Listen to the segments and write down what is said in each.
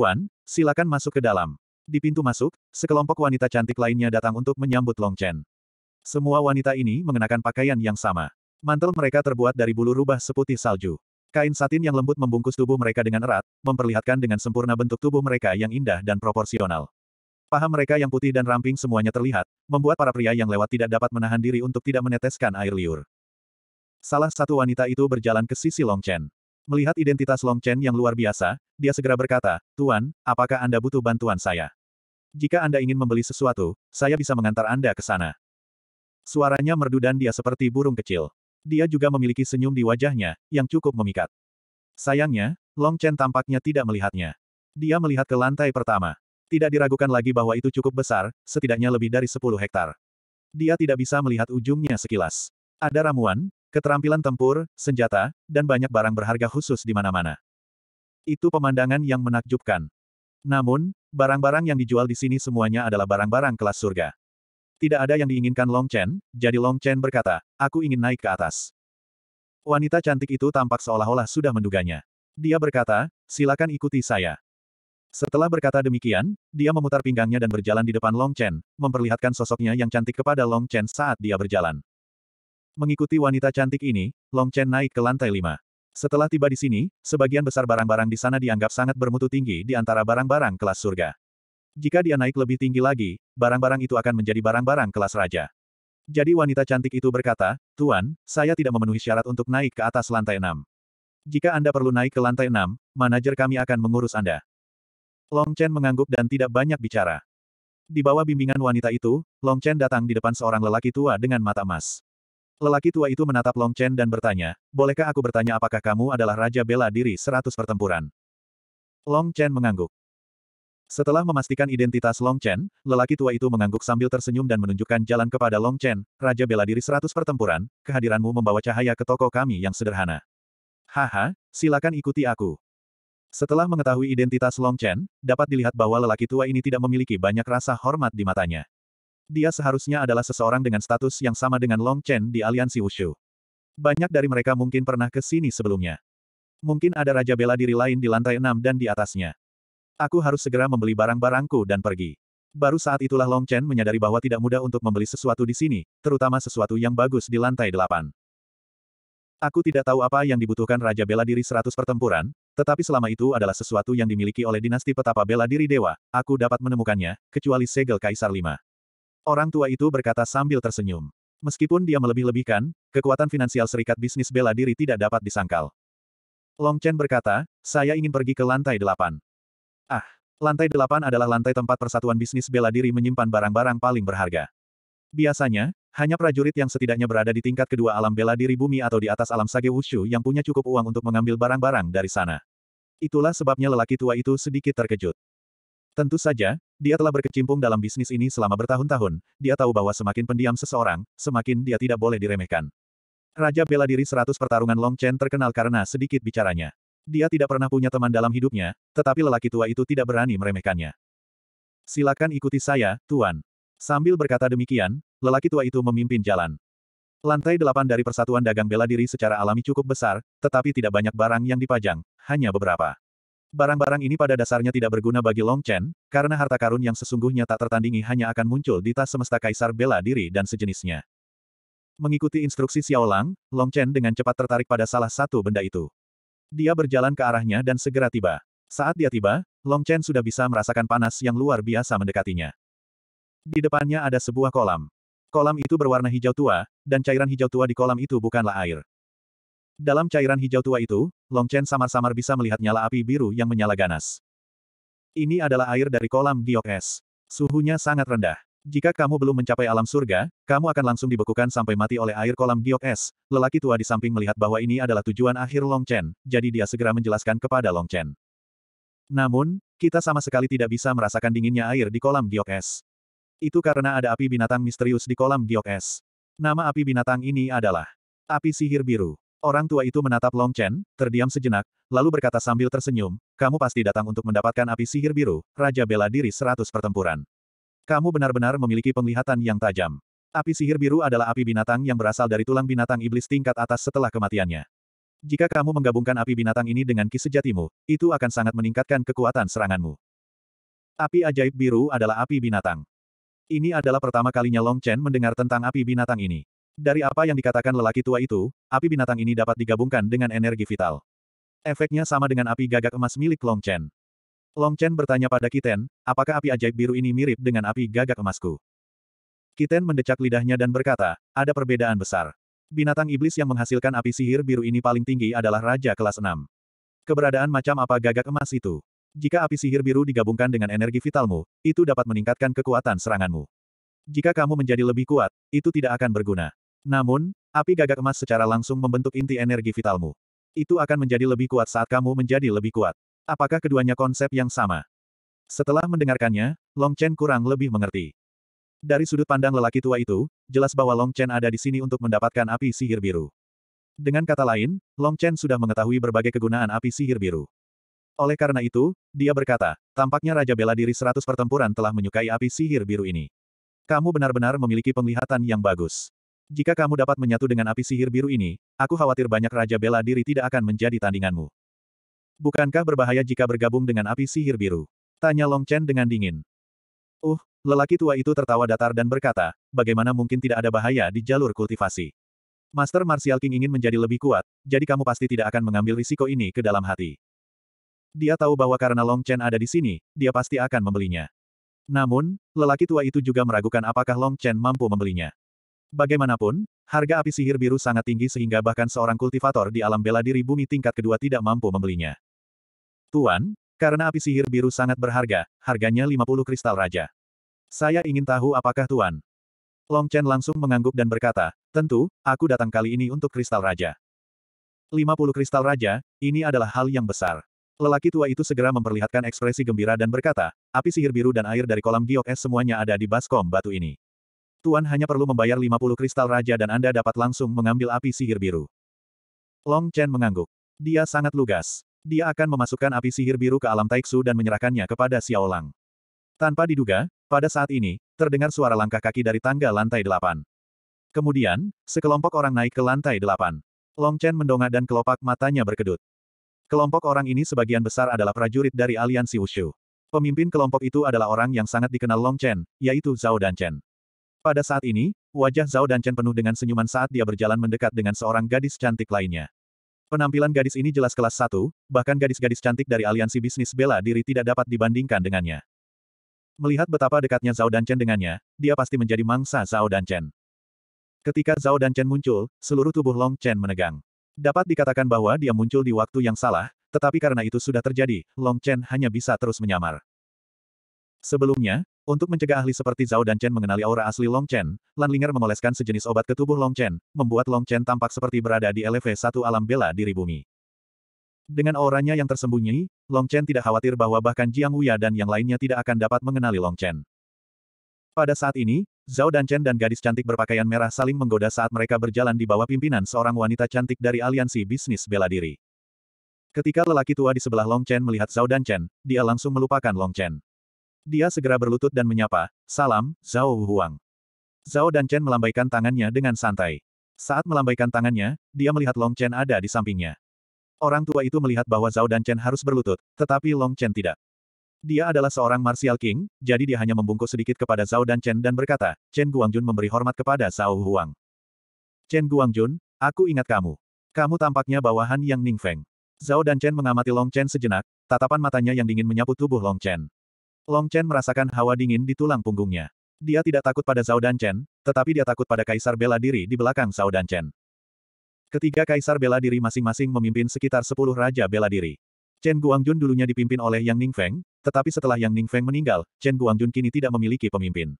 Tuan, silakan masuk ke dalam. Di pintu masuk, sekelompok wanita cantik lainnya datang untuk menyambut Long Chen. Semua wanita ini mengenakan pakaian yang sama. Mantel mereka terbuat dari bulu rubah seputih salju. Kain satin yang lembut membungkus tubuh mereka dengan erat, memperlihatkan dengan sempurna bentuk tubuh mereka yang indah dan proporsional. Paha mereka yang putih dan ramping semuanya terlihat, membuat para pria yang lewat tidak dapat menahan diri untuk tidak meneteskan air liur. Salah satu wanita itu berjalan ke sisi Long Chen. Melihat identitas Long Chen yang luar biasa, dia segera berkata, Tuan, apakah Anda butuh bantuan saya? Jika Anda ingin membeli sesuatu, saya bisa mengantar Anda ke sana. Suaranya merdu dan dia seperti burung kecil. Dia juga memiliki senyum di wajahnya, yang cukup memikat. Sayangnya, Long Chen tampaknya tidak melihatnya. Dia melihat ke lantai pertama. Tidak diragukan lagi bahwa itu cukup besar, setidaknya lebih dari 10 hektar. Dia tidak bisa melihat ujungnya sekilas. Ada ramuan, Keterampilan tempur, senjata, dan banyak barang berharga khusus di mana-mana. Itu pemandangan yang menakjubkan. Namun, barang-barang yang dijual di sini semuanya adalah barang-barang kelas surga. Tidak ada yang diinginkan Long Chen, jadi Long Chen berkata, aku ingin naik ke atas. Wanita cantik itu tampak seolah-olah sudah menduganya. Dia berkata, silakan ikuti saya. Setelah berkata demikian, dia memutar pinggangnya dan berjalan di depan Long Chen, memperlihatkan sosoknya yang cantik kepada Long Chen saat dia berjalan. Mengikuti wanita cantik ini, Long Chen naik ke lantai lima. Setelah tiba di sini, sebagian besar barang-barang di sana dianggap sangat bermutu tinggi di antara barang-barang kelas surga. Jika dia naik lebih tinggi lagi, barang-barang itu akan menjadi barang-barang kelas raja. Jadi wanita cantik itu berkata, Tuan, saya tidak memenuhi syarat untuk naik ke atas lantai enam. Jika Anda perlu naik ke lantai enam, manajer kami akan mengurus Anda. Long Chen mengangguk dan tidak banyak bicara. Di bawah bimbingan wanita itu, Long Chen datang di depan seorang lelaki tua dengan mata emas. Lelaki tua itu menatap Long Chen dan bertanya, bolehkah aku bertanya apakah kamu adalah Raja Bela Diri Seratus pertempuran? Long Chen mengangguk. Setelah memastikan identitas Long Chen, lelaki tua itu mengangguk sambil tersenyum dan menunjukkan jalan kepada Long Chen, Raja Bela Diri Seratus pertempuran, kehadiranmu membawa cahaya ke toko kami yang sederhana. Haha, silakan ikuti aku. Setelah mengetahui identitas Long Chen, dapat dilihat bahwa lelaki tua ini tidak memiliki banyak rasa hormat di matanya. Dia seharusnya adalah seseorang dengan status yang sama dengan Long Chen di aliansi Wushu. Banyak dari mereka mungkin pernah ke sini sebelumnya. Mungkin ada Raja Bela Diri lain di lantai enam dan di atasnya. Aku harus segera membeli barang-barangku dan pergi. Baru saat itulah Long Chen menyadari bahwa tidak mudah untuk membeli sesuatu di sini, terutama sesuatu yang bagus di lantai delapan. Aku tidak tahu apa yang dibutuhkan Raja Bela Diri seratus pertempuran, tetapi selama itu adalah sesuatu yang dimiliki oleh dinasti petapa bela diri dewa, aku dapat menemukannya, kecuali segel Kaisar Lima. Orang tua itu berkata sambil tersenyum. Meskipun dia melebih-lebihkan, kekuatan finansial serikat bisnis bela diri tidak dapat disangkal. Long Chen berkata, saya ingin pergi ke lantai delapan. Ah, lantai delapan adalah lantai tempat persatuan bisnis bela diri menyimpan barang-barang paling berharga. Biasanya, hanya prajurit yang setidaknya berada di tingkat kedua alam bela diri bumi atau di atas alam sage wushu yang punya cukup uang untuk mengambil barang-barang dari sana. Itulah sebabnya lelaki tua itu sedikit terkejut. Tentu saja, dia telah berkecimpung dalam bisnis ini selama bertahun-tahun, dia tahu bahwa semakin pendiam seseorang, semakin dia tidak boleh diremehkan. Raja bela diri seratus pertarungan Long Chen terkenal karena sedikit bicaranya. Dia tidak pernah punya teman dalam hidupnya, tetapi lelaki tua itu tidak berani meremehkannya. Silakan ikuti saya, Tuan. Sambil berkata demikian, lelaki tua itu memimpin jalan. Lantai delapan dari Persatuan Dagang Bela Diri secara alami cukup besar, tetapi tidak banyak barang yang dipajang, hanya beberapa. Barang-barang ini pada dasarnya tidak berguna bagi Long Chen, karena harta karun yang sesungguhnya tak tertandingi hanya akan muncul di tas semesta kaisar bela diri dan sejenisnya. Mengikuti instruksi Xiaolang, Long Chen dengan cepat tertarik pada salah satu benda itu. Dia berjalan ke arahnya dan segera tiba. Saat dia tiba, Long Chen sudah bisa merasakan panas yang luar biasa mendekatinya. Di depannya ada sebuah kolam. Kolam itu berwarna hijau tua, dan cairan hijau tua di kolam itu bukanlah air. Dalam cairan hijau tua itu, Long Chen samar-samar bisa melihat nyala api biru yang menyala ganas. Ini adalah air dari kolam giok es. Suhunya sangat rendah. Jika kamu belum mencapai alam surga, kamu akan langsung dibekukan sampai mati oleh air kolam giok es. Lelaki tua di samping melihat bahwa ini adalah tujuan akhir Long Chen, jadi dia segera menjelaskan kepada Long Chen. Namun, kita sama sekali tidak bisa merasakan dinginnya air di kolam giok es. Itu karena ada api binatang misterius di kolam giok es. Nama api binatang ini adalah api sihir biru. Orang tua itu menatap Long Chen, terdiam sejenak, lalu berkata sambil tersenyum, kamu pasti datang untuk mendapatkan api sihir biru, Raja Bela Diri seratus pertempuran. Kamu benar-benar memiliki penglihatan yang tajam. Api sihir biru adalah api binatang yang berasal dari tulang binatang iblis tingkat atas setelah kematiannya. Jika kamu menggabungkan api binatang ini dengan ki sejatimu, itu akan sangat meningkatkan kekuatan seranganmu. Api ajaib biru adalah api binatang. Ini adalah pertama kalinya Long Chen mendengar tentang api binatang ini. Dari apa yang dikatakan lelaki tua itu, api binatang ini dapat digabungkan dengan energi vital. Efeknya sama dengan api gagak emas milik Long Chen. Long Chen bertanya pada Kiten, apakah api ajaib biru ini mirip dengan api gagak emasku? Kiten mendecak lidahnya dan berkata, ada perbedaan besar. Binatang iblis yang menghasilkan api sihir biru ini paling tinggi adalah Raja kelas 6. Keberadaan macam apa gagak emas itu? Jika api sihir biru digabungkan dengan energi vitalmu, itu dapat meningkatkan kekuatan seranganmu. Jika kamu menjadi lebih kuat, itu tidak akan berguna. Namun, api gagak emas secara langsung membentuk inti energi vitalmu. Itu akan menjadi lebih kuat saat kamu menjadi lebih kuat. Apakah keduanya konsep yang sama? Setelah mendengarkannya, Long Chen kurang lebih mengerti. Dari sudut pandang lelaki tua itu, jelas bahwa Long Chen ada di sini untuk mendapatkan api sihir biru. Dengan kata lain, Long Chen sudah mengetahui berbagai kegunaan api sihir biru. Oleh karena itu, dia berkata, tampaknya Raja Bela Diri Seratus pertempuran telah menyukai api sihir biru ini. Kamu benar-benar memiliki penglihatan yang bagus. Jika kamu dapat menyatu dengan api sihir biru ini, aku khawatir banyak Raja Bela Diri tidak akan menjadi tandinganmu. Bukankah berbahaya jika bergabung dengan api sihir biru? Tanya Long Chen dengan dingin. Uh, lelaki tua itu tertawa datar dan berkata, bagaimana mungkin tidak ada bahaya di jalur kultivasi. Master Martial King ingin menjadi lebih kuat, jadi kamu pasti tidak akan mengambil risiko ini ke dalam hati. Dia tahu bahwa karena Long Chen ada di sini, dia pasti akan membelinya. Namun, lelaki tua itu juga meragukan apakah Long Chen mampu membelinya. Bagaimanapun, harga api sihir biru sangat tinggi sehingga bahkan seorang kultivator di alam bela diri bumi tingkat kedua tidak mampu membelinya. Tuan, karena api sihir biru sangat berharga, harganya 50 kristal raja. Saya ingin tahu apakah Tuan. Long Chen langsung mengangguk dan berkata, tentu, aku datang kali ini untuk kristal raja. 50 kristal raja, ini adalah hal yang besar. Lelaki tua itu segera memperlihatkan ekspresi gembira dan berkata, api sihir biru dan air dari kolam giok es semuanya ada di baskom batu ini. Tuan hanya perlu membayar 50 kristal raja dan Anda dapat langsung mengambil api sihir biru. Long Chen mengangguk. Dia sangat lugas. Dia akan memasukkan api sihir biru ke alam Taiksu dan menyerahkannya kepada Xiao Lang. Tanpa diduga, pada saat ini, terdengar suara langkah kaki dari tangga lantai delapan. Kemudian, sekelompok orang naik ke lantai delapan. Long Chen mendongak dan kelopak matanya berkedut. Kelompok orang ini sebagian besar adalah prajurit dari aliansi Wushu. Pemimpin kelompok itu adalah orang yang sangat dikenal Long Chen, yaitu Zhao Dan Chen. Pada saat ini, wajah Zhao Danchen penuh dengan senyuman saat dia berjalan mendekat dengan seorang gadis cantik lainnya. Penampilan gadis ini jelas kelas satu, bahkan gadis-gadis cantik dari aliansi bisnis bela diri tidak dapat dibandingkan dengannya. Melihat betapa dekatnya Zhao Danchen dengannya, dia pasti menjadi mangsa Zhao Danchen. Ketika Zhao Danchen muncul, seluruh tubuh Long Chen menegang. Dapat dikatakan bahwa dia muncul di waktu yang salah, tetapi karena itu sudah terjadi, Long Chen hanya bisa terus menyamar. Sebelumnya, untuk mencegah ahli seperti Zhao dan Chen mengenali aura asli Long Chen, Lan Ling'er memoleskan sejenis obat ke tubuh Long Chen, membuat Long Chen tampak seperti berada di LV1 alam bela diri bumi. Dengan auranya yang tersembunyi, Long Chen tidak khawatir bahwa bahkan Jiang Wuya dan yang lainnya tidak akan dapat mengenali Long Chen. Pada saat ini, Zhao dan Chen dan gadis cantik berpakaian merah saling menggoda saat mereka berjalan di bawah pimpinan seorang wanita cantik dari aliansi bisnis bela diri. Ketika lelaki tua di sebelah Long Chen melihat Zhao dan Chen, dia langsung melupakan Long Chen. Dia segera berlutut dan menyapa, Salam, Zhao Huang. Zhao dan Chen melambaikan tangannya dengan santai. Saat melambaikan tangannya, dia melihat Long Chen ada di sampingnya. Orang tua itu melihat bahwa Zhao dan Chen harus berlutut, tetapi Long Chen tidak. Dia adalah seorang martial king, jadi dia hanya membungkuk sedikit kepada Zhao dan Chen dan berkata, Chen Guangjun memberi hormat kepada Zhao Huang. Chen Guangjun, aku ingat kamu. Kamu tampaknya bawahan yang Ning Feng. Zhao dan Chen mengamati Long Chen sejenak, tatapan matanya yang dingin menyapu tubuh Long Chen. Long Chen merasakan hawa dingin di tulang punggungnya. Dia tidak takut pada Zhao Dan Chen, tetapi dia takut pada kaisar bela diri di belakang Zhao Dan Chen. Ketiga kaisar bela diri masing-masing memimpin sekitar sepuluh raja bela diri. Chen Guangjun dulunya dipimpin oleh Yang Ningfeng, tetapi setelah Yang Ningfeng meninggal, Chen Guangjun kini tidak memiliki pemimpin.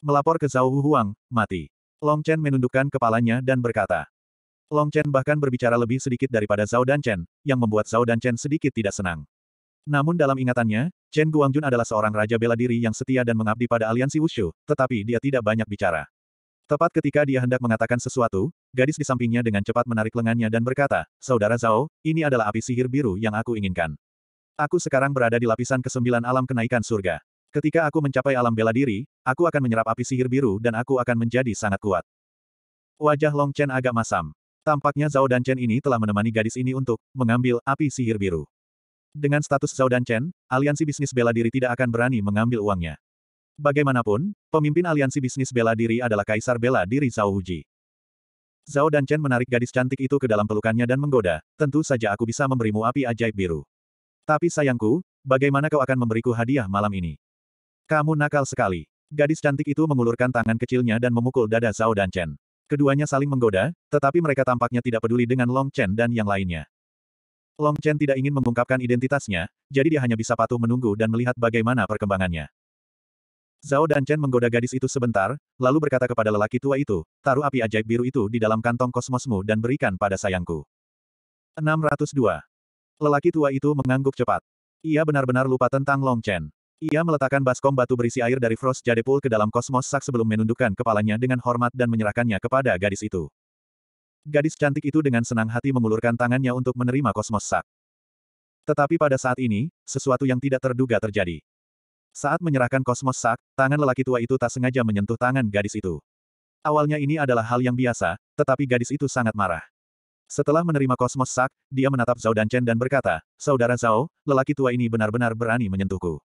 Melapor ke Zhao Huang, mati. Long Chen menundukkan kepalanya dan berkata. Long Chen bahkan berbicara lebih sedikit daripada Zhao Dan Chen, yang membuat Zhao Dan Chen sedikit tidak senang. Namun dalam ingatannya, Chen Guangjun adalah seorang raja bela diri yang setia dan mengabdi pada aliansi Wushu, tetapi dia tidak banyak bicara. Tepat ketika dia hendak mengatakan sesuatu, gadis di sampingnya dengan cepat menarik lengannya dan berkata, Saudara Zhao, ini adalah api sihir biru yang aku inginkan. Aku sekarang berada di lapisan kesembilan alam kenaikan surga. Ketika aku mencapai alam bela diri, aku akan menyerap api sihir biru dan aku akan menjadi sangat kuat. Wajah Long Chen agak masam. Tampaknya Zhao dan Chen ini telah menemani gadis ini untuk mengambil api sihir biru. Dengan status Zhao dan Chen, aliansi bisnis bela diri tidak akan berani mengambil uangnya. Bagaimanapun, pemimpin aliansi bisnis bela diri adalah kaisar bela diri Zhao Huji. Zhao dan Chen menarik gadis cantik itu ke dalam pelukannya dan menggoda, tentu saja aku bisa memberimu api ajaib biru. Tapi sayangku, bagaimana kau akan memberiku hadiah malam ini? Kamu nakal sekali. Gadis cantik itu mengulurkan tangan kecilnya dan memukul dada Zhao dan Chen. Keduanya saling menggoda, tetapi mereka tampaknya tidak peduli dengan Long Chen dan yang lainnya. Long Chen tidak ingin mengungkapkan identitasnya, jadi dia hanya bisa patuh menunggu dan melihat bagaimana perkembangannya. Zhao dan Chen menggoda gadis itu sebentar, lalu berkata kepada lelaki tua itu, taruh api ajaib biru itu di dalam kantong kosmosmu dan berikan pada sayangku. 602. Lelaki tua itu mengangguk cepat. Ia benar-benar lupa tentang Long Chen. Ia meletakkan baskom batu berisi air dari Frost Jade Pool ke dalam kosmos sak sebelum menundukkan kepalanya dengan hormat dan menyerahkannya kepada gadis itu. Gadis cantik itu dengan senang hati mengulurkan tangannya untuk menerima kosmos sak. Tetapi pada saat ini, sesuatu yang tidak terduga terjadi. Saat menyerahkan kosmos sak, tangan lelaki tua itu tak sengaja menyentuh tangan gadis itu. Awalnya ini adalah hal yang biasa, tetapi gadis itu sangat marah. Setelah menerima kosmos sak, dia menatap Zhao Dan Chen dan berkata, Saudara Zhao, lelaki tua ini benar-benar berani menyentuhku.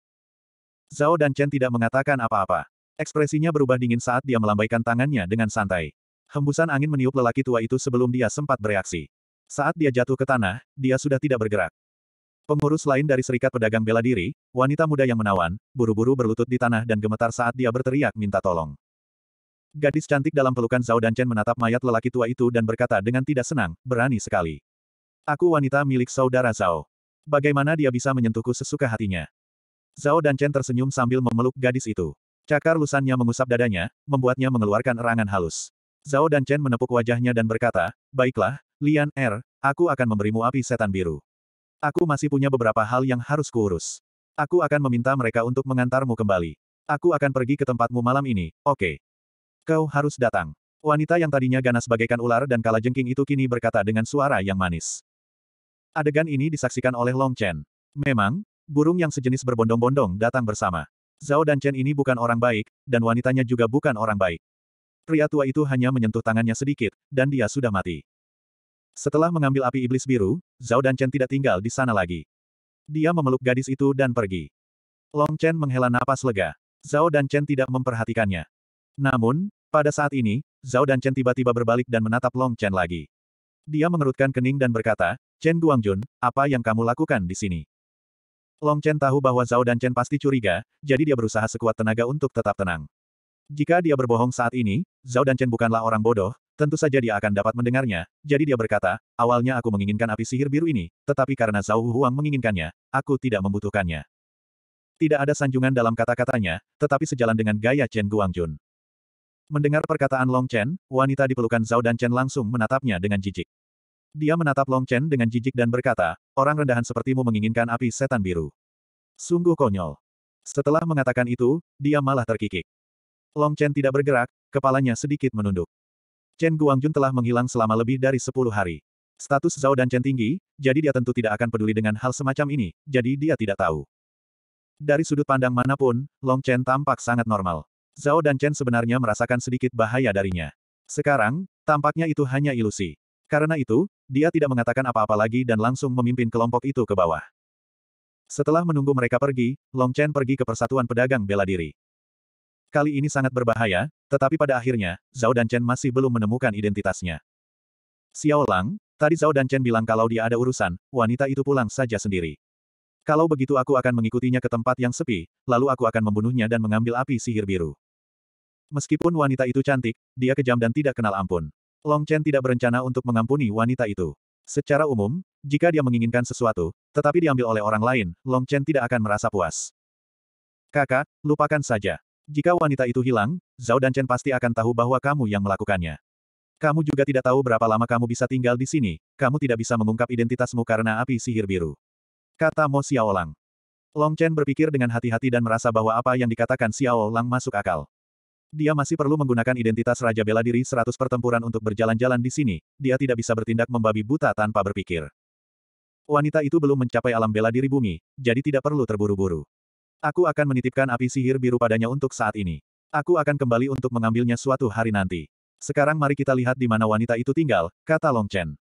Zhao Dan Chen tidak mengatakan apa-apa. Ekspresinya berubah dingin saat dia melambaikan tangannya dengan santai. Hembusan angin meniup lelaki tua itu sebelum dia sempat bereaksi. Saat dia jatuh ke tanah, dia sudah tidak bergerak. Pengurus lain dari Serikat Pedagang Bela Diri, wanita muda yang menawan, buru-buru berlutut di tanah dan gemetar saat dia berteriak minta tolong. Gadis cantik dalam pelukan Zhao Dan Chen menatap mayat lelaki tua itu dan berkata dengan tidak senang, berani sekali. Aku wanita milik saudara Zhao. Bagaimana dia bisa menyentuhku sesuka hatinya? Zhao Dan Chen tersenyum sambil memeluk gadis itu. Cakar lusannya mengusap dadanya, membuatnya mengeluarkan erangan halus. Zhao dan Chen menepuk wajahnya dan berkata, Baiklah, Lian Er, aku akan memberimu api setan biru. Aku masih punya beberapa hal yang harus kuurus. Aku akan meminta mereka untuk mengantarmu kembali. Aku akan pergi ke tempatmu malam ini, oke. Okay. Kau harus datang. Wanita yang tadinya ganas bagaikan ular dan kala jengking itu kini berkata dengan suara yang manis. Adegan ini disaksikan oleh Long Chen. Memang, burung yang sejenis berbondong-bondong datang bersama. Zhao dan Chen ini bukan orang baik, dan wanitanya juga bukan orang baik. Pria tua itu hanya menyentuh tangannya sedikit, dan dia sudah mati. Setelah mengambil api iblis biru, Zhao dan Chen tidak tinggal di sana lagi. Dia memeluk gadis itu dan pergi. Long Chen menghela napas lega. Zhao dan Chen tidak memperhatikannya. Namun, pada saat ini, Zhao dan Chen tiba-tiba berbalik dan menatap Long Chen lagi. Dia mengerutkan kening dan berkata, Chen Guangjun, apa yang kamu lakukan di sini? Long Chen tahu bahwa Zhao dan Chen pasti curiga, jadi dia berusaha sekuat tenaga untuk tetap tenang. Jika dia berbohong saat ini, Zhao dan Chen bukanlah orang bodoh, tentu saja dia akan dapat mendengarnya, jadi dia berkata, awalnya aku menginginkan api sihir biru ini, tetapi karena Zhao Huang menginginkannya, aku tidak membutuhkannya. Tidak ada sanjungan dalam kata-katanya, tetapi sejalan dengan gaya Chen Guangjun. Mendengar perkataan Long Chen, wanita di pelukan Zhao dan Chen langsung menatapnya dengan jijik. Dia menatap Long Chen dengan jijik dan berkata, orang rendahan sepertimu menginginkan api setan biru. Sungguh konyol. Setelah mengatakan itu, dia malah terkikik. Long Chen tidak bergerak, kepalanya sedikit menunduk. Chen Guangjun telah menghilang selama lebih dari sepuluh hari. Status Zhao dan Chen tinggi, jadi dia tentu tidak akan peduli dengan hal semacam ini, jadi dia tidak tahu. Dari sudut pandang manapun, Long Chen tampak sangat normal. Zhao dan Chen sebenarnya merasakan sedikit bahaya darinya. Sekarang, tampaknya itu hanya ilusi. Karena itu, dia tidak mengatakan apa-apa lagi dan langsung memimpin kelompok itu ke bawah. Setelah menunggu mereka pergi, Long Chen pergi ke Persatuan Pedagang Bela Diri. Kali ini sangat berbahaya, tetapi pada akhirnya, Zhao dan Chen masih belum menemukan identitasnya. Xiao Lang, tadi Zhao dan Chen bilang kalau dia ada urusan, wanita itu pulang saja sendiri. Kalau begitu aku akan mengikutinya ke tempat yang sepi, lalu aku akan membunuhnya dan mengambil api sihir biru. Meskipun wanita itu cantik, dia kejam dan tidak kenal ampun. Long Chen tidak berencana untuk mengampuni wanita itu. Secara umum, jika dia menginginkan sesuatu, tetapi diambil oleh orang lain, Long Chen tidak akan merasa puas. Kakak, lupakan saja. Jika wanita itu hilang, Zhao dan Chen pasti akan tahu bahwa kamu yang melakukannya. Kamu juga tidak tahu berapa lama kamu bisa tinggal di sini, kamu tidak bisa mengungkap identitasmu karena api sihir biru. Kata Mo Xiaolang. Long Chen berpikir dengan hati-hati dan merasa bahwa apa yang dikatakan Xiaolang masuk akal. Dia masih perlu menggunakan identitas Raja Bela Diri 100 pertempuran untuk berjalan-jalan di sini, dia tidak bisa bertindak membabi buta tanpa berpikir. Wanita itu belum mencapai alam bela diri bumi, jadi tidak perlu terburu-buru. Aku akan menitipkan api sihir biru padanya untuk saat ini. Aku akan kembali untuk mengambilnya suatu hari nanti. Sekarang mari kita lihat di mana wanita itu tinggal, kata Long Chen.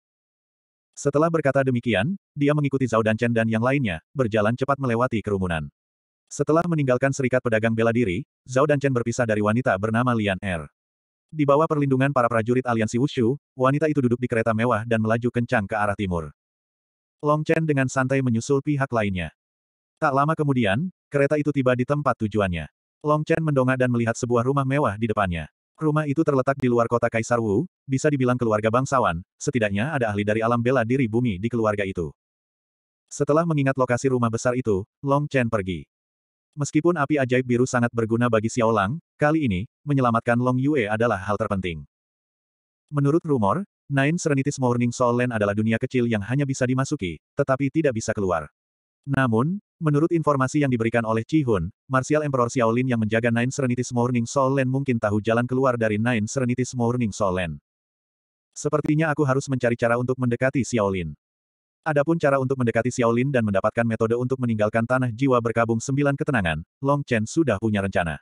Setelah berkata demikian, dia mengikuti Zhao Dan Chen dan yang lainnya, berjalan cepat melewati kerumunan. Setelah meninggalkan serikat pedagang bela diri, Zhao Dan Chen berpisah dari wanita bernama Lian Er. Di bawah perlindungan para prajurit aliansi Wushu, wanita itu duduk di kereta mewah dan melaju kencang ke arah timur. Long Chen dengan santai menyusul pihak lainnya. Tak lama kemudian, kereta itu tiba di tempat tujuannya. Long Chen mendongak dan melihat sebuah rumah mewah di depannya. Rumah itu terletak di luar kota Kaisar Wu, bisa dibilang keluarga bangsawan, setidaknya ada ahli dari alam bela diri bumi di keluarga itu. Setelah mengingat lokasi rumah besar itu, Long Chen pergi. Meskipun api ajaib biru sangat berguna bagi Xiao Lang, kali ini, menyelamatkan Long Yue adalah hal terpenting. Menurut rumor, Nine Serenities Morning Soul Land adalah dunia kecil yang hanya bisa dimasuki, tetapi tidak bisa keluar. Namun, Menurut informasi yang diberikan oleh Chi Hun, Martial Emperor Xiaolin yang menjaga Nine Serenities Morning Soul Land mungkin tahu jalan keluar dari Nine Serenities Morning Soul Land. Sepertinya aku harus mencari cara untuk mendekati Xiaolin. Adapun cara untuk mendekati Xiaolin dan mendapatkan metode untuk meninggalkan tanah jiwa berkabung sembilan ketenangan, Long Chen sudah punya rencana.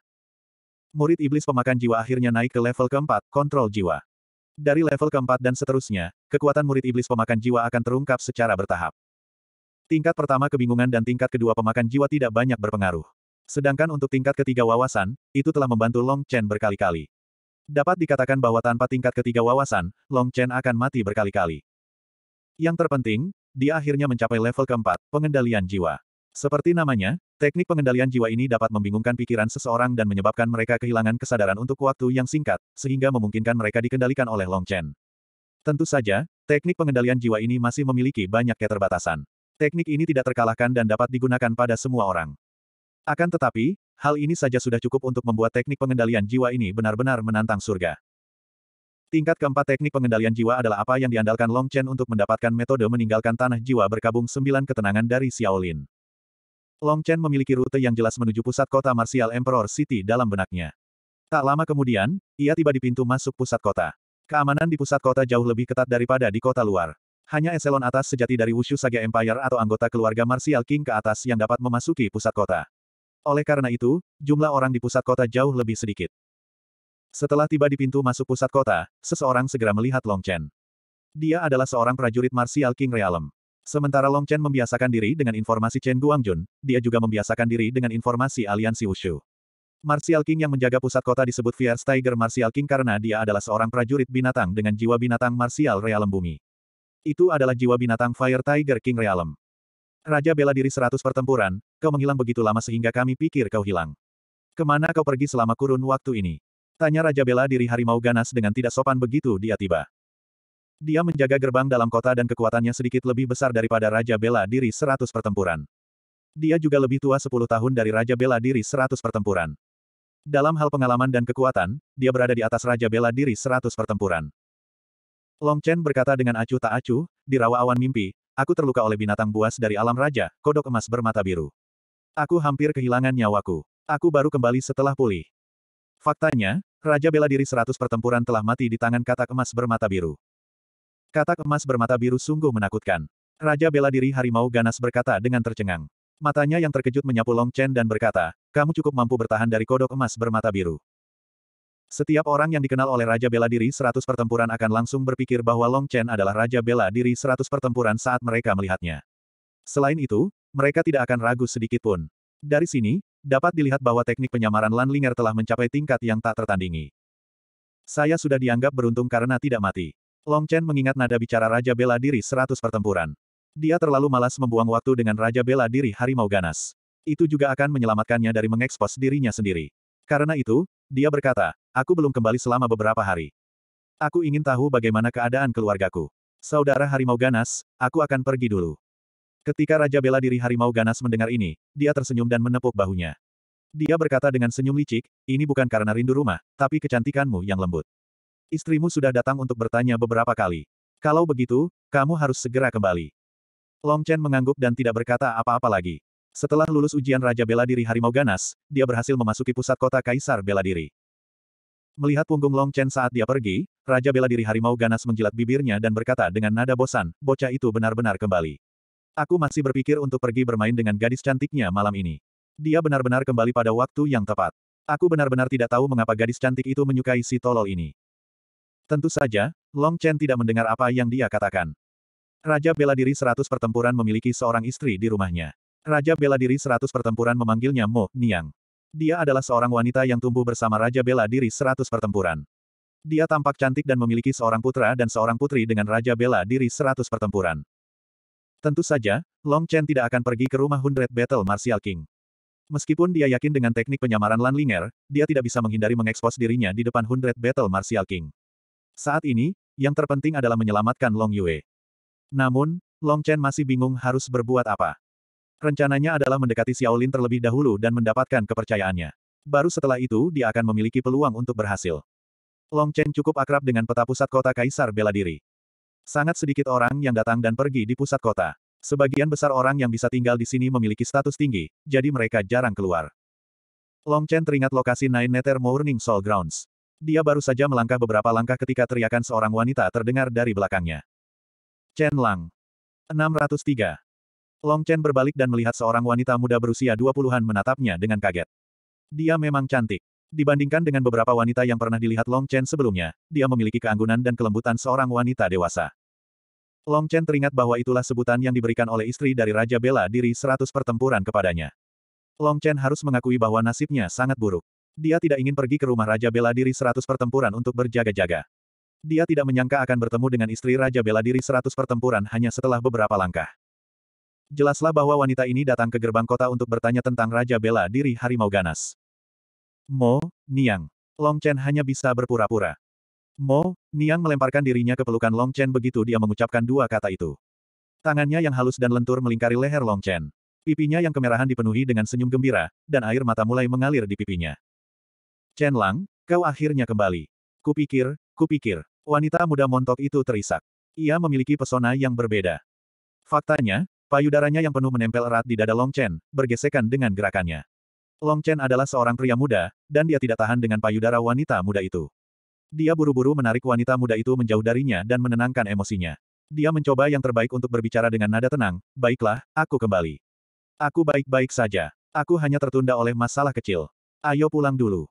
Murid iblis pemakan jiwa akhirnya naik ke level keempat, kontrol jiwa. Dari level keempat dan seterusnya, kekuatan murid iblis pemakan jiwa akan terungkap secara bertahap. Tingkat pertama kebingungan dan tingkat kedua pemakan jiwa tidak banyak berpengaruh. Sedangkan untuk tingkat ketiga wawasan, itu telah membantu Long Chen berkali-kali. Dapat dikatakan bahwa tanpa tingkat ketiga wawasan, Long Chen akan mati berkali-kali. Yang terpenting, dia akhirnya mencapai level keempat, pengendalian jiwa. Seperti namanya, teknik pengendalian jiwa ini dapat membingungkan pikiran seseorang dan menyebabkan mereka kehilangan kesadaran untuk waktu yang singkat, sehingga memungkinkan mereka dikendalikan oleh Long Chen. Tentu saja, teknik pengendalian jiwa ini masih memiliki banyak keterbatasan. Teknik ini tidak terkalahkan dan dapat digunakan pada semua orang. Akan tetapi, hal ini saja sudah cukup untuk membuat teknik pengendalian jiwa ini benar-benar menantang surga. Tingkat keempat teknik pengendalian jiwa adalah apa yang diandalkan Long Chen untuk mendapatkan metode meninggalkan tanah jiwa berkabung sembilan ketenangan dari Xiaolin. Long Chen memiliki rute yang jelas menuju pusat kota Martial Emperor City dalam benaknya. Tak lama kemudian, ia tiba di pintu masuk pusat kota. Keamanan di pusat kota jauh lebih ketat daripada di kota luar. Hanya eselon atas sejati dari Wushu Saga Empire atau anggota keluarga Martial King ke atas yang dapat memasuki pusat kota. Oleh karena itu, jumlah orang di pusat kota jauh lebih sedikit. Setelah tiba di pintu masuk pusat kota, seseorang segera melihat Long Chen. Dia adalah seorang prajurit Martial King Realm. Sementara Long Chen membiasakan diri dengan informasi Chen Guangjun, dia juga membiasakan diri dengan informasi aliansi Wushu. Martial King yang menjaga pusat kota disebut Fierce Tiger Martial King karena dia adalah seorang prajurit binatang dengan jiwa binatang Martial Realm Bumi. Itu adalah jiwa binatang Fire Tiger King Realm. Raja bela diri seratus pertempuran, kau menghilang begitu lama sehingga kami pikir kau hilang. Kemana kau pergi selama kurun waktu ini? Tanya Raja bela diri harimau ganas dengan tidak sopan begitu dia tiba. Dia menjaga gerbang dalam kota dan kekuatannya sedikit lebih besar daripada Raja bela diri seratus pertempuran. Dia juga lebih tua sepuluh tahun dari Raja bela diri seratus pertempuran. Dalam hal pengalaman dan kekuatan, dia berada di atas Raja Bela Diri Seratus pertempuran. Long Chen berkata dengan acuh tak acuh, di rawa awan mimpi, aku terluka oleh binatang buas dari alam raja, kodok emas bermata biru. Aku hampir kehilangan nyawaku. Aku baru kembali setelah pulih. Faktanya, Raja bela diri seratus pertempuran telah mati di tangan katak emas bermata biru. Katak emas bermata biru sungguh menakutkan. Raja bela diri harimau ganas berkata dengan tercengang. Matanya yang terkejut menyapu Long Chen dan berkata, kamu cukup mampu bertahan dari kodok emas bermata biru. Setiap orang yang dikenal oleh Raja Bela Diri 100 pertempuran akan langsung berpikir bahwa Long Chen adalah Raja Bela Diri 100 pertempuran saat mereka melihatnya. Selain itu, mereka tidak akan ragu sedikit pun. Dari sini, dapat dilihat bahwa teknik penyamaran Lan Linger telah mencapai tingkat yang tak tertandingi. Saya sudah dianggap beruntung karena tidak mati. Long Chen mengingat nada bicara Raja Bela Diri 100 pertempuran. Dia terlalu malas membuang waktu dengan Raja Bela Diri Harimau Ganas. Itu juga akan menyelamatkannya dari mengekspos dirinya sendiri. Karena itu, dia berkata, aku belum kembali selama beberapa hari. Aku ingin tahu bagaimana keadaan keluargaku. Saudara Harimau Ganas, aku akan pergi dulu. Ketika Raja bela diri Harimau Ganas mendengar ini, dia tersenyum dan menepuk bahunya. Dia berkata dengan senyum licik, ini bukan karena rindu rumah, tapi kecantikanmu yang lembut. Istrimu sudah datang untuk bertanya beberapa kali. Kalau begitu, kamu harus segera kembali. Long Chen mengangguk dan tidak berkata apa-apa lagi. Setelah lulus ujian Raja Bela Diri Harimau Ganas, dia berhasil memasuki pusat kota Kaisar Bela Diri. Melihat punggung Long Chen saat dia pergi, Raja Bela Diri Harimau Ganas menjilat bibirnya dan berkata dengan nada bosan, bocah itu benar-benar kembali. Aku masih berpikir untuk pergi bermain dengan gadis cantiknya malam ini. Dia benar-benar kembali pada waktu yang tepat. Aku benar-benar tidak tahu mengapa gadis cantik itu menyukai si tolol ini. Tentu saja, Long Chen tidak mendengar apa yang dia katakan. Raja bela diri seratus pertempuran memiliki seorang istri di rumahnya. Raja Bela Diri Seratus pertempuran memanggilnya Mo Niang. Dia adalah seorang wanita yang tumbuh bersama Raja Bela Diri Seratus pertempuran. Dia tampak cantik dan memiliki seorang putra dan seorang putri dengan Raja Bela Diri Seratus pertempuran. Tentu saja, Long Chen tidak akan pergi ke rumah Hundred Battle Martial King. Meskipun dia yakin dengan teknik penyamaran Lan Linger, dia tidak bisa menghindari mengekspos dirinya di depan Hundred Battle Martial King. Saat ini, yang terpenting adalah menyelamatkan Long Yue. Namun, Long Chen masih bingung harus berbuat apa. Rencananya adalah mendekati Xiaolin terlebih dahulu dan mendapatkan kepercayaannya. Baru setelah itu dia akan memiliki peluang untuk berhasil. Long Chen cukup akrab dengan peta pusat kota Kaisar bela diri. Sangat sedikit orang yang datang dan pergi di pusat kota. Sebagian besar orang yang bisa tinggal di sini memiliki status tinggi, jadi mereka jarang keluar. Long Chen teringat lokasi Nine Nether Morning Soul Grounds. Dia baru saja melangkah beberapa langkah ketika teriakan seorang wanita terdengar dari belakangnya. Chen Lang. 603. Long Chen berbalik dan melihat seorang wanita muda berusia 20-an menatapnya dengan kaget. Dia memang cantik. Dibandingkan dengan beberapa wanita yang pernah dilihat Long Chen sebelumnya, dia memiliki keanggunan dan kelembutan seorang wanita dewasa. Long Chen teringat bahwa itulah sebutan yang diberikan oleh istri dari Raja Bela diri Seratus pertempuran kepadanya. Long Chen harus mengakui bahwa nasibnya sangat buruk. Dia tidak ingin pergi ke rumah Raja Bela diri Seratus pertempuran untuk berjaga-jaga. Dia tidak menyangka akan bertemu dengan istri Raja Bela diri Seratus pertempuran hanya setelah beberapa langkah jelaslah bahwa wanita ini datang ke gerbang kota untuk bertanya tentang Raja Bela Diri Harimau Ganas. Mo, Niang. Long Chen hanya bisa berpura-pura. Mo, Niang melemparkan dirinya ke pelukan Long Chen begitu dia mengucapkan dua kata itu. Tangannya yang halus dan lentur melingkari leher Long Chen. Pipinya yang kemerahan dipenuhi dengan senyum gembira, dan air mata mulai mengalir di pipinya. Chen Lang, kau akhirnya kembali. Kupikir, kupikir, wanita muda montok itu terisak. Ia memiliki pesona yang berbeda. Faktanya, Payudaranya yang penuh menempel erat di dada Long Chen, bergesekan dengan gerakannya. Long Chen adalah seorang pria muda, dan dia tidak tahan dengan payudara wanita muda itu. Dia buru-buru menarik wanita muda itu menjauh darinya dan menenangkan emosinya. Dia mencoba yang terbaik untuk berbicara dengan nada tenang, baiklah, aku kembali. Aku baik-baik saja. Aku hanya tertunda oleh masalah kecil. Ayo pulang dulu.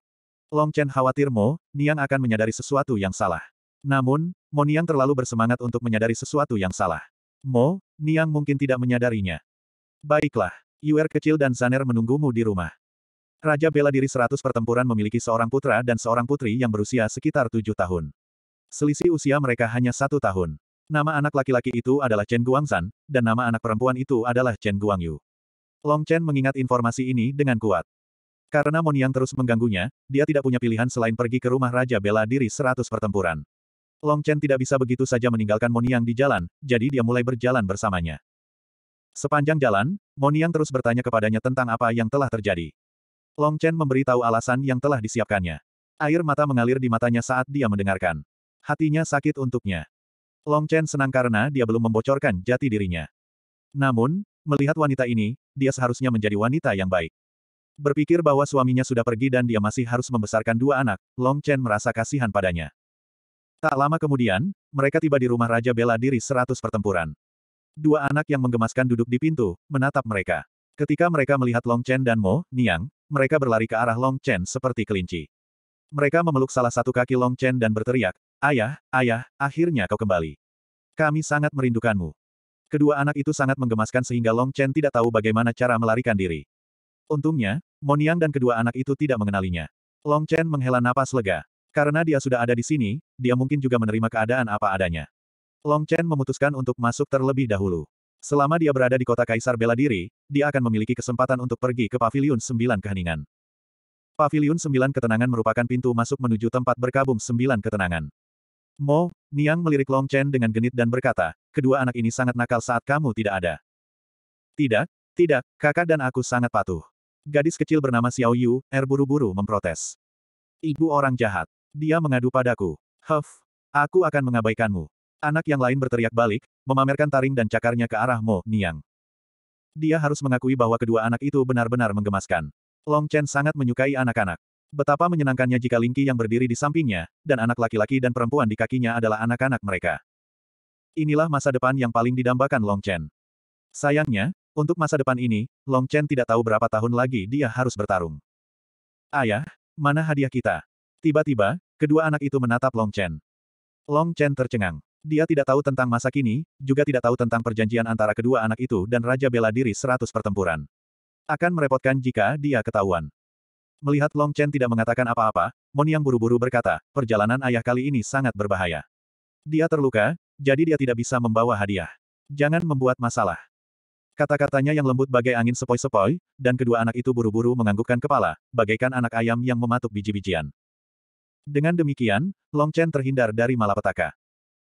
Long Chen khawatir Mo, Niang akan menyadari sesuatu yang salah. Namun, Mo Niang terlalu bersemangat untuk menyadari sesuatu yang salah. Mo, Niang mungkin tidak menyadarinya. Baiklah, Yuer kecil dan Saner menunggumu di rumah. Raja bela diri seratus pertempuran memiliki seorang putra dan seorang putri yang berusia sekitar tujuh tahun. Selisih usia mereka hanya satu tahun. Nama anak laki-laki itu adalah Chen Guangzan, dan nama anak perempuan itu adalah Chen Guangyu. Long Chen mengingat informasi ini dengan kuat. Karena Moniang terus mengganggunya, dia tidak punya pilihan selain pergi ke rumah Raja Bela Diri seratus pertempuran. Long Chen tidak bisa begitu saja meninggalkan Moniang di jalan, jadi dia mulai berjalan bersamanya. Sepanjang jalan, Moniang terus bertanya kepadanya tentang apa yang telah terjadi. Long Chen memberi tahu alasan yang telah disiapkannya. Air mata mengalir di matanya saat dia mendengarkan. Hatinya sakit untuknya. Long Chen senang karena dia belum membocorkan jati dirinya. Namun, melihat wanita ini, dia seharusnya menjadi wanita yang baik. Berpikir bahwa suaminya sudah pergi dan dia masih harus membesarkan dua anak, Long Chen merasa kasihan padanya. Tak lama kemudian, mereka tiba di rumah Raja Bela Diri Seratus pertempuran. Dua anak yang menggemaskan duduk di pintu, menatap mereka. Ketika mereka melihat Long Chen dan Mo, Niang, mereka berlari ke arah Long Chen seperti kelinci. Mereka memeluk salah satu kaki Long Chen dan berteriak, Ayah, ayah, akhirnya kau kembali. Kami sangat merindukanmu. Kedua anak itu sangat menggemaskan sehingga Long Chen tidak tahu bagaimana cara melarikan diri. Untungnya, Mo Niang dan kedua anak itu tidak mengenalinya. Long Chen menghela napas lega. Karena dia sudah ada di sini, dia mungkin juga menerima keadaan apa adanya. Long Chen memutuskan untuk masuk terlebih dahulu. Selama dia berada di kota Kaisar Bela Diri, dia akan memiliki kesempatan untuk pergi ke Paviliun Sembilan Keheningan. Paviliun Sembilan Ketenangan merupakan pintu masuk menuju tempat berkabung Sembilan Ketenangan. Mo, Niang melirik Long Chen dengan genit dan berkata, kedua anak ini sangat nakal saat kamu tidak ada. Tidak, tidak, kakak dan aku sangat patuh. Gadis kecil bernama Xiao Yu, er buru-buru memprotes. Ibu orang jahat. Dia mengadu padaku. Huff, aku akan mengabaikanmu. Anak yang lain berteriak balik, memamerkan taring dan cakarnya ke arah Mo Niang. Dia harus mengakui bahwa kedua anak itu benar-benar menggemaskan. Long Chen sangat menyukai anak-anak. Betapa menyenangkannya jika Lingqi yang berdiri di sampingnya, dan anak laki-laki dan perempuan di kakinya adalah anak-anak mereka. Inilah masa depan yang paling didambakan Long Chen. Sayangnya, untuk masa depan ini, Long Chen tidak tahu berapa tahun lagi dia harus bertarung. Ayah, mana hadiah kita? Tiba-tiba, kedua anak itu menatap Long Chen. Long Chen tercengang. Dia tidak tahu tentang masa kini, juga tidak tahu tentang perjanjian antara kedua anak itu dan Raja Bela Diri seratus pertempuran. Akan merepotkan jika dia ketahuan. Melihat Long Chen tidak mengatakan apa-apa, Mon yang buru-buru berkata, perjalanan ayah kali ini sangat berbahaya. Dia terluka, jadi dia tidak bisa membawa hadiah. Jangan membuat masalah. Kata-katanya yang lembut bagai angin sepoi-sepoi, dan kedua anak itu buru-buru menganggukkan kepala, bagaikan anak ayam yang mematuk biji-bijian. Dengan demikian, Long Chen terhindar dari malapetaka.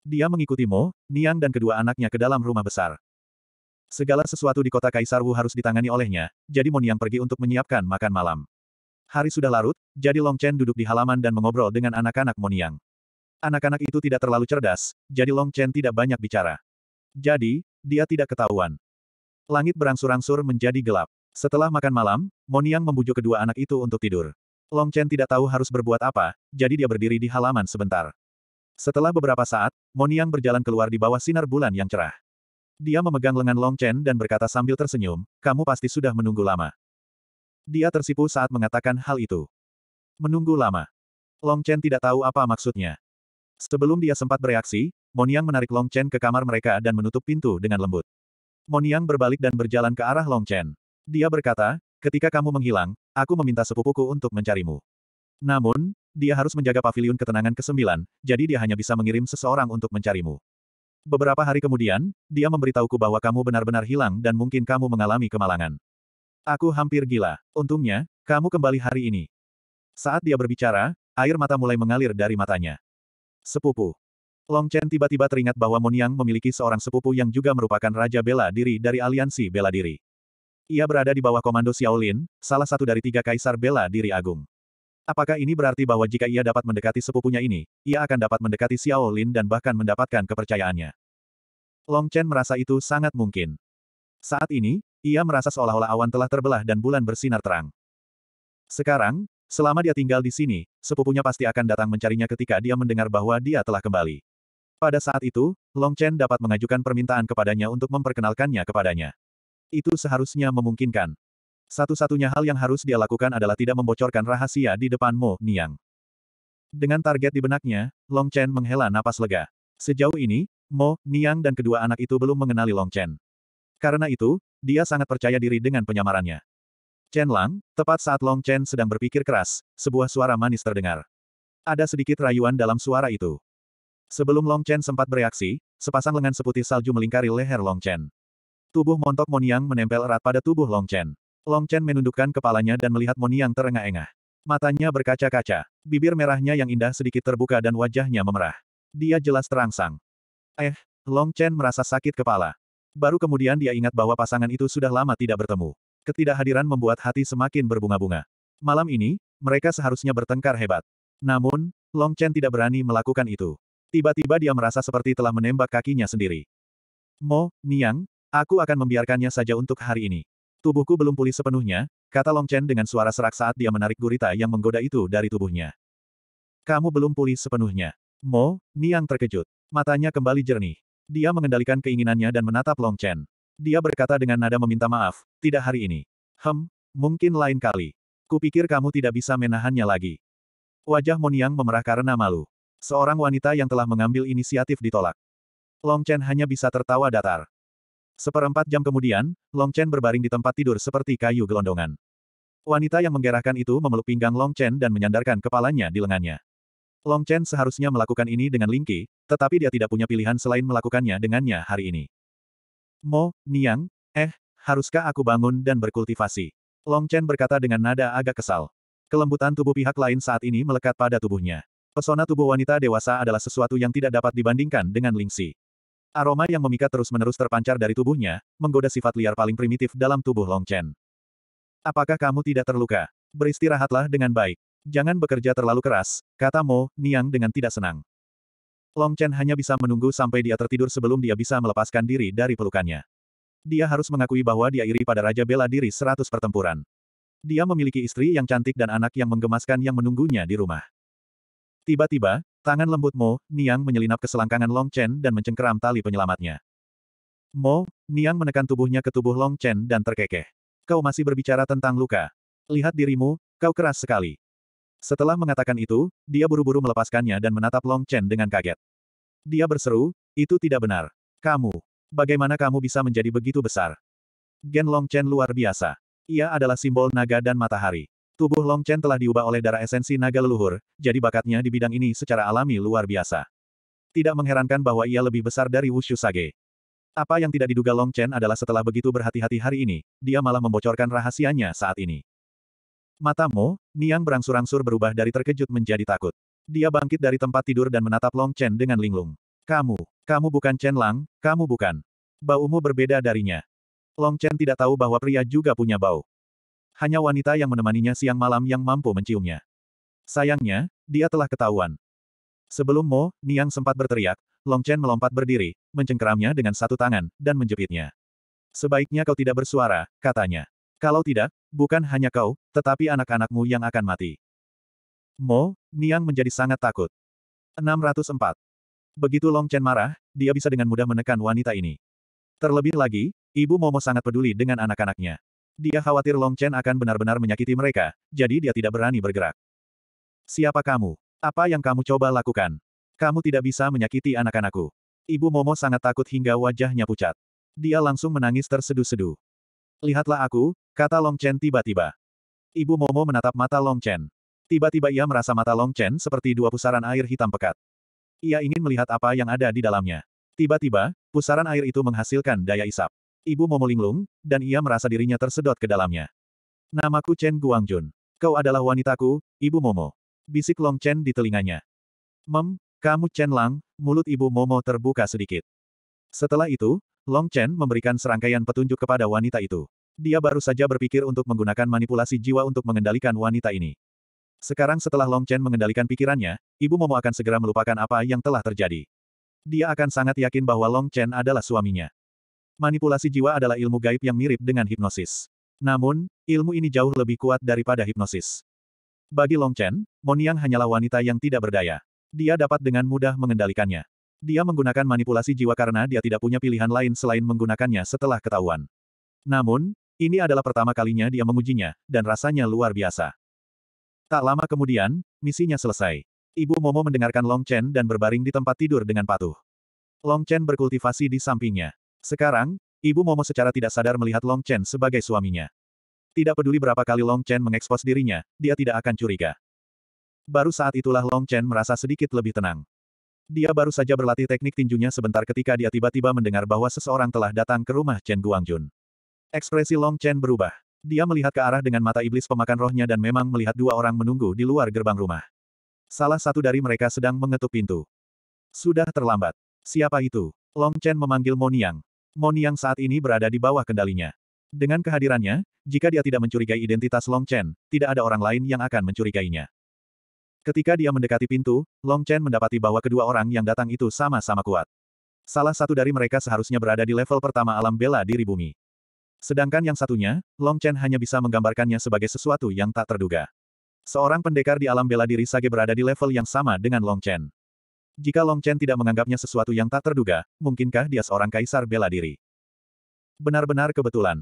Dia mengikuti Mo, Niang dan kedua anaknya ke dalam rumah besar. Segala sesuatu di kota Kaisar Wu harus ditangani olehnya, jadi Mo Niang pergi untuk menyiapkan makan malam. Hari sudah larut, jadi Long Chen duduk di halaman dan mengobrol dengan anak-anak Mo Niang. Anak-anak itu tidak terlalu cerdas, jadi Long Chen tidak banyak bicara. Jadi, dia tidak ketahuan. Langit berangsur-angsur menjadi gelap. Setelah makan malam, Mo Niang membujuk kedua anak itu untuk tidur. Long Chen tidak tahu harus berbuat apa, jadi dia berdiri di halaman sebentar. Setelah beberapa saat, Moniang berjalan keluar di bawah sinar bulan yang cerah. Dia memegang lengan Long Chen dan berkata sambil tersenyum, kamu pasti sudah menunggu lama. Dia tersipu saat mengatakan hal itu. Menunggu lama. Long Chen tidak tahu apa maksudnya. Sebelum dia sempat bereaksi, Moniang menarik Long Chen ke kamar mereka dan menutup pintu dengan lembut. Moniang berbalik dan berjalan ke arah Long Chen. Dia berkata, ketika kamu menghilang, Aku meminta sepupuku untuk mencarimu. Namun, dia harus menjaga pavilion ketenangan ke-9, jadi dia hanya bisa mengirim seseorang untuk mencarimu. Beberapa hari kemudian, dia memberitahuku bahwa kamu benar-benar hilang dan mungkin kamu mengalami kemalangan. Aku hampir gila. Untungnya, kamu kembali hari ini. Saat dia berbicara, air mata mulai mengalir dari matanya. Sepupu. Long Chen tiba-tiba teringat bahwa Moniang memiliki seorang sepupu yang juga merupakan Raja Bela Diri dari Aliansi Bela Diri. Ia berada di bawah komando Xiaolin, salah satu dari tiga kaisar bela diri agung. Apakah ini berarti bahwa jika ia dapat mendekati sepupunya ini, ia akan dapat mendekati Xiaolin dan bahkan mendapatkan kepercayaannya? Long Chen merasa itu sangat mungkin. Saat ini, ia merasa seolah-olah awan telah terbelah dan bulan bersinar terang. Sekarang, selama dia tinggal di sini, sepupunya pasti akan datang mencarinya ketika dia mendengar bahwa dia telah kembali. Pada saat itu, Long Chen dapat mengajukan permintaan kepadanya untuk memperkenalkannya kepadanya itu seharusnya memungkinkan. Satu-satunya hal yang harus dia lakukan adalah tidak membocorkan rahasia di depan Mo Niang. Dengan target di benaknya, Long Chen menghela napas lega. Sejauh ini, Mo, Niang dan kedua anak itu belum mengenali Long Chen. Karena itu, dia sangat percaya diri dengan penyamarannya. Chen Lang, tepat saat Long Chen sedang berpikir keras, sebuah suara manis terdengar. Ada sedikit rayuan dalam suara itu. Sebelum Long Chen sempat bereaksi, sepasang lengan seputih salju melingkari leher Long Chen. Tubuh montok Moniang menempel erat pada tubuh Long Chen. Long Chen menundukkan kepalanya dan melihat Moniang terengah-engah. Matanya berkaca-kaca, bibir merahnya yang indah sedikit terbuka dan wajahnya memerah. Dia jelas terangsang. Eh, Long Chen merasa sakit kepala. Baru kemudian dia ingat bahwa pasangan itu sudah lama tidak bertemu. Ketidakhadiran membuat hati semakin berbunga-bunga. Malam ini, mereka seharusnya bertengkar hebat. Namun, Long Chen tidak berani melakukan itu. Tiba-tiba dia merasa seperti telah menembak kakinya sendiri. Mo, Niang, Aku akan membiarkannya saja untuk hari ini. Tubuhku belum pulih sepenuhnya, kata Long Chen dengan suara serak saat dia menarik gurita yang menggoda itu dari tubuhnya. Kamu belum pulih sepenuhnya. Mo, Niang terkejut. Matanya kembali jernih. Dia mengendalikan keinginannya dan menatap Long Chen. Dia berkata dengan nada meminta maaf, tidak hari ini. Hem, mungkin lain kali. Kupikir kamu tidak bisa menahannya lagi. Wajah Mo Niang memerah karena malu. Seorang wanita yang telah mengambil inisiatif ditolak. Long Chen hanya bisa tertawa datar. Seperempat jam kemudian, Long Chen berbaring di tempat tidur seperti kayu gelondongan. Wanita yang menggerakkan itu memeluk pinggang Long Chen dan menyandarkan kepalanya di lengannya. Long Chen seharusnya melakukan ini dengan Lingqi, tetapi dia tidak punya pilihan selain melakukannya dengannya hari ini. Mo, Niang, eh, haruskah aku bangun dan berkultivasi? Long Chen berkata dengan nada agak kesal. Kelembutan tubuh pihak lain saat ini melekat pada tubuhnya. Pesona tubuh wanita dewasa adalah sesuatu yang tidak dapat dibandingkan dengan Ling Lingxi. Aroma yang memikat terus-menerus terpancar dari tubuhnya, menggoda sifat liar paling primitif dalam tubuh Long Chen. Apakah kamu tidak terluka? Beristirahatlah dengan baik. Jangan bekerja terlalu keras, kata Mo, Niang dengan tidak senang. Long Chen hanya bisa menunggu sampai dia tertidur sebelum dia bisa melepaskan diri dari pelukannya. Dia harus mengakui bahwa dia iri pada Raja Bela Diri seratus pertempuran. Dia memiliki istri yang cantik dan anak yang menggemaskan yang menunggunya di rumah. Tiba-tiba, Tangan lembut Mo, Niang menyelinap ke selangkangan Long Chen dan mencengkeram tali penyelamatnya. Mo, Niang menekan tubuhnya ke tubuh Long Chen dan terkekeh. Kau masih berbicara tentang luka. Lihat dirimu, kau keras sekali. Setelah mengatakan itu, dia buru-buru melepaskannya dan menatap Long Chen dengan kaget. Dia berseru, itu tidak benar. Kamu, bagaimana kamu bisa menjadi begitu besar? Gen Long Chen luar biasa. Ia adalah simbol naga dan matahari. Tubuh Long Chen telah diubah oleh darah esensi naga leluhur, jadi bakatnya di bidang ini secara alami luar biasa. Tidak mengherankan bahwa ia lebih besar dari Wushu Sage. Apa yang tidak diduga Long Chen adalah setelah begitu berhati-hati hari ini, dia malah membocorkan rahasianya saat ini. Matamu, Niang berangsur-angsur berubah dari terkejut menjadi takut. Dia bangkit dari tempat tidur dan menatap Long Chen dengan linglung. Kamu, kamu bukan Chen Lang, kamu bukan. Baumu berbeda darinya. Long Chen tidak tahu bahwa pria juga punya bau hanya wanita yang menemaninya siang malam yang mampu menciumnya. Sayangnya, dia telah ketahuan. Sebelum Mo, Niang sempat berteriak, Long Chen melompat berdiri, mencengkeramnya dengan satu tangan, dan menjepitnya. Sebaiknya kau tidak bersuara, katanya. Kalau tidak, bukan hanya kau, tetapi anak-anakmu yang akan mati. Mo, Niang menjadi sangat takut. 604. Begitu Long Chen marah, dia bisa dengan mudah menekan wanita ini. Terlebih lagi, ibu Momo sangat peduli dengan anak-anaknya. Dia khawatir Long Chen akan benar-benar menyakiti mereka, jadi dia tidak berani bergerak. Siapa kamu? Apa yang kamu coba lakukan? Kamu tidak bisa menyakiti anak-anakku. Ibu Momo sangat takut hingga wajahnya pucat. Dia langsung menangis tersedu-sedu. Lihatlah aku, kata Long Chen tiba-tiba. Ibu Momo menatap mata Long Chen. Tiba-tiba ia merasa mata Long Chen seperti dua pusaran air hitam pekat. Ia ingin melihat apa yang ada di dalamnya. Tiba-tiba, pusaran air itu menghasilkan daya isap. Ibu Momo linglung, dan ia merasa dirinya tersedot ke dalamnya. Namaku Chen Guangjun. Kau adalah wanitaku, Ibu Momo. Bisik Long Chen di telinganya. Mem, kamu Chen Lang, mulut Ibu Momo terbuka sedikit. Setelah itu, Long Chen memberikan serangkaian petunjuk kepada wanita itu. Dia baru saja berpikir untuk menggunakan manipulasi jiwa untuk mengendalikan wanita ini. Sekarang setelah Long Chen mengendalikan pikirannya, Ibu Momo akan segera melupakan apa yang telah terjadi. Dia akan sangat yakin bahwa Long Chen adalah suaminya. Manipulasi jiwa adalah ilmu gaib yang mirip dengan hipnosis. Namun, ilmu ini jauh lebih kuat daripada hipnosis. Bagi Long Chen, Moniang hanyalah wanita yang tidak berdaya. Dia dapat dengan mudah mengendalikannya. Dia menggunakan manipulasi jiwa karena dia tidak punya pilihan lain selain menggunakannya setelah ketahuan. Namun, ini adalah pertama kalinya dia mengujinya, dan rasanya luar biasa. Tak lama kemudian, misinya selesai. Ibu Momo mendengarkan Long Chen dan berbaring di tempat tidur dengan patuh. Long Chen berkultivasi di sampingnya. Sekarang, Ibu Momo secara tidak sadar melihat Long Chen sebagai suaminya. Tidak peduli berapa kali Long Chen mengekspos dirinya, dia tidak akan curiga. Baru saat itulah Long Chen merasa sedikit lebih tenang. Dia baru saja berlatih teknik tinjunya sebentar ketika dia tiba-tiba mendengar bahwa seseorang telah datang ke rumah Chen Guangjun. Ekspresi Long Chen berubah. Dia melihat ke arah dengan mata iblis pemakan rohnya dan memang melihat dua orang menunggu di luar gerbang rumah. Salah satu dari mereka sedang mengetuk pintu. Sudah terlambat. Siapa itu? Long Chen memanggil Moniang. Moni yang saat ini berada di bawah kendalinya. Dengan kehadirannya, jika dia tidak mencurigai identitas Long Chen, tidak ada orang lain yang akan mencurigainya. Ketika dia mendekati pintu, Long Chen mendapati bahwa kedua orang yang datang itu sama-sama kuat. Salah satu dari mereka seharusnya berada di level pertama alam bela diri bumi. Sedangkan yang satunya, Long Chen hanya bisa menggambarkannya sebagai sesuatu yang tak terduga. Seorang pendekar di alam bela diri Sage berada di level yang sama dengan Long Chen. Jika Long Chen tidak menganggapnya sesuatu yang tak terduga, mungkinkah dia seorang kaisar bela diri? Benar-benar kebetulan.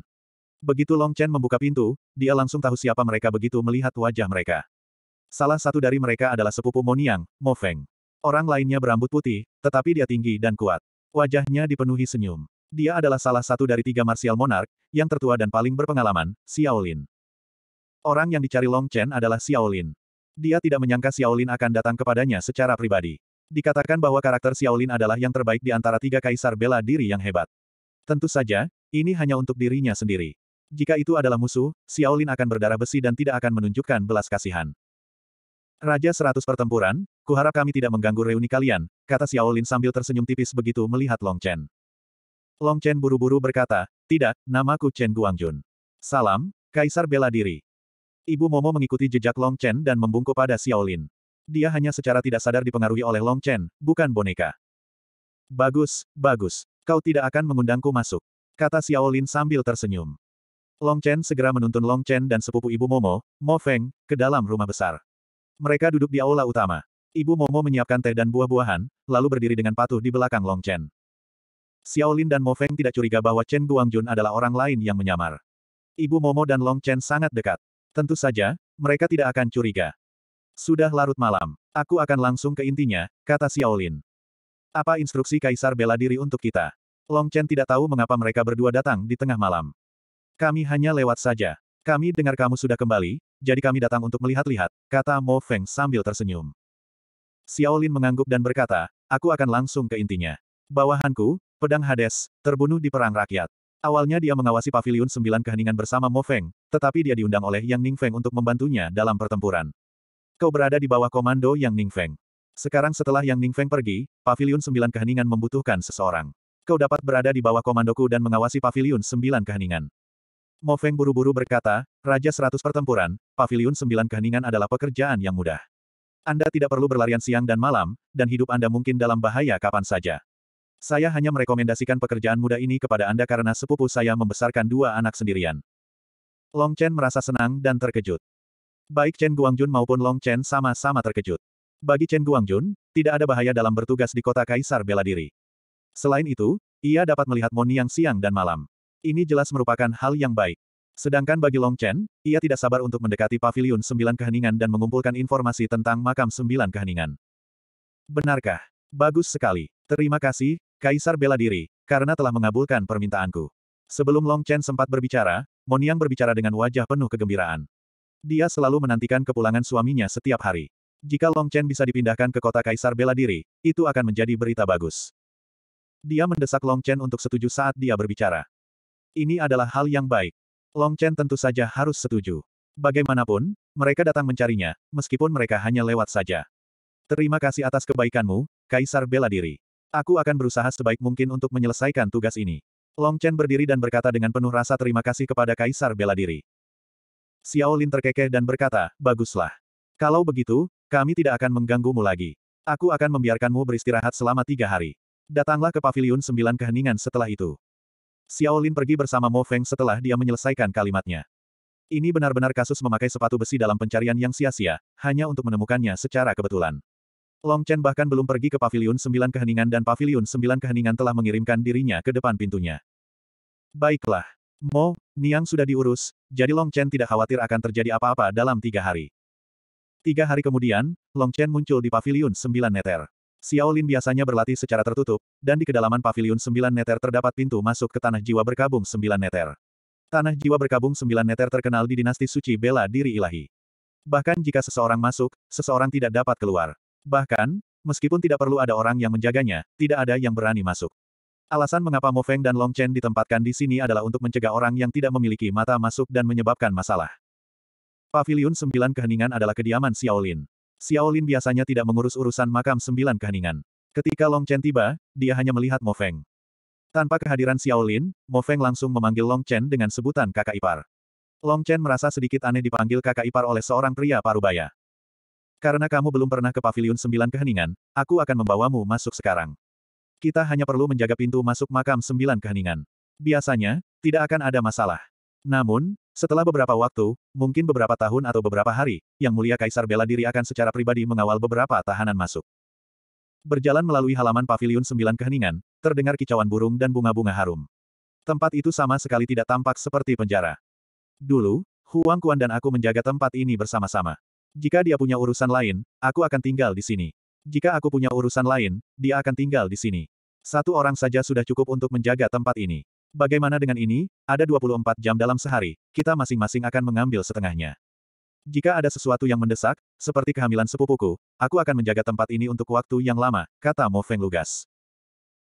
Begitu Long Chen membuka pintu, dia langsung tahu siapa mereka begitu melihat wajah mereka. Salah satu dari mereka adalah sepupu Moniang, Mo Feng. Orang lainnya berambut putih, tetapi dia tinggi dan kuat. Wajahnya dipenuhi senyum. Dia adalah salah satu dari tiga martial monark, yang tertua dan paling berpengalaman, Xiaolin. Orang yang dicari Long Chen adalah Xiaolin. Dia tidak menyangka Xiaolin akan datang kepadanya secara pribadi. Dikatakan bahwa karakter Xiaolin adalah yang terbaik di antara tiga kaisar bela diri yang hebat. Tentu saja, ini hanya untuk dirinya sendiri. Jika itu adalah musuh, Xiaolin akan berdarah besi dan tidak akan menunjukkan belas kasihan. Raja Seratus Pertempuran, kuharap kami tidak mengganggu reuni kalian, kata Xiaolin sambil tersenyum tipis begitu melihat Long Chen. Long Chen buru-buru berkata, tidak, namaku Chen Guangjun. Salam, Kaisar Bela Diri. Ibu Momo mengikuti jejak Long Chen dan membungkuk pada Xiaolin. Dia hanya secara tidak sadar dipengaruhi oleh Long Chen, bukan boneka. Bagus, bagus. Kau tidak akan mengundangku masuk. Kata Xiaolin sambil tersenyum. Long Chen segera menuntun Long Chen dan sepupu Ibu Momo, Mo Feng, ke dalam rumah besar. Mereka duduk di aula utama. Ibu Momo menyiapkan teh dan buah-buahan, lalu berdiri dengan patuh di belakang Long Chen. Xiaolin dan Mo Feng tidak curiga bahwa Chen Guangjun adalah orang lain yang menyamar. Ibu Momo dan Long Chen sangat dekat. Tentu saja, mereka tidak akan curiga. Sudah larut malam. Aku akan langsung ke intinya, kata Xiaolin. Apa instruksi Kaisar bela diri untuk kita? Long Chen tidak tahu mengapa mereka berdua datang di tengah malam. Kami hanya lewat saja. Kami dengar kamu sudah kembali, jadi kami datang untuk melihat-lihat, kata Mo Feng sambil tersenyum. Xiaolin mengangguk dan berkata, aku akan langsung ke intinya. Bawahanku, pedang Hades, terbunuh di perang rakyat. Awalnya dia mengawasi Paviliun sembilan keheningan bersama Mo Feng, tetapi dia diundang oleh Yang Ning Feng untuk membantunya dalam pertempuran. Kau berada di bawah komando Yang Ning Feng. Sekarang setelah Yang Feng pergi, Paviliun Sembilan Keheningan membutuhkan seseorang. Kau dapat berada di bawah komandoku dan mengawasi Paviliun Sembilan Keheningan. Mo Feng buru-buru berkata, Raja Seratus Pertempuran, Paviliun Sembilan Keheningan adalah pekerjaan yang mudah. Anda tidak perlu berlarian siang dan malam, dan hidup Anda mungkin dalam bahaya kapan saja. Saya hanya merekomendasikan pekerjaan muda ini kepada Anda karena sepupu saya membesarkan dua anak sendirian. Long Chen merasa senang dan terkejut. Baik Chen Guangjun maupun Long Chen sama-sama terkejut. Bagi Chen Guangjun, tidak ada bahaya dalam bertugas di kota Kaisar bela diri. Selain itu, ia dapat melihat Moni yang siang dan malam. Ini jelas merupakan hal yang baik. Sedangkan bagi Long Chen, ia tidak sabar untuk mendekati Paviliun Sembilan Keheningan dan mengumpulkan informasi tentang makam Sembilan Keheningan. Benarkah? Bagus sekali. Terima kasih, Kaisar bela diri, karena telah mengabulkan permintaanku. Sebelum Long Chen sempat berbicara, Moniang berbicara dengan wajah penuh kegembiraan. Dia selalu menantikan kepulangan suaminya setiap hari. Jika Long Chen bisa dipindahkan ke kota Kaisar Bela Diri, itu akan menjadi berita bagus. Dia mendesak Long Chen untuk setuju saat dia berbicara. Ini adalah hal yang baik. Long Chen tentu saja harus setuju. Bagaimanapun, mereka datang mencarinya, meskipun mereka hanya lewat saja. Terima kasih atas kebaikanmu, Kaisar Bela Diri. Aku akan berusaha sebaik mungkin untuk menyelesaikan tugas ini. Long Chen berdiri dan berkata dengan penuh rasa terima kasih kepada Kaisar Bela Diri. Xiaolin terkekeh dan berkata, baguslah. Kalau begitu, kami tidak akan mengganggumu lagi. Aku akan membiarkanmu beristirahat selama tiga hari. Datanglah ke Paviliun Sembilan Keheningan setelah itu. Xiaolin pergi bersama Mo Feng setelah dia menyelesaikan kalimatnya. Ini benar-benar kasus memakai sepatu besi dalam pencarian yang sia-sia, hanya untuk menemukannya secara kebetulan. Long Chen bahkan belum pergi ke Paviliun Sembilan Keheningan dan Paviliun Sembilan Keheningan telah mengirimkan dirinya ke depan pintunya. Baiklah, Mo, Niang sudah diurus, jadi Long Chen tidak khawatir akan terjadi apa-apa dalam tiga hari. Tiga hari kemudian, Long Chen muncul di Paviliun 9 Neter. Lin biasanya berlatih secara tertutup, dan di kedalaman Paviliun Sembilan Neter terdapat pintu masuk ke Tanah Jiwa Berkabung Sembilan Neter. Tanah Jiwa Berkabung Sembilan Neter terkenal di dinasti suci bela diri ilahi. Bahkan jika seseorang masuk, seseorang tidak dapat keluar. Bahkan, meskipun tidak perlu ada orang yang menjaganya, tidak ada yang berani masuk. Alasan mengapa Mo Feng dan Long Chen ditempatkan di sini adalah untuk mencegah orang yang tidak memiliki mata masuk dan menyebabkan masalah. Paviliun Sembilan Keheningan adalah kediaman Xiaolin. Xiaolin biasanya tidak mengurus urusan makam Sembilan Keheningan. Ketika Long Chen tiba, dia hanya melihat Mo Feng. Tanpa kehadiran Xiaolin, Mo Feng langsung memanggil Long Chen dengan sebutan kakak ipar. Long Chen merasa sedikit aneh dipanggil kakak ipar oleh seorang pria parubaya. Karena kamu belum pernah ke Paviliun Sembilan Keheningan, aku akan membawamu masuk sekarang. Kita hanya perlu menjaga pintu masuk makam sembilan keheningan. Biasanya, tidak akan ada masalah. Namun, setelah beberapa waktu, mungkin beberapa tahun atau beberapa hari, Yang Mulia Kaisar bela diri akan secara pribadi mengawal beberapa tahanan masuk. Berjalan melalui halaman paviliun sembilan keheningan, terdengar kicauan burung dan bunga-bunga harum. Tempat itu sama sekali tidak tampak seperti penjara. Dulu, Huang Kuan dan aku menjaga tempat ini bersama-sama. Jika dia punya urusan lain, aku akan tinggal di sini. Jika aku punya urusan lain, dia akan tinggal di sini. Satu orang saja sudah cukup untuk menjaga tempat ini. Bagaimana dengan ini? Ada 24 jam dalam sehari, kita masing-masing akan mengambil setengahnya. Jika ada sesuatu yang mendesak, seperti kehamilan sepupuku, aku akan menjaga tempat ini untuk waktu yang lama, kata Mo Feng lugas.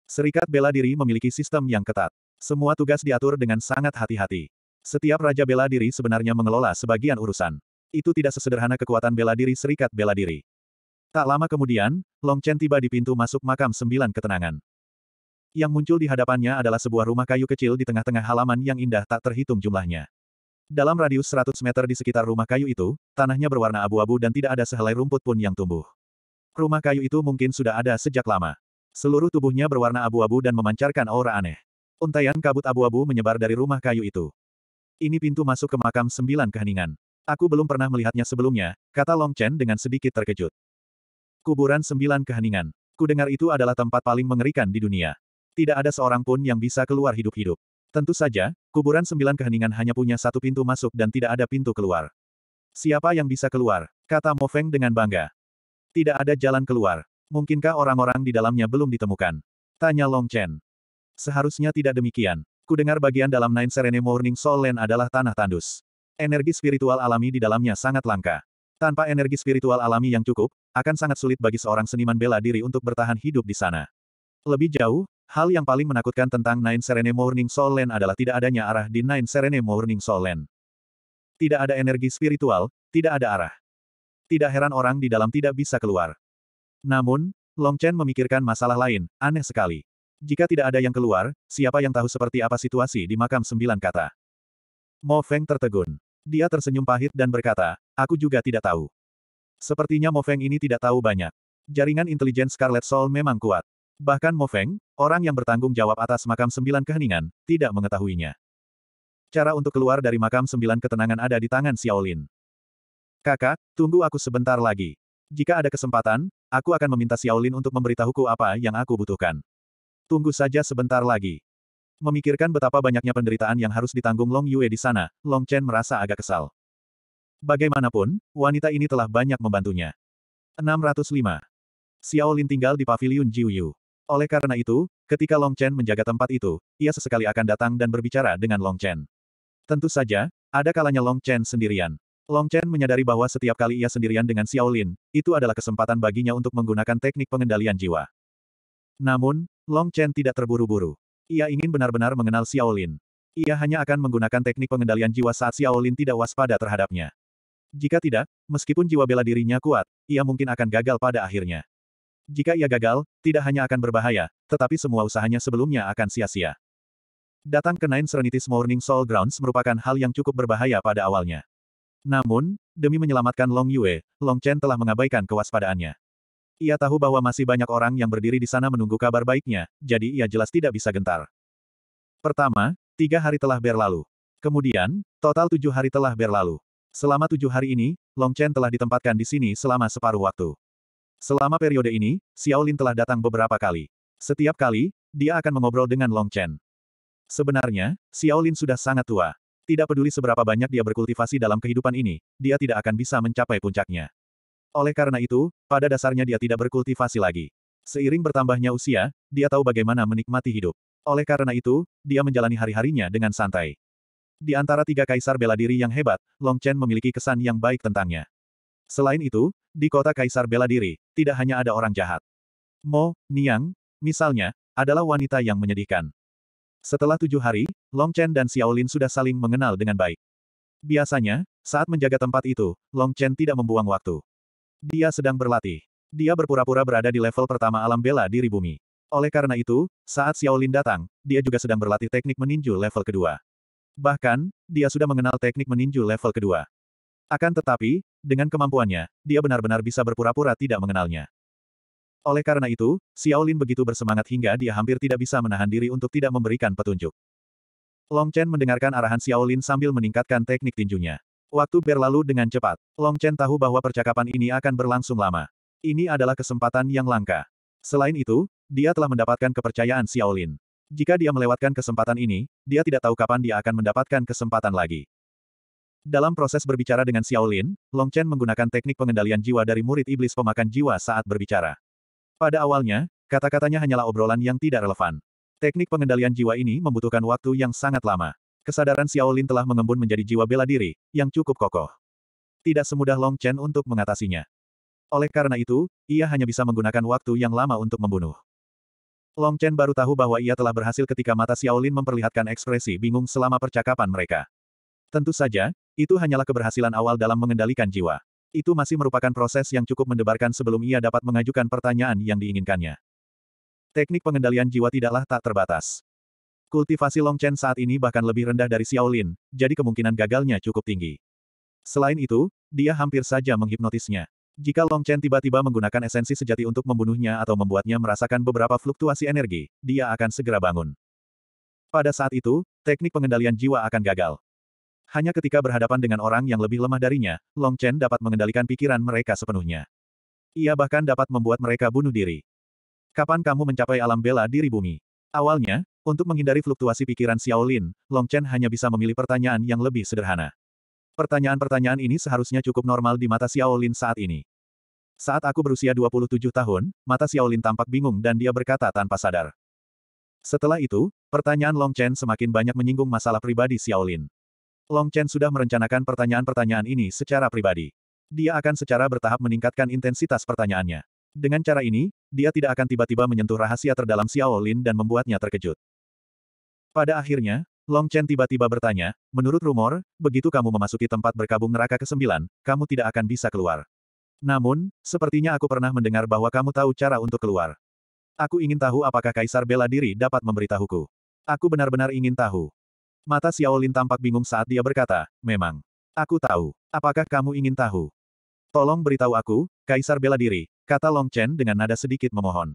Serikat bela diri memiliki sistem yang ketat. Semua tugas diatur dengan sangat hati-hati. Setiap raja bela diri sebenarnya mengelola sebagian urusan. Itu tidak sesederhana kekuatan bela diri serikat bela diri. Tak lama kemudian, Long Chen tiba di pintu masuk makam sembilan ketenangan. Yang muncul di hadapannya adalah sebuah rumah kayu kecil di tengah-tengah halaman yang indah tak terhitung jumlahnya. Dalam radius 100 meter di sekitar rumah kayu itu, tanahnya berwarna abu-abu dan tidak ada sehelai rumput pun yang tumbuh. Rumah kayu itu mungkin sudah ada sejak lama. Seluruh tubuhnya berwarna abu-abu dan memancarkan aura aneh. Untaian kabut abu-abu menyebar dari rumah kayu itu. Ini pintu masuk ke makam sembilan keheningan. Aku belum pernah melihatnya sebelumnya, kata Long Chen dengan sedikit terkejut. Kuburan sembilan keheningan. Kudengar itu adalah tempat paling mengerikan di dunia. Tidak ada seorang pun yang bisa keluar hidup-hidup. Tentu saja, kuburan sembilan keheningan hanya punya satu pintu masuk dan tidak ada pintu keluar. Siapa yang bisa keluar? Kata Mo Feng dengan bangga. Tidak ada jalan keluar. Mungkinkah orang-orang di dalamnya belum ditemukan? Tanya Long Chen. Seharusnya tidak demikian. Kudengar bagian dalam Nine Serene Morning Soul Land adalah tanah tandus. Energi spiritual alami di dalamnya sangat langka. Tanpa energi spiritual alami yang cukup, akan sangat sulit bagi seorang seniman bela diri untuk bertahan hidup di sana. Lebih jauh, Hal yang paling menakutkan tentang Nine Serene Morning Soul Land adalah tidak adanya arah di Nine Serene Morning Soul Land. Tidak ada energi spiritual, tidak ada arah. Tidak heran orang di dalam tidak bisa keluar. Namun, Long Chen memikirkan masalah lain, aneh sekali. Jika tidak ada yang keluar, siapa yang tahu seperti apa situasi di makam sembilan kata? Mo Feng tertegun. Dia tersenyum pahit dan berkata, aku juga tidak tahu. Sepertinya Mo Feng ini tidak tahu banyak. Jaringan intelijen Scarlet Soul memang kuat. Bahkan Mo Feng, orang yang bertanggung jawab atas makam sembilan keheningan, tidak mengetahuinya. Cara untuk keluar dari makam sembilan ketenangan ada di tangan Xiaolin. Kakak, tunggu aku sebentar lagi. Jika ada kesempatan, aku akan meminta Xiaolin untuk memberitahuku apa yang aku butuhkan. Tunggu saja sebentar lagi. Memikirkan betapa banyaknya penderitaan yang harus ditanggung Long Yue di sana, Long Chen merasa agak kesal. Bagaimanapun, wanita ini telah banyak membantunya. 605. Xiaolin tinggal di Paviliun Jiuyu. Oleh karena itu, ketika Long Chen menjaga tempat itu, ia sesekali akan datang dan berbicara dengan Long Chen. Tentu saja, ada kalanya Long Chen sendirian. Long Chen menyadari bahwa setiap kali ia sendirian dengan Xiao Lin, itu adalah kesempatan baginya untuk menggunakan teknik pengendalian jiwa. Namun, Long Chen tidak terburu-buru. Ia ingin benar-benar mengenal Xiao Lin. Ia hanya akan menggunakan teknik pengendalian jiwa saat Xiao Lin tidak waspada terhadapnya. Jika tidak, meskipun jiwa bela dirinya kuat, ia mungkin akan gagal pada akhirnya. Jika ia gagal, tidak hanya akan berbahaya, tetapi semua usahanya sebelumnya akan sia-sia. Datang ke Nine Serenities Morning Soul Grounds merupakan hal yang cukup berbahaya pada awalnya. Namun, demi menyelamatkan Long Yue, Long Chen telah mengabaikan kewaspadaannya. Ia tahu bahwa masih banyak orang yang berdiri di sana menunggu kabar baiknya, jadi ia jelas tidak bisa gentar. Pertama, tiga hari telah berlalu. Kemudian, total tujuh hari telah berlalu. Selama tujuh hari ini, Long Chen telah ditempatkan di sini selama separuh waktu. Selama periode ini, Xiaolin telah datang beberapa kali. Setiap kali, dia akan mengobrol dengan Long Chen. Sebenarnya, Xiaolin sudah sangat tua. Tidak peduli seberapa banyak dia berkultivasi dalam kehidupan ini, dia tidak akan bisa mencapai puncaknya. Oleh karena itu, pada dasarnya dia tidak berkultivasi lagi. Seiring bertambahnya usia, dia tahu bagaimana menikmati hidup. Oleh karena itu, dia menjalani hari-harinya dengan santai. Di antara tiga kaisar bela diri yang hebat, Long Chen memiliki kesan yang baik tentangnya. Selain itu, di kota Kaisar bela diri, tidak hanya ada orang jahat. Mo, Niang, misalnya, adalah wanita yang menyedihkan. Setelah tujuh hari, Long Chen dan Xiaolin sudah saling mengenal dengan baik. Biasanya, saat menjaga tempat itu, Long Chen tidak membuang waktu. Dia sedang berlatih. Dia berpura-pura berada di level pertama alam bela diri bumi. Oleh karena itu, saat Xiaolin datang, dia juga sedang berlatih teknik meninju level kedua. Bahkan, dia sudah mengenal teknik meninju level kedua. Akan tetapi, dengan kemampuannya, dia benar-benar bisa berpura-pura tidak mengenalnya. Oleh karena itu, Xiaolin begitu bersemangat hingga dia hampir tidak bisa menahan diri untuk tidak memberikan petunjuk. Long Chen mendengarkan arahan Xiaolin sambil meningkatkan teknik tinjunya. Waktu berlalu dengan cepat. Long Chen tahu bahwa percakapan ini akan berlangsung lama. Ini adalah kesempatan yang langka. Selain itu, dia telah mendapatkan kepercayaan Xiaolin. Jika dia melewatkan kesempatan ini, dia tidak tahu kapan dia akan mendapatkan kesempatan lagi. Dalam proses berbicara dengan Xiaolin, Long Chen menggunakan teknik pengendalian jiwa dari murid iblis pemakan jiwa saat berbicara. Pada awalnya, kata-katanya hanyalah obrolan yang tidak relevan. Teknik pengendalian jiwa ini membutuhkan waktu yang sangat lama. Kesadaran Xiaolin telah mengembun menjadi jiwa bela diri, yang cukup kokoh. Tidak semudah Long Chen untuk mengatasinya. Oleh karena itu, ia hanya bisa menggunakan waktu yang lama untuk membunuh. Long Chen baru tahu bahwa ia telah berhasil ketika mata Xiaolin memperlihatkan ekspresi bingung selama percakapan mereka. Tentu saja, itu hanyalah keberhasilan awal dalam mengendalikan jiwa. Itu masih merupakan proses yang cukup mendebarkan sebelum ia dapat mengajukan pertanyaan yang diinginkannya. Teknik pengendalian jiwa tidaklah tak terbatas. Kultivasi Long Chen saat ini bahkan lebih rendah dari Xiaolin, jadi kemungkinan gagalnya cukup tinggi. Selain itu, dia hampir saja menghipnotisnya. Jika Long Chen tiba-tiba menggunakan esensi sejati untuk membunuhnya atau membuatnya merasakan beberapa fluktuasi energi, dia akan segera bangun. Pada saat itu, teknik pengendalian jiwa akan gagal. Hanya ketika berhadapan dengan orang yang lebih lemah darinya, Long Chen dapat mengendalikan pikiran mereka sepenuhnya. Ia bahkan dapat membuat mereka bunuh diri. Kapan kamu mencapai alam bela diri bumi? Awalnya, untuk menghindari fluktuasi pikiran Xiaolin, Long Chen hanya bisa memilih pertanyaan yang lebih sederhana. Pertanyaan-pertanyaan ini seharusnya cukup normal di mata Xiaolin saat ini. Saat aku berusia 27 tahun, mata Xiaolin tampak bingung dan dia berkata tanpa sadar. Setelah itu, pertanyaan Long Chen semakin banyak menyinggung masalah pribadi Xiaolin. Long Chen sudah merencanakan pertanyaan-pertanyaan ini secara pribadi. Dia akan secara bertahap meningkatkan intensitas pertanyaannya. Dengan cara ini, dia tidak akan tiba-tiba menyentuh rahasia terdalam Xiao Lin dan membuatnya terkejut. Pada akhirnya, Long Chen tiba-tiba bertanya, menurut rumor, begitu kamu memasuki tempat berkabung neraka ke-9, kamu tidak akan bisa keluar. Namun, sepertinya aku pernah mendengar bahwa kamu tahu cara untuk keluar. Aku ingin tahu apakah Kaisar bela diri dapat memberitahuku. Aku benar-benar ingin tahu. Mata Xiao Lin tampak bingung saat dia berkata, memang. Aku tahu. Apakah kamu ingin tahu? Tolong beritahu aku, Kaisar bela diri, kata Long Chen dengan nada sedikit memohon.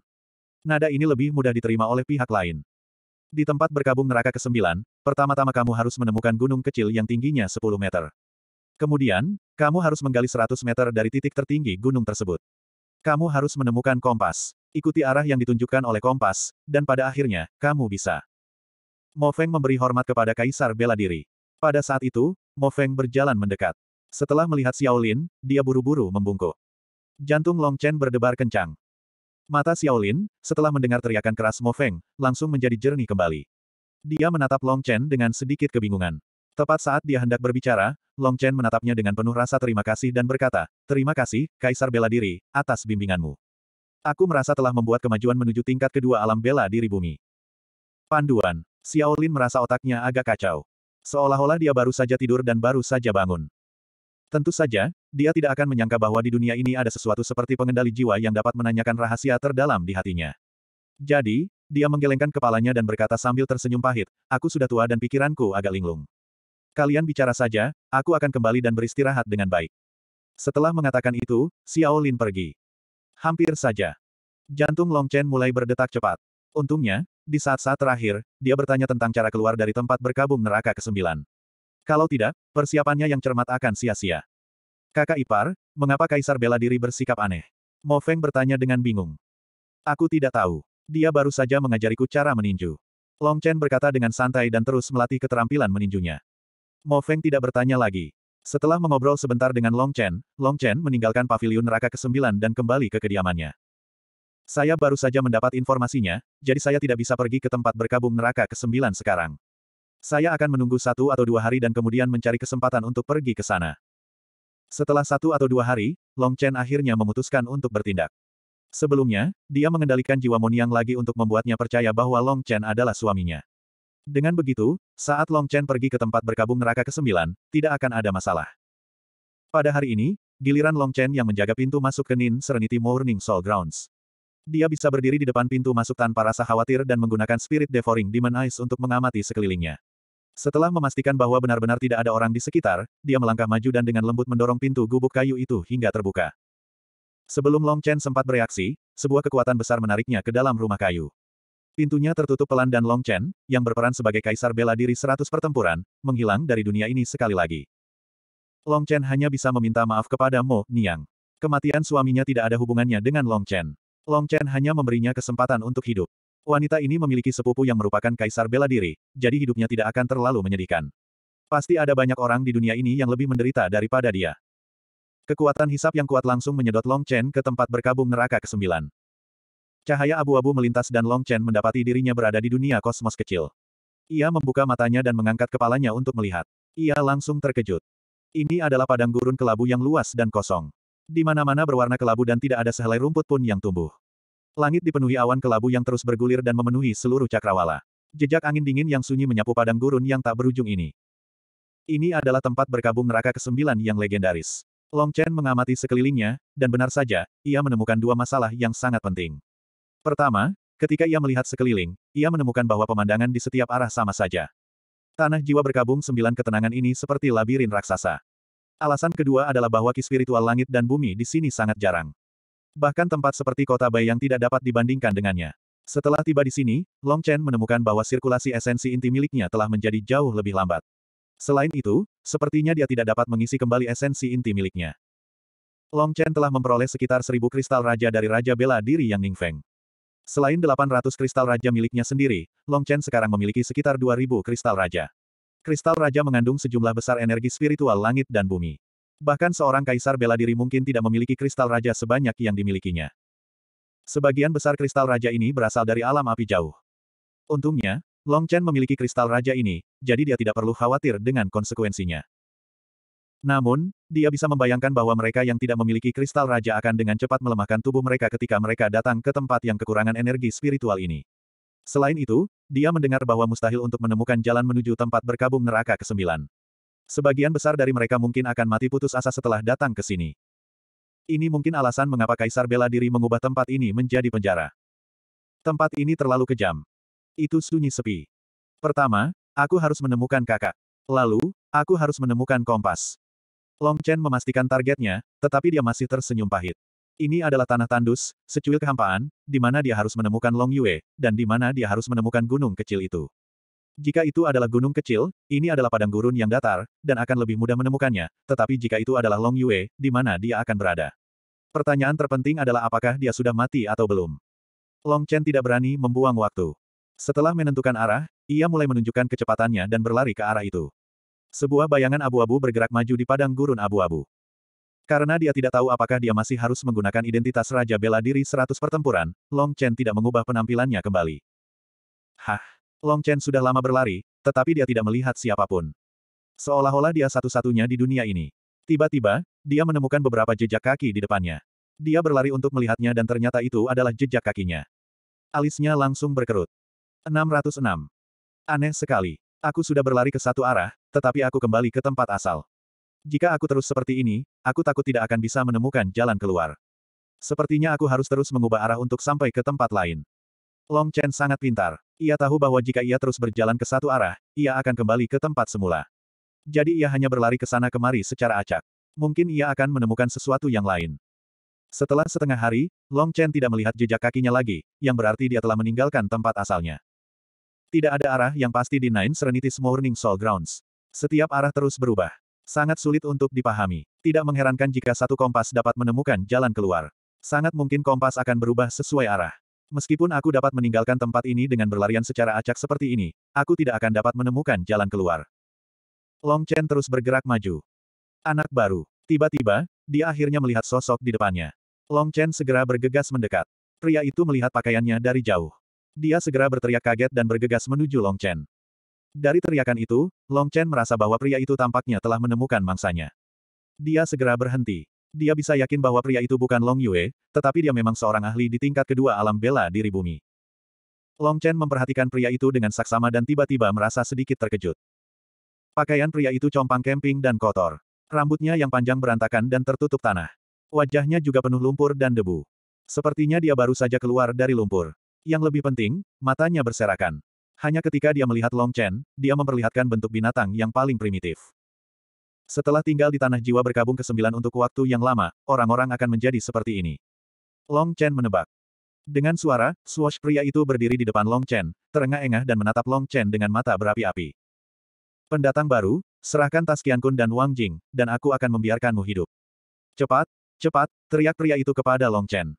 Nada ini lebih mudah diterima oleh pihak lain. Di tempat berkabung neraka ke-9, pertama-tama kamu harus menemukan gunung kecil yang tingginya 10 meter. Kemudian, kamu harus menggali 100 meter dari titik tertinggi gunung tersebut. Kamu harus menemukan kompas. Ikuti arah yang ditunjukkan oleh kompas, dan pada akhirnya, kamu bisa. Mo Feng memberi hormat kepada Kaisar bela diri. Pada saat itu, Mo Feng berjalan mendekat. Setelah melihat Xiaolin, dia buru-buru membungkuk. Jantung Long Chen berdebar kencang. Mata Xiaolin, setelah mendengar teriakan keras Mo Feng, langsung menjadi jernih kembali. Dia menatap Long Chen dengan sedikit kebingungan. Tepat saat dia hendak berbicara, Long Chen menatapnya dengan penuh rasa terima kasih dan berkata, Terima kasih, Kaisar Bela Diri, atas bimbinganmu. Aku merasa telah membuat kemajuan menuju tingkat kedua alam bela diri bumi. Panduan Xiaolin merasa otaknya agak kacau. Seolah-olah dia baru saja tidur dan baru saja bangun. Tentu saja, dia tidak akan menyangka bahwa di dunia ini ada sesuatu seperti pengendali jiwa yang dapat menanyakan rahasia terdalam di hatinya. Jadi, dia menggelengkan kepalanya dan berkata sambil tersenyum pahit, aku sudah tua dan pikiranku agak linglung. Kalian bicara saja, aku akan kembali dan beristirahat dengan baik. Setelah mengatakan itu, Xiaolin pergi. Hampir saja. Jantung Long Chen mulai berdetak cepat. Untungnya, di saat-saat terakhir, dia bertanya tentang cara keluar dari tempat berkabung neraka ke-9. Kalau tidak, persiapannya yang cermat akan sia-sia. Kakak ipar, mengapa Kaisar bela diri bersikap aneh? Mo Feng bertanya dengan bingung. Aku tidak tahu. Dia baru saja mengajariku cara meninju. Long Chen berkata dengan santai dan terus melatih keterampilan meninjunya. Mo Feng tidak bertanya lagi. Setelah mengobrol sebentar dengan Long Chen, Long Chen meninggalkan paviliun neraka ke-9 dan kembali ke kediamannya. Saya baru saja mendapat informasinya, jadi saya tidak bisa pergi ke tempat berkabung neraka ke-9 sekarang. Saya akan menunggu satu atau dua hari dan kemudian mencari kesempatan untuk pergi ke sana. Setelah satu atau dua hari, Long Chen akhirnya memutuskan untuk bertindak. Sebelumnya, dia mengendalikan jiwa Moniang lagi untuk membuatnya percaya bahwa Long Chen adalah suaminya. Dengan begitu, saat Long Chen pergi ke tempat berkabung neraka ke-9, tidak akan ada masalah. Pada hari ini, giliran Long Chen yang menjaga pintu masuk ke Nin Serenity Morning Soul Grounds. Dia bisa berdiri di depan pintu masuk tanpa rasa khawatir dan menggunakan Spirit Devouring Demon Eyes untuk mengamati sekelilingnya. Setelah memastikan bahwa benar-benar tidak ada orang di sekitar, dia melangkah maju dan dengan lembut mendorong pintu gubuk kayu itu hingga terbuka. Sebelum Long Chen sempat bereaksi, sebuah kekuatan besar menariknya ke dalam rumah kayu. Pintunya tertutup pelan dan Long Chen, yang berperan sebagai kaisar bela diri seratus pertempuran, menghilang dari dunia ini sekali lagi. Long Chen hanya bisa meminta maaf kepada Mo Niang. Kematian suaminya tidak ada hubungannya dengan Long Chen. Long Chen hanya memberinya kesempatan untuk hidup. Wanita ini memiliki sepupu yang merupakan kaisar bela diri, jadi hidupnya tidak akan terlalu menyedihkan. Pasti ada banyak orang di dunia ini yang lebih menderita daripada dia. Kekuatan hisap yang kuat langsung menyedot Long Chen ke tempat berkabung neraka ke-9. Cahaya abu-abu melintas dan Long Chen mendapati dirinya berada di dunia kosmos kecil. Ia membuka matanya dan mengangkat kepalanya untuk melihat. Ia langsung terkejut. Ini adalah padang gurun kelabu yang luas dan kosong. Di mana-mana berwarna kelabu dan tidak ada sehelai rumput pun yang tumbuh. Langit dipenuhi awan kelabu yang terus bergulir dan memenuhi seluruh cakrawala. Jejak angin dingin yang sunyi menyapu padang gurun yang tak berujung ini. Ini adalah tempat berkabung neraka kesembilan yang legendaris. Long Chen mengamati sekelilingnya, dan benar saja, ia menemukan dua masalah yang sangat penting. Pertama, ketika ia melihat sekeliling, ia menemukan bahwa pemandangan di setiap arah sama saja. Tanah jiwa berkabung sembilan ketenangan ini seperti labirin raksasa. Alasan kedua adalah bahwa ki spiritual langit dan bumi di sini sangat jarang. Bahkan tempat seperti kota Bai yang tidak dapat dibandingkan dengannya. Setelah tiba di sini, Long Chen menemukan bahwa sirkulasi esensi inti miliknya telah menjadi jauh lebih lambat. Selain itu, sepertinya dia tidak dapat mengisi kembali esensi inti miliknya. Long Chen telah memperoleh sekitar seribu kristal raja dari Raja Bela Diri yang Ning Feng. Selain 800 kristal raja miliknya sendiri, Long Chen sekarang memiliki sekitar 2000 kristal raja. Kristal Raja mengandung sejumlah besar energi spiritual langit dan bumi. Bahkan seorang kaisar bela diri mungkin tidak memiliki kristal raja sebanyak yang dimilikinya. Sebagian besar kristal raja ini berasal dari alam api jauh. Untungnya, Long Chen memiliki kristal raja ini, jadi dia tidak perlu khawatir dengan konsekuensinya. Namun, dia bisa membayangkan bahwa mereka yang tidak memiliki kristal raja akan dengan cepat melemahkan tubuh mereka ketika mereka datang ke tempat yang kekurangan energi spiritual ini. Selain itu, dia mendengar bahwa mustahil untuk menemukan jalan menuju tempat berkabung neraka ke-9. Sebagian besar dari mereka mungkin akan mati putus asa setelah datang ke sini. Ini mungkin alasan mengapa Kaisar bela diri mengubah tempat ini menjadi penjara. Tempat ini terlalu kejam. Itu sunyi sepi. Pertama, aku harus menemukan kakak. Lalu, aku harus menemukan kompas. Long Chen memastikan targetnya, tetapi dia masih tersenyum pahit. Ini adalah tanah tandus, secuil kehampaan, di mana dia harus menemukan Long Yue, dan di mana dia harus menemukan gunung kecil itu. Jika itu adalah gunung kecil, ini adalah padang gurun yang datar, dan akan lebih mudah menemukannya, tetapi jika itu adalah Long Yue, di mana dia akan berada. Pertanyaan terpenting adalah apakah dia sudah mati atau belum. Long Chen tidak berani membuang waktu. Setelah menentukan arah, ia mulai menunjukkan kecepatannya dan berlari ke arah itu. Sebuah bayangan abu-abu bergerak maju di padang gurun abu-abu. Karena dia tidak tahu apakah dia masih harus menggunakan identitas Raja Bela Diri 100 pertempuran, Long Chen tidak mengubah penampilannya kembali. Hah? Long Chen sudah lama berlari, tetapi dia tidak melihat siapapun. Seolah-olah dia satu-satunya di dunia ini. Tiba-tiba, dia menemukan beberapa jejak kaki di depannya. Dia berlari untuk melihatnya dan ternyata itu adalah jejak kakinya. Alisnya langsung berkerut. 606. Aneh sekali. Aku sudah berlari ke satu arah, tetapi aku kembali ke tempat asal. Jika aku terus seperti ini, aku takut tidak akan bisa menemukan jalan keluar. Sepertinya aku harus terus mengubah arah untuk sampai ke tempat lain. Long Chen sangat pintar. Ia tahu bahwa jika ia terus berjalan ke satu arah, ia akan kembali ke tempat semula. Jadi ia hanya berlari ke sana kemari secara acak. Mungkin ia akan menemukan sesuatu yang lain. Setelah setengah hari, Long Chen tidak melihat jejak kakinya lagi, yang berarti dia telah meninggalkan tempat asalnya. Tidak ada arah yang pasti di Nine Serenities Morning Soul Grounds. Setiap arah terus berubah. Sangat sulit untuk dipahami. Tidak mengherankan jika satu kompas dapat menemukan jalan keluar. Sangat mungkin kompas akan berubah sesuai arah. Meskipun aku dapat meninggalkan tempat ini dengan berlarian secara acak seperti ini, aku tidak akan dapat menemukan jalan keluar. Long Chen terus bergerak maju. Anak baru. Tiba-tiba, dia akhirnya melihat sosok di depannya. Long Chen segera bergegas mendekat. Pria itu melihat pakaiannya dari jauh. Dia segera berteriak kaget dan bergegas menuju Long Chen. Dari teriakan itu, Long Chen merasa bahwa pria itu tampaknya telah menemukan mangsanya. Dia segera berhenti. Dia bisa yakin bahwa pria itu bukan Long Yue, tetapi dia memang seorang ahli di tingkat kedua alam bela diri bumi. Long Chen memperhatikan pria itu dengan saksama dan tiba-tiba merasa sedikit terkejut. Pakaian pria itu compang kemping dan kotor. Rambutnya yang panjang berantakan dan tertutup tanah. Wajahnya juga penuh lumpur dan debu. Sepertinya dia baru saja keluar dari lumpur. Yang lebih penting, matanya berserakan. Hanya ketika dia melihat Long Chen, dia memperlihatkan bentuk binatang yang paling primitif. Setelah tinggal di tanah jiwa berkabung ke sembilan untuk waktu yang lama, orang-orang akan menjadi seperti ini. Long Chen menebak. Dengan suara, Swash pria itu berdiri di depan Long Chen, terengah-engah dan menatap Long Chen dengan mata berapi-api. Pendatang baru, serahkan tas Kun dan Wang Jing, dan aku akan membiarkanmu hidup. Cepat, cepat, teriak pria itu kepada Long Chen.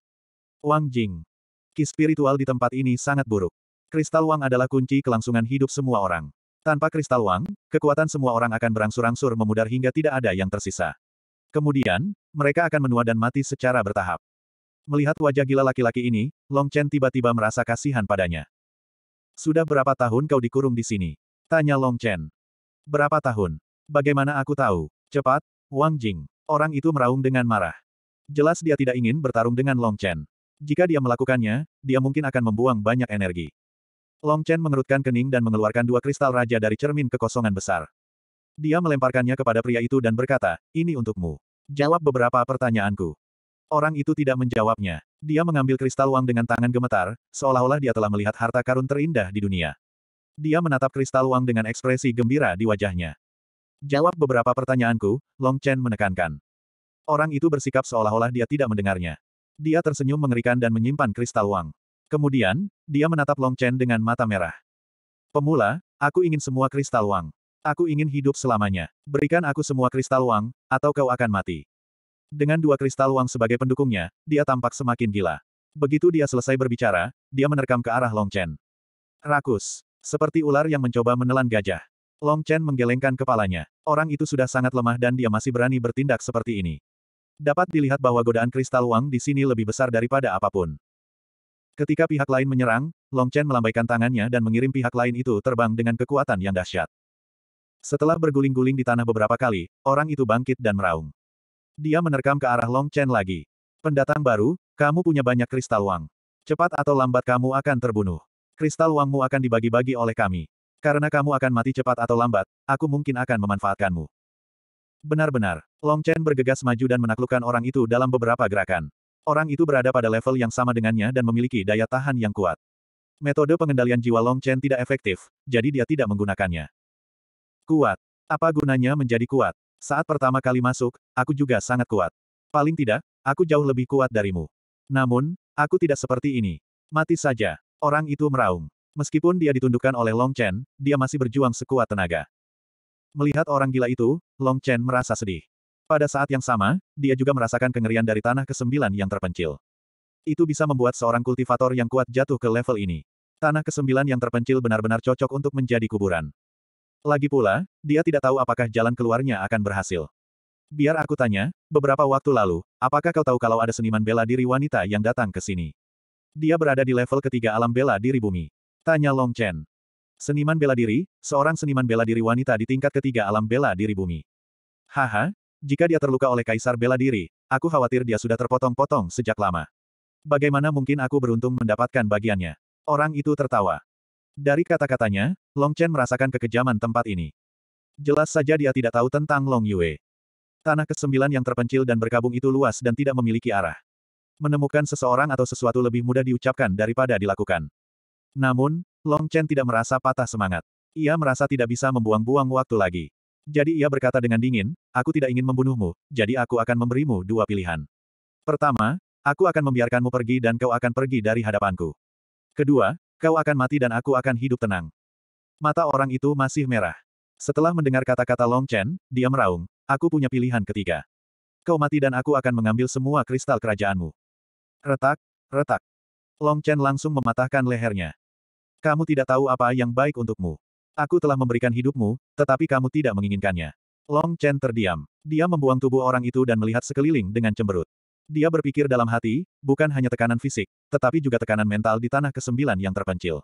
Wang Jing. Ki spiritual di tempat ini sangat buruk. Kristal Wang adalah kunci kelangsungan hidup semua orang. Tanpa kristal wang, kekuatan semua orang akan berangsur-angsur memudar hingga tidak ada yang tersisa. Kemudian, mereka akan menua dan mati secara bertahap. Melihat wajah gila laki-laki ini, Long Chen tiba-tiba merasa kasihan padanya. Sudah berapa tahun kau dikurung di sini? Tanya Long Chen. Berapa tahun? Bagaimana aku tahu? Cepat, Wang Jing. Orang itu meraung dengan marah. Jelas dia tidak ingin bertarung dengan Long Chen. Jika dia melakukannya, dia mungkin akan membuang banyak energi. Long Chen mengerutkan kening dan mengeluarkan dua kristal raja dari cermin kekosongan besar. Dia melemparkannya kepada pria itu dan berkata, ini untukmu. Jawab beberapa pertanyaanku. Orang itu tidak menjawabnya. Dia mengambil kristal uang dengan tangan gemetar, seolah-olah dia telah melihat harta karun terindah di dunia. Dia menatap kristal uang dengan ekspresi gembira di wajahnya. Jawab beberapa pertanyaanku, Long Chen menekankan. Orang itu bersikap seolah-olah dia tidak mendengarnya. Dia tersenyum mengerikan dan menyimpan kristal uang. Kemudian, dia menatap Long Chen dengan mata merah. Pemula, aku ingin semua kristal uang. Aku ingin hidup selamanya. Berikan aku semua kristal uang, atau kau akan mati. Dengan dua kristal uang sebagai pendukungnya, dia tampak semakin gila. Begitu dia selesai berbicara, dia menerkam ke arah Long Chen. Rakus. Seperti ular yang mencoba menelan gajah. Long Chen menggelengkan kepalanya. Orang itu sudah sangat lemah dan dia masih berani bertindak seperti ini. Dapat dilihat bahwa godaan kristal wang di sini lebih besar daripada apapun. Ketika pihak lain menyerang, Long Chen melambaikan tangannya dan mengirim pihak lain itu terbang dengan kekuatan yang dahsyat. Setelah berguling-guling di tanah beberapa kali, orang itu bangkit dan meraung. Dia menerkam ke arah Long Chen lagi. Pendatang baru, kamu punya banyak kristal uang. Cepat atau lambat kamu akan terbunuh. Kristal uangmu akan dibagi-bagi oleh kami. Karena kamu akan mati cepat atau lambat, aku mungkin akan memanfaatkanmu. Benar-benar, Long Chen bergegas maju dan menaklukkan orang itu dalam beberapa gerakan. Orang itu berada pada level yang sama dengannya dan memiliki daya tahan yang kuat. Metode pengendalian jiwa Long Chen tidak efektif, jadi dia tidak menggunakannya. Kuat. Apa gunanya menjadi kuat? Saat pertama kali masuk, aku juga sangat kuat. Paling tidak, aku jauh lebih kuat darimu. Namun, aku tidak seperti ini. Mati saja. Orang itu meraung. Meskipun dia ditundukkan oleh Long Chen, dia masih berjuang sekuat tenaga. Melihat orang gila itu, Long Chen merasa sedih. Pada saat yang sama, dia juga merasakan kengerian dari tanah ke kesembilan yang terpencil. Itu bisa membuat seorang kultivator yang kuat jatuh ke level ini. Tanah ke kesembilan yang terpencil benar-benar cocok untuk menjadi kuburan. Lagi pula, dia tidak tahu apakah jalan keluarnya akan berhasil. Biar aku tanya, beberapa waktu lalu, apakah kau tahu kalau ada seniman bela diri wanita yang datang ke sini? Dia berada di level ketiga alam bela diri bumi. Tanya Long Chen. Seniman bela diri, seorang seniman bela diri wanita di tingkat ketiga alam bela diri bumi. Haha, jika dia terluka oleh kaisar bela diri, aku khawatir dia sudah terpotong-potong sejak lama. Bagaimana mungkin aku beruntung mendapatkan bagiannya? Orang itu tertawa. Dari kata-katanya, Long Chen merasakan kekejaman tempat ini. Jelas saja dia tidak tahu tentang Long Yue. Tanah kesembilan yang terpencil dan berkabung itu luas dan tidak memiliki arah. Menemukan seseorang atau sesuatu lebih mudah diucapkan daripada dilakukan. Namun, Long Chen tidak merasa patah semangat. Ia merasa tidak bisa membuang-buang waktu lagi. Jadi ia berkata dengan dingin, aku tidak ingin membunuhmu, jadi aku akan memberimu dua pilihan. Pertama, aku akan membiarkanmu pergi dan kau akan pergi dari hadapanku. Kedua, kau akan mati dan aku akan hidup tenang. Mata orang itu masih merah. Setelah mendengar kata-kata Long Chen, dia meraung, aku punya pilihan ketiga. Kau mati dan aku akan mengambil semua kristal kerajaanmu. Retak, retak. Long Chen langsung mematahkan lehernya. Kamu tidak tahu apa yang baik untukmu. Aku telah memberikan hidupmu, tetapi kamu tidak menginginkannya. Long Chen terdiam. Dia membuang tubuh orang itu dan melihat sekeliling dengan cemberut. Dia berpikir dalam hati, bukan hanya tekanan fisik, tetapi juga tekanan mental di tanah kesembilan yang terpencil.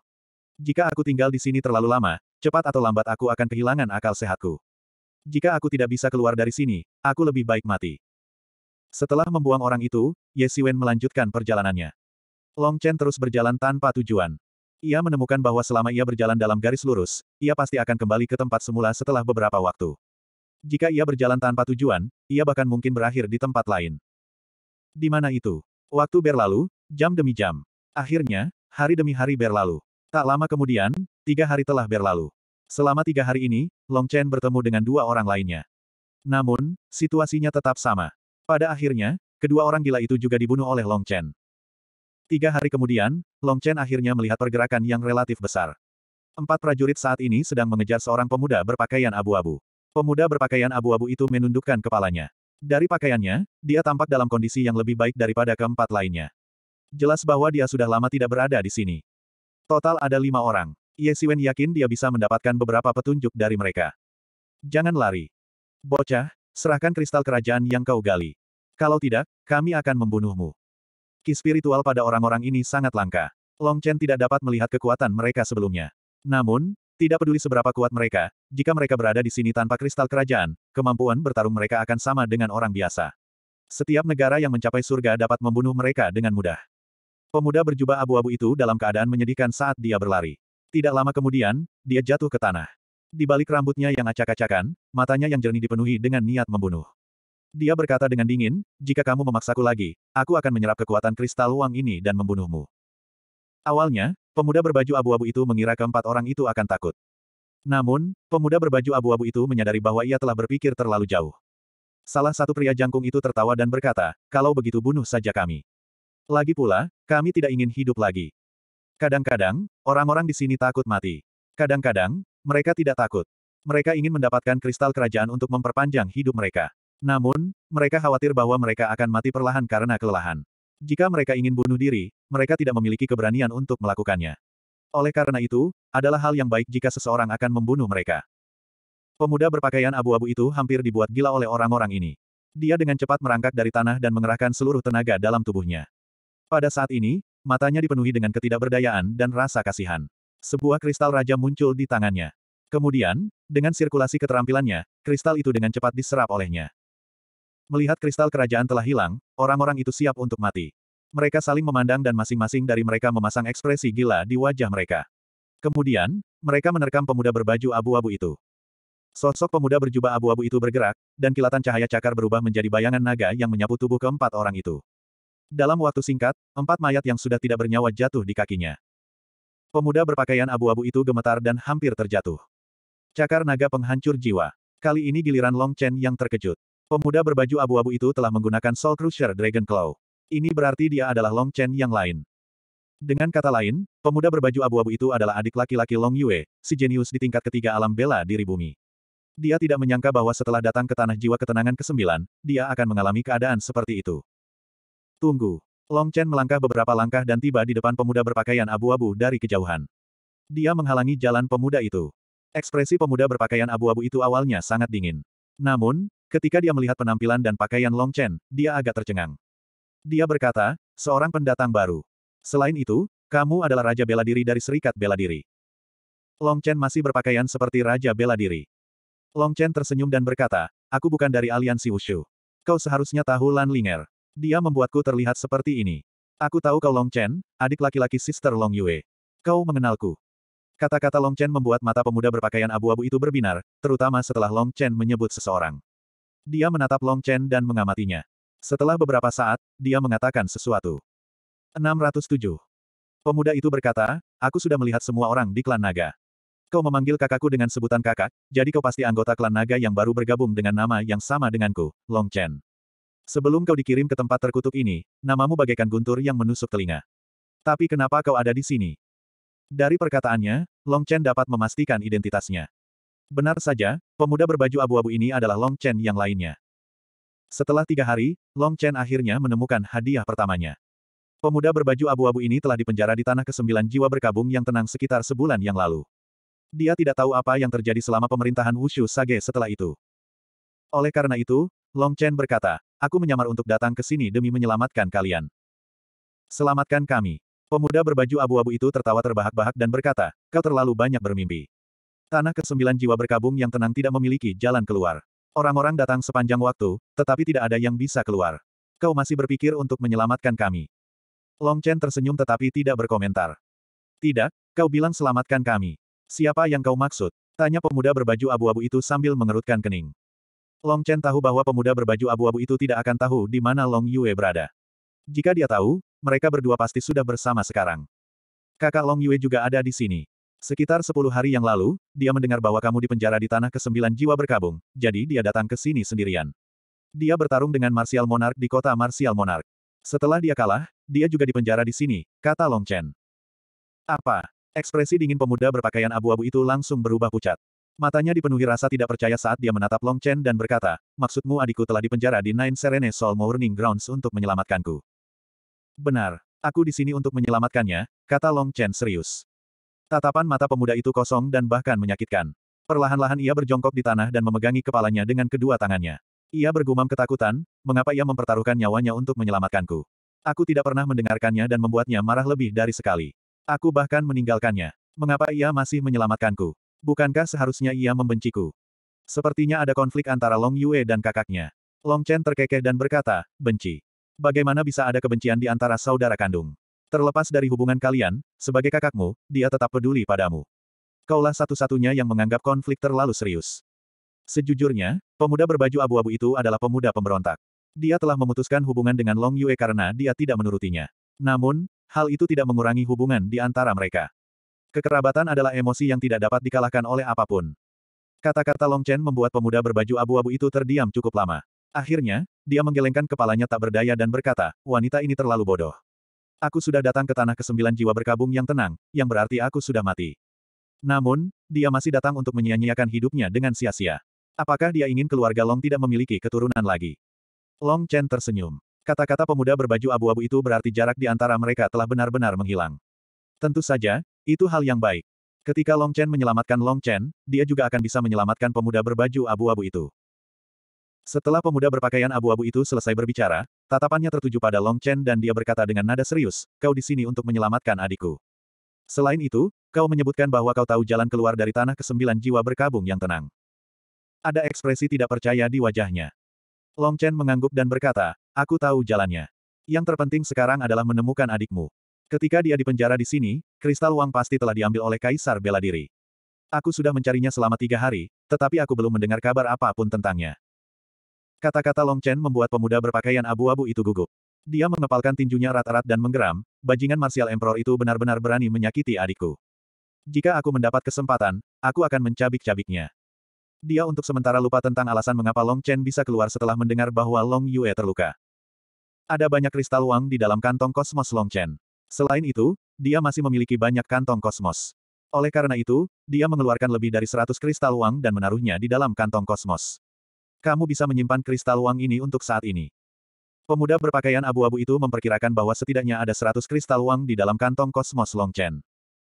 Jika aku tinggal di sini terlalu lama, cepat atau lambat aku akan kehilangan akal sehatku. Jika aku tidak bisa keluar dari sini, aku lebih baik mati. Setelah membuang orang itu, Ye Siwen melanjutkan perjalanannya. Long Chen terus berjalan tanpa tujuan. Ia menemukan bahwa selama ia berjalan dalam garis lurus, ia pasti akan kembali ke tempat semula setelah beberapa waktu. Jika ia berjalan tanpa tujuan, ia bahkan mungkin berakhir di tempat lain. Di mana itu? Waktu berlalu, jam demi jam. Akhirnya, hari demi hari berlalu. Tak lama kemudian, tiga hari telah berlalu. Selama tiga hari ini, Long Chen bertemu dengan dua orang lainnya. Namun, situasinya tetap sama. Pada akhirnya, kedua orang gila itu juga dibunuh oleh Long Chen. Tiga hari kemudian, Long Chen akhirnya melihat pergerakan yang relatif besar. Empat prajurit saat ini sedang mengejar seorang pemuda berpakaian abu-abu. Pemuda berpakaian abu-abu itu menundukkan kepalanya. Dari pakaiannya, dia tampak dalam kondisi yang lebih baik daripada keempat lainnya. Jelas bahwa dia sudah lama tidak berada di sini. Total ada lima orang. Ye Siwen yakin dia bisa mendapatkan beberapa petunjuk dari mereka. Jangan lari. Bocah, serahkan kristal kerajaan yang kau gali. Kalau tidak, kami akan membunuhmu. Ki spiritual pada orang-orang ini sangat langka. Long Chen tidak dapat melihat kekuatan mereka sebelumnya. Namun, tidak peduli seberapa kuat mereka, jika mereka berada di sini tanpa kristal kerajaan, kemampuan bertarung mereka akan sama dengan orang biasa. Setiap negara yang mencapai surga dapat membunuh mereka dengan mudah. Pemuda berjubah abu-abu itu dalam keadaan menyedihkan saat dia berlari. Tidak lama kemudian, dia jatuh ke tanah. Di balik rambutnya yang acak-acakan, matanya yang jernih dipenuhi dengan niat membunuh. Dia berkata dengan dingin, jika kamu memaksaku lagi, aku akan menyerap kekuatan kristal uang ini dan membunuhmu. Awalnya, pemuda berbaju abu-abu itu mengira keempat orang itu akan takut. Namun, pemuda berbaju abu-abu itu menyadari bahwa ia telah berpikir terlalu jauh. Salah satu pria jangkung itu tertawa dan berkata, kalau begitu bunuh saja kami. Lagi pula, kami tidak ingin hidup lagi. Kadang-kadang, orang-orang di sini takut mati. Kadang-kadang, mereka tidak takut. Mereka ingin mendapatkan kristal kerajaan untuk memperpanjang hidup mereka. Namun, mereka khawatir bahwa mereka akan mati perlahan karena kelelahan. Jika mereka ingin bunuh diri, mereka tidak memiliki keberanian untuk melakukannya. Oleh karena itu, adalah hal yang baik jika seseorang akan membunuh mereka. Pemuda berpakaian abu-abu itu hampir dibuat gila oleh orang-orang ini. Dia dengan cepat merangkak dari tanah dan mengerahkan seluruh tenaga dalam tubuhnya. Pada saat ini, matanya dipenuhi dengan ketidakberdayaan dan rasa kasihan. Sebuah kristal raja muncul di tangannya. Kemudian, dengan sirkulasi keterampilannya, kristal itu dengan cepat diserap olehnya. Melihat kristal kerajaan telah hilang, orang-orang itu siap untuk mati. Mereka saling memandang dan masing-masing dari mereka memasang ekspresi gila di wajah mereka. Kemudian, mereka menerkam pemuda berbaju abu-abu itu. Sosok pemuda berjubah abu-abu itu bergerak, dan kilatan cahaya cakar berubah menjadi bayangan naga yang menyapu tubuh keempat orang itu. Dalam waktu singkat, empat mayat yang sudah tidak bernyawa jatuh di kakinya. Pemuda berpakaian abu-abu itu gemetar dan hampir terjatuh. Cakar naga penghancur jiwa. Kali ini giliran Long Chen yang terkejut. Pemuda berbaju abu-abu itu telah menggunakan Soul Crusher Dragon Claw. Ini berarti dia adalah Long Chen yang lain. Dengan kata lain, pemuda berbaju abu-abu itu adalah adik laki-laki Long Yue, si jenius di tingkat ketiga alam bela diri bumi. Dia tidak menyangka bahwa setelah datang ke tanah jiwa ketenangan ke-9, dia akan mengalami keadaan seperti itu. Tunggu. Long Chen melangkah beberapa langkah dan tiba di depan pemuda berpakaian abu-abu dari kejauhan. Dia menghalangi jalan pemuda itu. Ekspresi pemuda berpakaian abu-abu itu awalnya sangat dingin. Namun, Ketika dia melihat penampilan dan pakaian Long Chen, dia agak tercengang. Dia berkata, seorang pendatang baru. Selain itu, kamu adalah Raja Bela Diri dari Serikat Bela Diri. Long Chen masih berpakaian seperti Raja Bela Diri. Long Chen tersenyum dan berkata, aku bukan dari aliansi Wushu. Kau seharusnya tahu Lan Linger. Dia membuatku terlihat seperti ini. Aku tahu kau Long Chen, adik laki-laki sister Long Yue. Kau mengenalku. Kata-kata Long Chen membuat mata pemuda berpakaian abu-abu itu berbinar, terutama setelah Long Chen menyebut seseorang. Dia menatap Long Chen dan mengamatinya. Setelah beberapa saat, dia mengatakan sesuatu. 607. Pemuda itu berkata, aku sudah melihat semua orang di klan naga. Kau memanggil kakakku dengan sebutan kakak, jadi kau pasti anggota klan naga yang baru bergabung dengan nama yang sama denganku, Long Chen. Sebelum kau dikirim ke tempat terkutuk ini, namamu bagaikan guntur yang menusuk telinga. Tapi kenapa kau ada di sini? Dari perkataannya, Long Chen dapat memastikan identitasnya. Benar saja, pemuda berbaju abu-abu ini adalah Long Chen yang lainnya. Setelah tiga hari, Long Chen akhirnya menemukan hadiah pertamanya. Pemuda berbaju abu-abu ini telah dipenjara di tanah kesembilan jiwa berkabung yang tenang sekitar sebulan yang lalu. Dia tidak tahu apa yang terjadi selama pemerintahan Wushu Sage setelah itu. Oleh karena itu, Long Chen berkata, aku menyamar untuk datang ke sini demi menyelamatkan kalian. Selamatkan kami. Pemuda berbaju abu-abu itu tertawa terbahak-bahak dan berkata, kau terlalu banyak bermimpi. Tanah kesembilan jiwa berkabung yang tenang tidak memiliki jalan keluar. Orang-orang datang sepanjang waktu, tetapi tidak ada yang bisa keluar. Kau masih berpikir untuk menyelamatkan kami. Long Chen tersenyum tetapi tidak berkomentar. Tidak, kau bilang selamatkan kami. Siapa yang kau maksud? Tanya pemuda berbaju abu-abu itu sambil mengerutkan kening. Long Chen tahu bahwa pemuda berbaju abu-abu itu tidak akan tahu di mana Long Yue berada. Jika dia tahu, mereka berdua pasti sudah bersama sekarang. Kakak Long Yue juga ada di sini. Sekitar sepuluh hari yang lalu, dia mendengar bahwa kamu dipenjara di tanah kesembilan jiwa berkabung, jadi dia datang ke sini sendirian. Dia bertarung dengan Martial Monarch di kota Martial Monarch. Setelah dia kalah, dia juga dipenjara di sini, kata Long Chen. Apa? Ekspresi dingin pemuda berpakaian abu-abu itu langsung berubah pucat. Matanya dipenuhi rasa tidak percaya saat dia menatap Long Chen dan berkata, maksudmu adikku telah dipenjara di Nine Serene Soul Morning Grounds untuk menyelamatkanku. Benar, aku di sini untuk menyelamatkannya, kata Long Chen serius. Tatapan mata pemuda itu kosong dan bahkan menyakitkan. Perlahan-lahan ia berjongkok di tanah dan memegangi kepalanya dengan kedua tangannya. Ia bergumam ketakutan, mengapa ia mempertaruhkan nyawanya untuk menyelamatkanku. Aku tidak pernah mendengarkannya dan membuatnya marah lebih dari sekali. Aku bahkan meninggalkannya. Mengapa ia masih menyelamatkanku? Bukankah seharusnya ia membenciku? Sepertinya ada konflik antara Long Yue dan kakaknya. Long Chen terkekeh dan berkata, benci. Bagaimana bisa ada kebencian di antara saudara kandung? Terlepas dari hubungan kalian, sebagai kakakmu, dia tetap peduli padamu. Kaulah satu-satunya yang menganggap konflik terlalu serius. Sejujurnya, pemuda berbaju abu-abu itu adalah pemuda pemberontak. Dia telah memutuskan hubungan dengan Long Yue karena dia tidak menurutinya. Namun, hal itu tidak mengurangi hubungan di antara mereka. Kekerabatan adalah emosi yang tidak dapat dikalahkan oleh apapun. Kata-kata Long Chen membuat pemuda berbaju abu-abu itu terdiam cukup lama. Akhirnya, dia menggelengkan kepalanya tak berdaya dan berkata, wanita ini terlalu bodoh. Aku sudah datang ke tanah kesembilan jiwa berkabung yang tenang, yang berarti aku sudah mati. Namun, dia masih datang untuk menyia-nyiakan hidupnya dengan sia-sia. Apakah dia ingin keluarga Long tidak memiliki keturunan lagi? Long Chen tersenyum. Kata-kata pemuda berbaju abu-abu itu berarti jarak di antara mereka telah benar-benar menghilang. Tentu saja, itu hal yang baik. Ketika Long Chen menyelamatkan Long Chen, dia juga akan bisa menyelamatkan pemuda berbaju abu-abu itu. Setelah pemuda berpakaian abu-abu itu selesai berbicara, tatapannya tertuju pada Long Chen dan dia berkata dengan nada serius, kau di sini untuk menyelamatkan adikku. Selain itu, kau menyebutkan bahwa kau tahu jalan keluar dari tanah kesembilan jiwa berkabung yang tenang. Ada ekspresi tidak percaya di wajahnya. Long Chen mengangguk dan berkata, aku tahu jalannya. Yang terpenting sekarang adalah menemukan adikmu. Ketika dia dipenjara di sini, kristal uang pasti telah diambil oleh Kaisar bela diri. Aku sudah mencarinya selama tiga hari, tetapi aku belum mendengar kabar apapun tentangnya. Kata-kata Long Chen membuat pemuda berpakaian abu-abu itu gugup. Dia mengepalkan tinjunya rat-rat dan menggeram, bajingan Martial Emperor itu benar-benar berani menyakiti adikku. Jika aku mendapat kesempatan, aku akan mencabik-cabiknya. Dia untuk sementara lupa tentang alasan mengapa Long Chen bisa keluar setelah mendengar bahwa Long Yue terluka. Ada banyak kristal uang di dalam kantong kosmos Long Chen. Selain itu, dia masih memiliki banyak kantong kosmos. Oleh karena itu, dia mengeluarkan lebih dari 100 kristal uang dan menaruhnya di dalam kantong kosmos. Kamu bisa menyimpan kristal uang ini untuk saat ini. Pemuda berpakaian abu-abu itu memperkirakan bahwa setidaknya ada 100 kristal uang di dalam kantong kosmos Long Chen.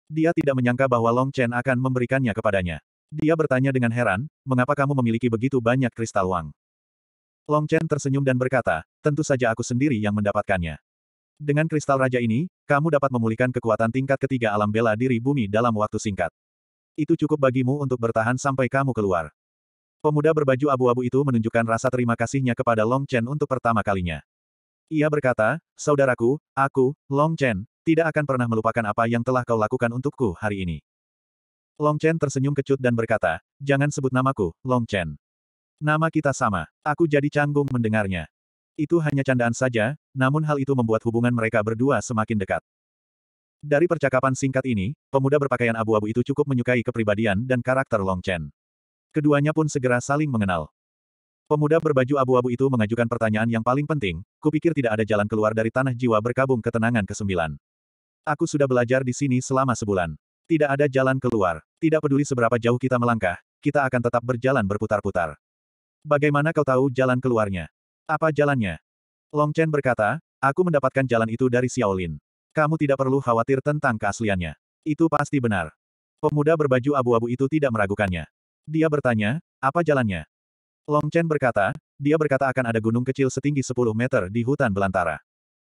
Dia tidak menyangka bahwa Long Chen akan memberikannya kepadanya. Dia bertanya dengan heran, mengapa kamu memiliki begitu banyak kristal uang? Long Chen tersenyum dan berkata, tentu saja aku sendiri yang mendapatkannya. Dengan kristal raja ini, kamu dapat memulihkan kekuatan tingkat ketiga alam bela diri bumi dalam waktu singkat. Itu cukup bagimu untuk bertahan sampai kamu keluar. Pemuda berbaju abu-abu itu menunjukkan rasa terima kasihnya kepada Long Chen untuk pertama kalinya. Ia berkata, Saudaraku, aku, Long Chen, tidak akan pernah melupakan apa yang telah kau lakukan untukku hari ini. Long Chen tersenyum kecut dan berkata, Jangan sebut namaku, Long Chen. Nama kita sama. Aku jadi canggung mendengarnya. Itu hanya candaan saja, namun hal itu membuat hubungan mereka berdua semakin dekat. Dari percakapan singkat ini, pemuda berpakaian abu-abu itu cukup menyukai kepribadian dan karakter Long Chen. Keduanya pun segera saling mengenal. Pemuda berbaju abu-abu itu mengajukan pertanyaan yang paling penting, kupikir tidak ada jalan keluar dari tanah jiwa berkabung ketenangan ke-9. Aku sudah belajar di sini selama sebulan. Tidak ada jalan keluar. Tidak peduli seberapa jauh kita melangkah, kita akan tetap berjalan berputar-putar. Bagaimana kau tahu jalan keluarnya? Apa jalannya? Long Chen berkata, aku mendapatkan jalan itu dari Xiaolin. Kamu tidak perlu khawatir tentang keasliannya. Itu pasti benar. Pemuda berbaju abu-abu itu tidak meragukannya. Dia bertanya, apa jalannya? Long Chen berkata, dia berkata akan ada gunung kecil setinggi 10 meter di hutan belantara.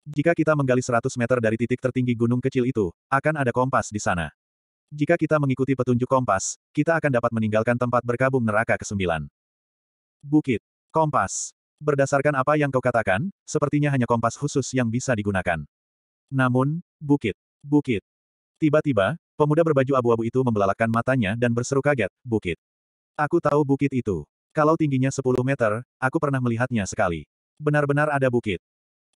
Jika kita menggali 100 meter dari titik tertinggi gunung kecil itu, akan ada kompas di sana. Jika kita mengikuti petunjuk kompas, kita akan dapat meninggalkan tempat berkabung neraka ke-9. Bukit. Kompas. Berdasarkan apa yang kau katakan, sepertinya hanya kompas khusus yang bisa digunakan. Namun, bukit. Bukit. Tiba-tiba, pemuda berbaju abu-abu itu membelalakan matanya dan berseru kaget, bukit. Aku tahu bukit itu. Kalau tingginya 10 meter, aku pernah melihatnya sekali. Benar-benar ada bukit.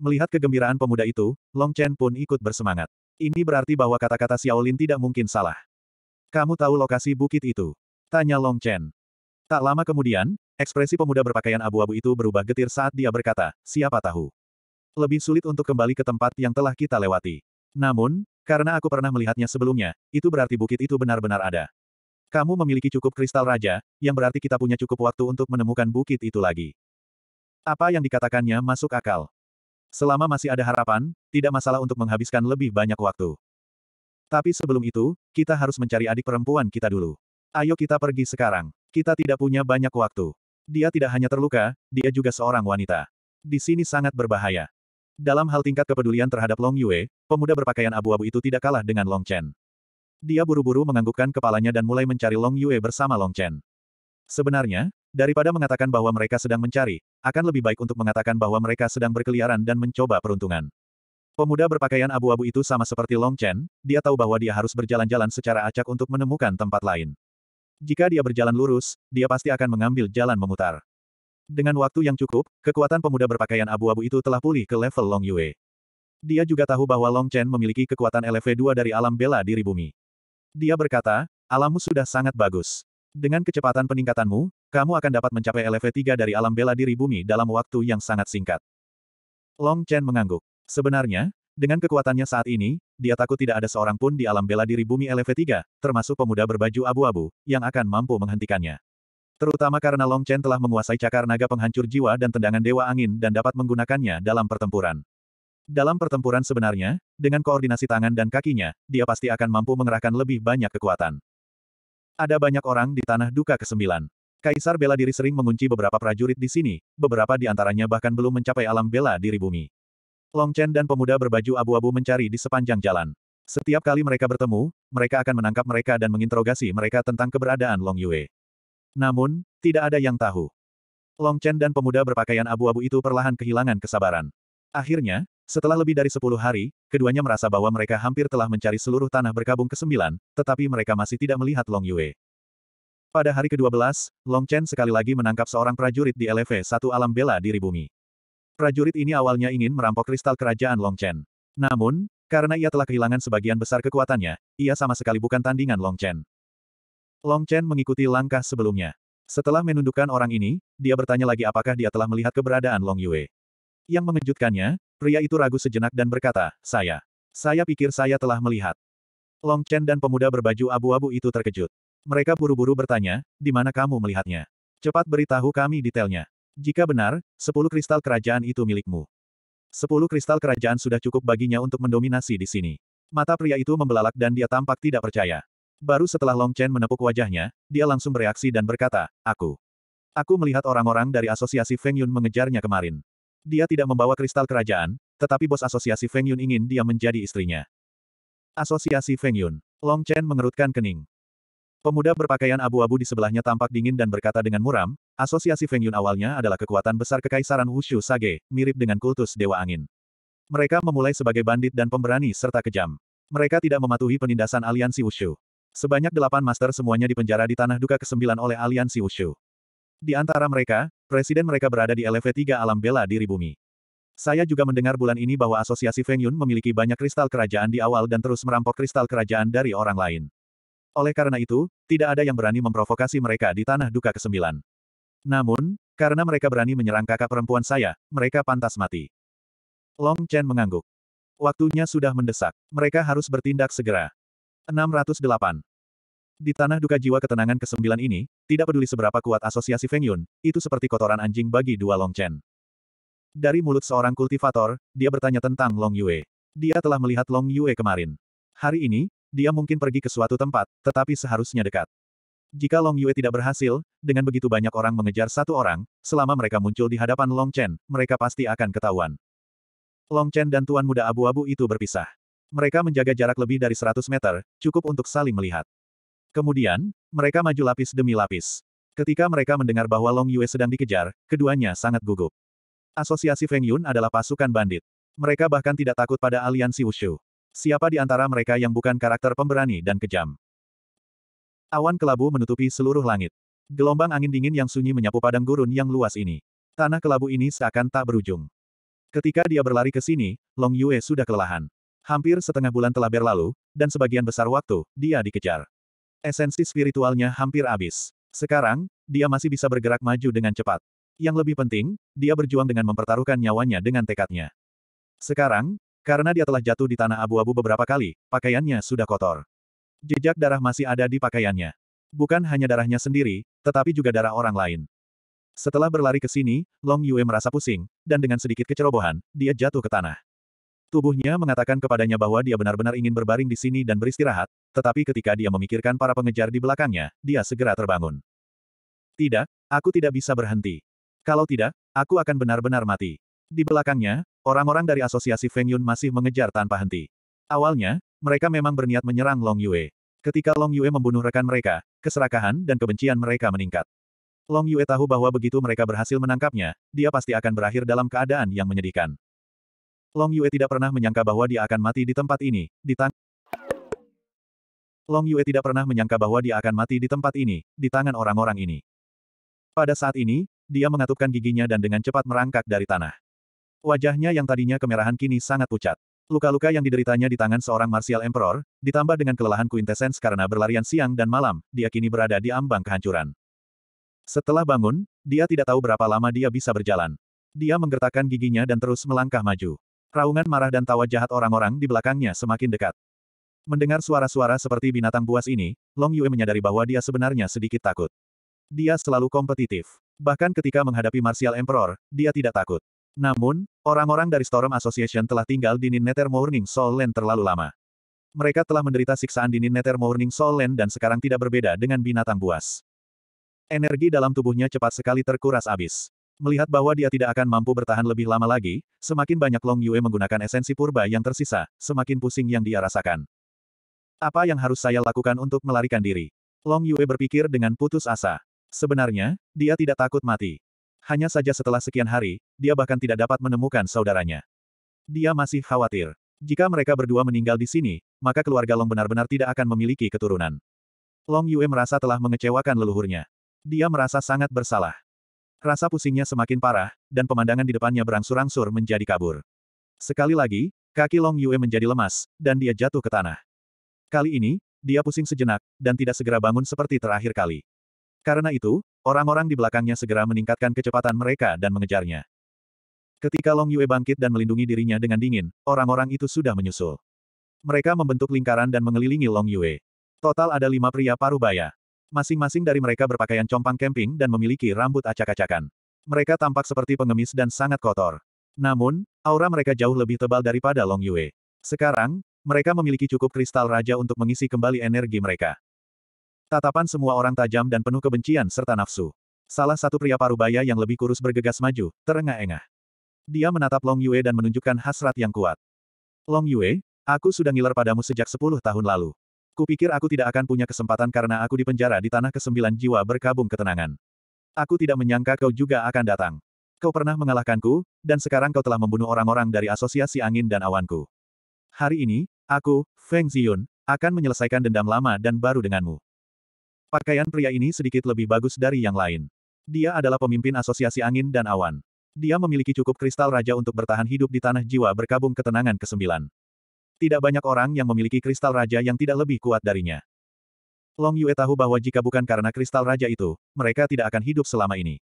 Melihat kegembiraan pemuda itu, Long Chen pun ikut bersemangat. Ini berarti bahwa kata-kata Xiaolin tidak mungkin salah. Kamu tahu lokasi bukit itu? Tanya Long Chen. Tak lama kemudian, ekspresi pemuda berpakaian abu-abu itu berubah getir saat dia berkata, siapa tahu. Lebih sulit untuk kembali ke tempat yang telah kita lewati. Namun, karena aku pernah melihatnya sebelumnya, itu berarti bukit itu benar-benar ada. Kamu memiliki cukup kristal raja, yang berarti kita punya cukup waktu untuk menemukan bukit itu lagi. Apa yang dikatakannya masuk akal. Selama masih ada harapan, tidak masalah untuk menghabiskan lebih banyak waktu. Tapi sebelum itu, kita harus mencari adik perempuan kita dulu. Ayo kita pergi sekarang. Kita tidak punya banyak waktu. Dia tidak hanya terluka, dia juga seorang wanita. Di sini sangat berbahaya. Dalam hal tingkat kepedulian terhadap Long Yue, pemuda berpakaian abu-abu itu tidak kalah dengan Long Chen. Dia buru-buru menganggukkan kepalanya dan mulai mencari Long Yue bersama Long Chen. Sebenarnya, daripada mengatakan bahwa mereka sedang mencari, akan lebih baik untuk mengatakan bahwa mereka sedang berkeliaran dan mencoba peruntungan. Pemuda berpakaian abu-abu itu sama seperti Long Chen, dia tahu bahwa dia harus berjalan-jalan secara acak untuk menemukan tempat lain. Jika dia berjalan lurus, dia pasti akan mengambil jalan memutar. Dengan waktu yang cukup, kekuatan pemuda berpakaian abu-abu itu telah pulih ke level Long Yue. Dia juga tahu bahwa Long Chen memiliki kekuatan LV2 dari alam bela diri bumi. Dia berkata, alammu sudah sangat bagus. Dengan kecepatan peningkatanmu, kamu akan dapat mencapai LV3 dari alam bela diri bumi dalam waktu yang sangat singkat. Long Chen mengangguk. Sebenarnya, dengan kekuatannya saat ini, dia takut tidak ada seorang pun di alam bela diri bumi LV3, termasuk pemuda berbaju abu-abu, yang akan mampu menghentikannya. Terutama karena Long Chen telah menguasai cakar naga penghancur jiwa dan tendangan dewa angin dan dapat menggunakannya dalam pertempuran. Dalam pertempuran sebenarnya, dengan koordinasi tangan dan kakinya, dia pasti akan mampu mengerahkan lebih banyak kekuatan. Ada banyak orang di tanah duka ke-9. Kaisar bela diri sering mengunci beberapa prajurit di sini, beberapa di antaranya bahkan belum mencapai alam bela diri bumi. Long Chen dan pemuda berbaju abu-abu mencari di sepanjang jalan. Setiap kali mereka bertemu, mereka akan menangkap mereka dan menginterogasi mereka tentang keberadaan Long Yue. Namun, tidak ada yang tahu. Long Chen dan pemuda berpakaian abu-abu itu perlahan kehilangan kesabaran. Akhirnya, setelah lebih dari sepuluh hari, keduanya merasa bahwa mereka hampir telah mencari seluruh tanah berkabung ke-9, tetapi mereka masih tidak melihat Long Yue. Pada hari ke-12, Long Chen sekali lagi menangkap seorang prajurit di LV1 alam bela diri bumi. Prajurit ini awalnya ingin merampok kristal kerajaan Long Chen. Namun, karena ia telah kehilangan sebagian besar kekuatannya, ia sama sekali bukan tandingan Long Chen. Long Chen mengikuti langkah sebelumnya. Setelah menundukkan orang ini, dia bertanya lagi apakah dia telah melihat keberadaan Long Yue. Yang mengejutkannya, Pria itu ragu sejenak dan berkata, saya. Saya pikir saya telah melihat. Long Chen dan pemuda berbaju abu-abu itu terkejut. Mereka buru-buru bertanya, di mana kamu melihatnya? Cepat beritahu kami detailnya. Jika benar, sepuluh kristal kerajaan itu milikmu. Sepuluh kristal kerajaan sudah cukup baginya untuk mendominasi di sini. Mata pria itu membelalak dan dia tampak tidak percaya. Baru setelah Long Chen menepuk wajahnya, dia langsung bereaksi dan berkata, Aku. Aku melihat orang-orang dari asosiasi Feng Yun mengejarnya kemarin. Dia tidak membawa kristal kerajaan, tetapi bos asosiasi Feng Yun ingin dia menjadi istrinya. Asosiasi Feng Yun. Long Chen mengerutkan kening. Pemuda berpakaian abu-abu di sebelahnya tampak dingin dan berkata dengan muram, asosiasi Feng Yun awalnya adalah kekuatan besar kekaisaran Wushu Sage, mirip dengan kultus Dewa Angin. Mereka memulai sebagai bandit dan pemberani serta kejam. Mereka tidak mematuhi penindasan aliansi Wushu. Sebanyak delapan master semuanya dipenjara di Tanah Duka Kesembilan oleh aliansi Wushu. Di antara mereka, Presiden mereka berada di LV3 alam bela diri bumi. Saya juga mendengar bulan ini bahwa asosiasi Feng Yun memiliki banyak kristal kerajaan di awal dan terus merampok kristal kerajaan dari orang lain. Oleh karena itu, tidak ada yang berani memprovokasi mereka di tanah duka ke-9. Namun, karena mereka berani menyerang kakak perempuan saya, mereka pantas mati. Long Chen mengangguk. Waktunya sudah mendesak. Mereka harus bertindak segera. 608. Di tanah duka jiwa ketenangan kesembilan ini, tidak peduli seberapa kuat asosiasi Feng Yun, itu seperti kotoran anjing bagi dua Long Chen. Dari mulut seorang kultivator, dia bertanya tentang Long Yue. Dia telah melihat Long Yue kemarin. Hari ini, dia mungkin pergi ke suatu tempat, tetapi seharusnya dekat. Jika Long Yue tidak berhasil, dengan begitu banyak orang mengejar satu orang, selama mereka muncul di hadapan Long Chen, mereka pasti akan ketahuan. Long Chen dan Tuan Muda Abu-Abu itu berpisah. Mereka menjaga jarak lebih dari 100 meter, cukup untuk saling melihat. Kemudian, mereka maju lapis demi lapis. Ketika mereka mendengar bahwa Long Yue sedang dikejar, keduanya sangat gugup. Asosiasi Feng Yun adalah pasukan bandit. Mereka bahkan tidak takut pada aliansi Wushu. Siapa di antara mereka yang bukan karakter pemberani dan kejam? Awan kelabu menutupi seluruh langit. Gelombang angin dingin yang sunyi menyapu padang gurun yang luas ini. Tanah kelabu ini seakan tak berujung. Ketika dia berlari ke sini, Long Yue sudah kelelahan. Hampir setengah bulan telah berlalu, dan sebagian besar waktu, dia dikejar. Esensi spiritualnya hampir habis. Sekarang, dia masih bisa bergerak maju dengan cepat. Yang lebih penting, dia berjuang dengan mempertaruhkan nyawanya dengan tekadnya. Sekarang, karena dia telah jatuh di tanah abu-abu beberapa kali, pakaiannya sudah kotor. Jejak darah masih ada di pakaiannya. Bukan hanya darahnya sendiri, tetapi juga darah orang lain. Setelah berlari ke sini, Long Yue merasa pusing, dan dengan sedikit kecerobohan, dia jatuh ke tanah. Tubuhnya mengatakan kepadanya bahwa dia benar-benar ingin berbaring di sini dan beristirahat, tetapi ketika dia memikirkan para pengejar di belakangnya, dia segera terbangun. Tidak, aku tidak bisa berhenti. Kalau tidak, aku akan benar-benar mati. Di belakangnya, orang-orang dari asosiasi Feng Yun masih mengejar tanpa henti. Awalnya, mereka memang berniat menyerang Long Yue. Ketika Long Yue membunuh rekan mereka, keserakahan dan kebencian mereka meningkat. Long Yue tahu bahwa begitu mereka berhasil menangkapnya, dia pasti akan berakhir dalam keadaan yang menyedihkan. Long Yue tidak pernah menyangka bahwa dia akan mati di tempat ini, di tangan Long Yue tidak pernah menyangka bahwa dia akan mati di tempat ini, di tangan orang-orang ini. Pada saat ini, dia mengatupkan giginya dan dengan cepat merangkak dari tanah. Wajahnya yang tadinya kemerahan kini sangat pucat. Luka-luka yang dideritanya di tangan seorang Martial Emperor, ditambah dengan kelelahan quintessence karena berlarian siang dan malam, dia kini berada di ambang kehancuran. Setelah bangun, dia tidak tahu berapa lama dia bisa berjalan. Dia menggertakkan giginya dan terus melangkah maju. Raungan marah dan tawa jahat orang-orang di belakangnya semakin dekat. Mendengar suara-suara seperti binatang buas ini, Long Yue menyadari bahwa dia sebenarnya sedikit takut. Dia selalu kompetitif. Bahkan ketika menghadapi Martial Emperor, dia tidak takut. Namun, orang-orang dari Storm Association telah tinggal di Ninneter Morning Soul Land terlalu lama. Mereka telah menderita siksaan di Ninneter Morning Soul Land dan sekarang tidak berbeda dengan binatang buas. Energi dalam tubuhnya cepat sekali terkuras habis. Melihat bahwa dia tidak akan mampu bertahan lebih lama lagi, semakin banyak Long Yue menggunakan esensi purba yang tersisa, semakin pusing yang dia rasakan. Apa yang harus saya lakukan untuk melarikan diri? Long Yue berpikir dengan putus asa. Sebenarnya, dia tidak takut mati. Hanya saja setelah sekian hari, dia bahkan tidak dapat menemukan saudaranya. Dia masih khawatir. Jika mereka berdua meninggal di sini, maka keluarga Long benar-benar tidak akan memiliki keturunan. Long Yue merasa telah mengecewakan leluhurnya. Dia merasa sangat bersalah. Rasa pusingnya semakin parah, dan pemandangan di depannya berangsur-angsur menjadi kabur. Sekali lagi, kaki Long Yue menjadi lemas, dan dia jatuh ke tanah. Kali ini, dia pusing sejenak, dan tidak segera bangun seperti terakhir kali. Karena itu, orang-orang di belakangnya segera meningkatkan kecepatan mereka dan mengejarnya. Ketika Long Yue bangkit dan melindungi dirinya dengan dingin, orang-orang itu sudah menyusul. Mereka membentuk lingkaran dan mengelilingi Long Yue. Total ada lima pria parubaya. Masing-masing dari mereka berpakaian compang camping dan memiliki rambut acak-acakan. Mereka tampak seperti pengemis dan sangat kotor. Namun, aura mereka jauh lebih tebal daripada Long Yue. Sekarang, mereka memiliki cukup kristal raja untuk mengisi kembali energi mereka. Tatapan semua orang tajam dan penuh kebencian serta nafsu. Salah satu pria parubaya yang lebih kurus bergegas maju, terengah-engah. Dia menatap Long Yue dan menunjukkan hasrat yang kuat. Long Yue, aku sudah ngiler padamu sejak sepuluh tahun lalu. Kupikir aku tidak akan punya kesempatan karena aku dipenjara di tanah kesembilan jiwa berkabung ketenangan. Aku tidak menyangka kau juga akan datang. Kau pernah mengalahkanku, dan sekarang kau telah membunuh orang-orang dari asosiasi angin dan awanku. Hari ini, aku, Feng Ziyun, akan menyelesaikan dendam lama dan baru denganmu. Pakaian pria ini sedikit lebih bagus dari yang lain. Dia adalah pemimpin asosiasi angin dan awan. Dia memiliki cukup kristal raja untuk bertahan hidup di tanah jiwa berkabung ketenangan ke kesembilan. Tidak banyak orang yang memiliki kristal raja yang tidak lebih kuat darinya. Long Yue tahu bahwa jika bukan karena kristal raja itu, mereka tidak akan hidup selama ini.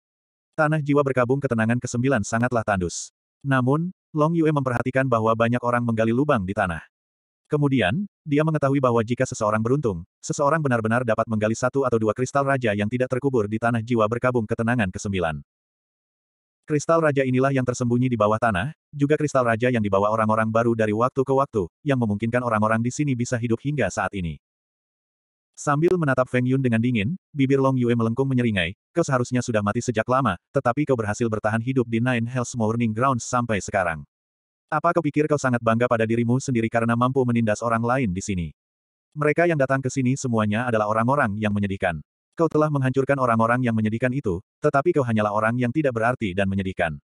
Tanah jiwa berkabung ketenangan ke kesembilan sangatlah tandus. Namun, Long Yue memperhatikan bahwa banyak orang menggali lubang di tanah. Kemudian, dia mengetahui bahwa jika seseorang beruntung, seseorang benar-benar dapat menggali satu atau dua kristal raja yang tidak terkubur di tanah jiwa berkabung ketenangan kesembilan. Kristal raja inilah yang tersembunyi di bawah tanah, juga kristal raja yang dibawa orang-orang baru dari waktu ke waktu, yang memungkinkan orang-orang di sini bisa hidup hingga saat ini. Sambil menatap Feng Yun dengan dingin, bibir Long Yue melengkung menyeringai, kau seharusnya sudah mati sejak lama, tetapi kau berhasil bertahan hidup di Nine Hells Morning Grounds sampai sekarang. Apa kau pikir kau sangat bangga pada dirimu sendiri karena mampu menindas orang lain di sini? Mereka yang datang ke sini semuanya adalah orang-orang yang menyedihkan. Kau telah menghancurkan orang-orang yang menyedihkan itu, tetapi kau hanyalah orang yang tidak berarti dan menyedihkan.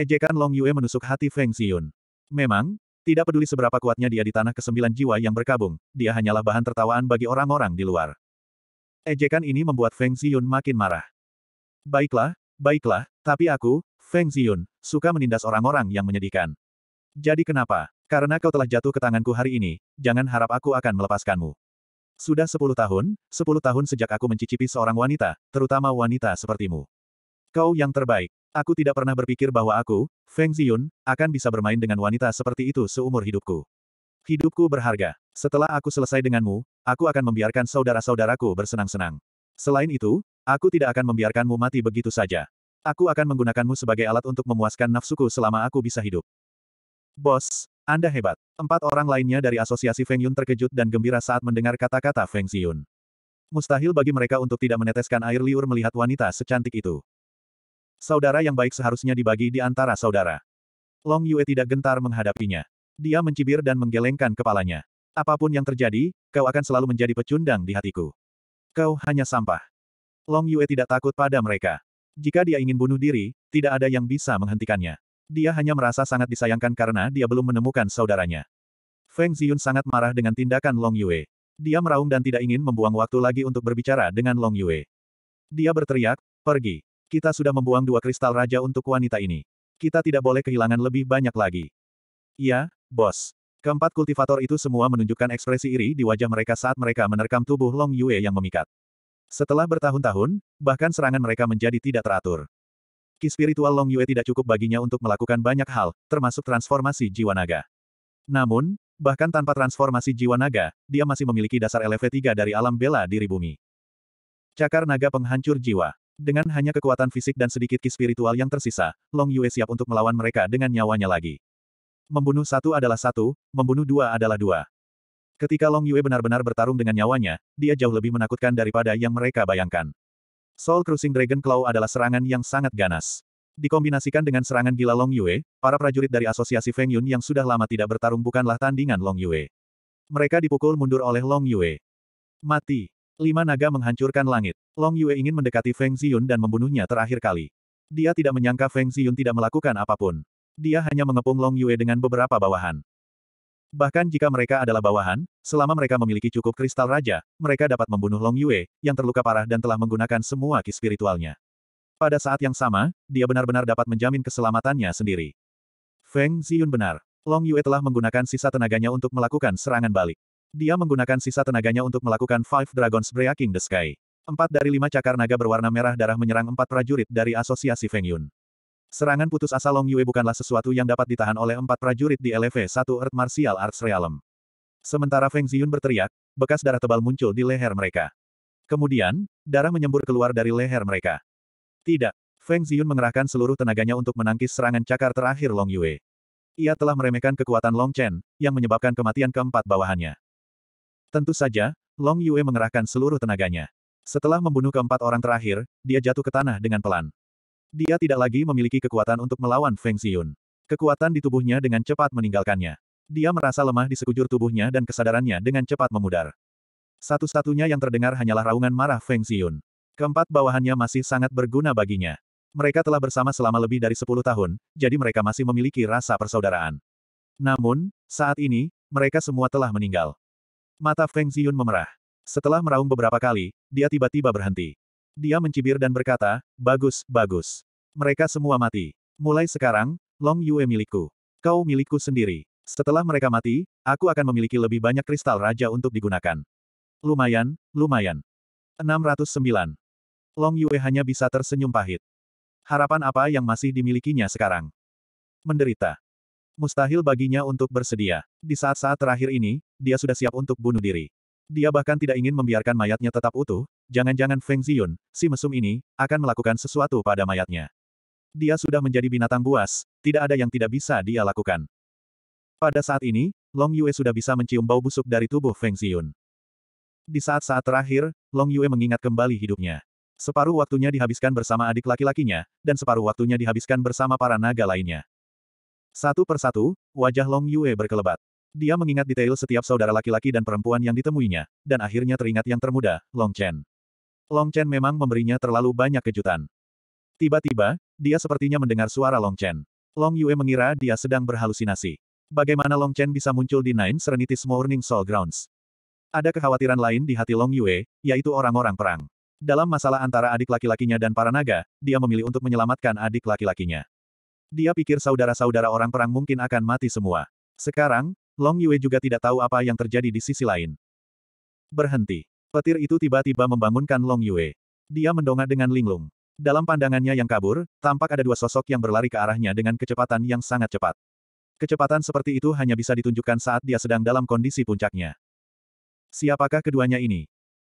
Ejekan Long Yue menusuk hati Feng Xiyun. Memang, tidak peduli seberapa kuatnya dia di tanah kesembilan jiwa yang berkabung, dia hanyalah bahan tertawaan bagi orang-orang di luar. Ejekan ini membuat Feng Ziyun makin marah. Baiklah, baiklah, tapi aku, Feng Ziyun, suka menindas orang-orang yang menyedihkan. Jadi kenapa? Karena kau telah jatuh ke tanganku hari ini, jangan harap aku akan melepaskanmu. Sudah sepuluh tahun, sepuluh tahun sejak aku mencicipi seorang wanita, terutama wanita sepertimu. Kau yang terbaik. Aku tidak pernah berpikir bahwa aku, Feng Ziyun, akan bisa bermain dengan wanita seperti itu seumur hidupku. Hidupku berharga. Setelah aku selesai denganmu, aku akan membiarkan saudara-saudaraku bersenang-senang. Selain itu, aku tidak akan membiarkanmu mati begitu saja. Aku akan menggunakanmu sebagai alat untuk memuaskan nafsuku selama aku bisa hidup. Bos, Anda hebat. Empat orang lainnya dari asosiasi Feng Yun terkejut dan gembira saat mendengar kata-kata Feng Ziyun. Mustahil bagi mereka untuk tidak meneteskan air liur melihat wanita secantik itu. Saudara yang baik seharusnya dibagi di antara saudara. Long Yue tidak gentar menghadapinya. Dia mencibir dan menggelengkan kepalanya. Apapun yang terjadi, kau akan selalu menjadi pecundang di hatiku. Kau hanya sampah. Long Yue tidak takut pada mereka. Jika dia ingin bunuh diri, tidak ada yang bisa menghentikannya. Dia hanya merasa sangat disayangkan karena dia belum menemukan saudaranya. Feng Ziyun sangat marah dengan tindakan Long Yue. Dia meraung dan tidak ingin membuang waktu lagi untuk berbicara dengan Long Yue. Dia berteriak, pergi. Kita sudah membuang dua kristal raja untuk wanita ini. Kita tidak boleh kehilangan lebih banyak lagi. Iya, bos. Keempat kultivator itu semua menunjukkan ekspresi iri di wajah mereka saat mereka menerkam tubuh Long Yue yang memikat. Setelah bertahun-tahun, bahkan serangan mereka menjadi tidak teratur. Ki spiritual Long Yue tidak cukup baginya untuk melakukan banyak hal, termasuk transformasi jiwa naga. Namun, bahkan tanpa transformasi jiwa naga, dia masih memiliki dasar LV3 dari alam bela diri bumi. Cakar naga penghancur jiwa. Dengan hanya kekuatan fisik dan sedikit ki spiritual yang tersisa, Long Yue siap untuk melawan mereka dengan nyawanya lagi. Membunuh satu adalah satu, membunuh dua adalah dua. Ketika Long Yue benar-benar bertarung dengan nyawanya, dia jauh lebih menakutkan daripada yang mereka bayangkan. Soul Cruising Dragon Claw adalah serangan yang sangat ganas. Dikombinasikan dengan serangan gila Long Yue, para prajurit dari asosiasi Feng Yun yang sudah lama tidak bertarung bukanlah tandingan Long Yue. Mereka dipukul mundur oleh Long Yue. Mati. Lima naga menghancurkan langit. Long Yue ingin mendekati Feng Ziyun dan membunuhnya terakhir kali. Dia tidak menyangka Feng Ziyun tidak melakukan apapun. Dia hanya mengepung Long Yue dengan beberapa bawahan. Bahkan jika mereka adalah bawahan, selama mereka memiliki cukup kristal raja, mereka dapat membunuh Long Yue, yang terluka parah dan telah menggunakan semua ki spiritualnya. Pada saat yang sama, dia benar-benar dapat menjamin keselamatannya sendiri. Feng Ziyun benar. Long Yue telah menggunakan sisa tenaganya untuk melakukan serangan balik. Dia menggunakan sisa tenaganya untuk melakukan Five Dragons Breaking the Sky. Empat dari lima cakar naga berwarna merah darah menyerang empat prajurit dari Asosiasi Feng Yun. Serangan putus asa Long Yue bukanlah sesuatu yang dapat ditahan oleh empat prajurit di LV-1 Earth Martial Arts Realm. Sementara Feng Ziyun berteriak, bekas darah tebal muncul di leher mereka. Kemudian, darah menyembur keluar dari leher mereka. Tidak, Feng Ziyun mengerahkan seluruh tenaganya untuk menangkis serangan cakar terakhir Long Yue. Ia telah meremehkan kekuatan Long Chen, yang menyebabkan kematian keempat bawahannya. Tentu saja, Long Yue mengerahkan seluruh tenaganya. Setelah membunuh keempat orang terakhir, dia jatuh ke tanah dengan pelan. Dia tidak lagi memiliki kekuatan untuk melawan Feng Xiyun. Kekuatan di tubuhnya dengan cepat meninggalkannya. Dia merasa lemah di sekujur tubuhnya dan kesadarannya dengan cepat memudar. Satu-satunya yang terdengar hanyalah raungan marah Feng Xiyun. Keempat bawahannya masih sangat berguna baginya. Mereka telah bersama selama lebih dari 10 tahun, jadi mereka masih memiliki rasa persaudaraan. Namun, saat ini, mereka semua telah meninggal. Mata Feng Ziyun memerah. Setelah meraung beberapa kali, dia tiba-tiba berhenti. Dia mencibir dan berkata, bagus, bagus. Mereka semua mati. Mulai sekarang, Long Yue milikku. Kau milikku sendiri. Setelah mereka mati, aku akan memiliki lebih banyak kristal raja untuk digunakan. Lumayan, lumayan. 609. Long Yue hanya bisa tersenyum pahit. Harapan apa yang masih dimilikinya sekarang? Menderita. Mustahil baginya untuk bersedia. Di saat-saat terakhir ini, dia sudah siap untuk bunuh diri. Dia bahkan tidak ingin membiarkan mayatnya tetap utuh, jangan-jangan Feng Ziyun, si mesum ini, akan melakukan sesuatu pada mayatnya. Dia sudah menjadi binatang buas, tidak ada yang tidak bisa dia lakukan. Pada saat ini, Long Yue sudah bisa mencium bau busuk dari tubuh Feng Ziyun. Di saat-saat terakhir, Long Yue mengingat kembali hidupnya. Separuh waktunya dihabiskan bersama adik laki-lakinya, dan separuh waktunya dihabiskan bersama para naga lainnya. Satu persatu, wajah Long Yue berkelebat. Dia mengingat detail setiap saudara laki-laki dan perempuan yang ditemuinya, dan akhirnya teringat yang termuda, Long Chen. Long Chen memang memberinya terlalu banyak kejutan. Tiba-tiba, dia sepertinya mendengar suara Long Chen. Long Yue mengira dia sedang berhalusinasi. Bagaimana Long Chen bisa muncul di Nine Serenities Morning Soul Grounds? Ada kekhawatiran lain di hati Long Yue, yaitu orang-orang perang. Dalam masalah antara adik laki-lakinya dan para naga, dia memilih untuk menyelamatkan adik laki-lakinya. Dia pikir saudara-saudara orang perang mungkin akan mati semua. Sekarang, Long Yue juga tidak tahu apa yang terjadi di sisi lain. Berhenti. Petir itu tiba-tiba membangunkan Long Yue. Dia mendongak dengan linglung. Dalam pandangannya yang kabur, tampak ada dua sosok yang berlari ke arahnya dengan kecepatan yang sangat cepat. Kecepatan seperti itu hanya bisa ditunjukkan saat dia sedang dalam kondisi puncaknya. Siapakah keduanya ini?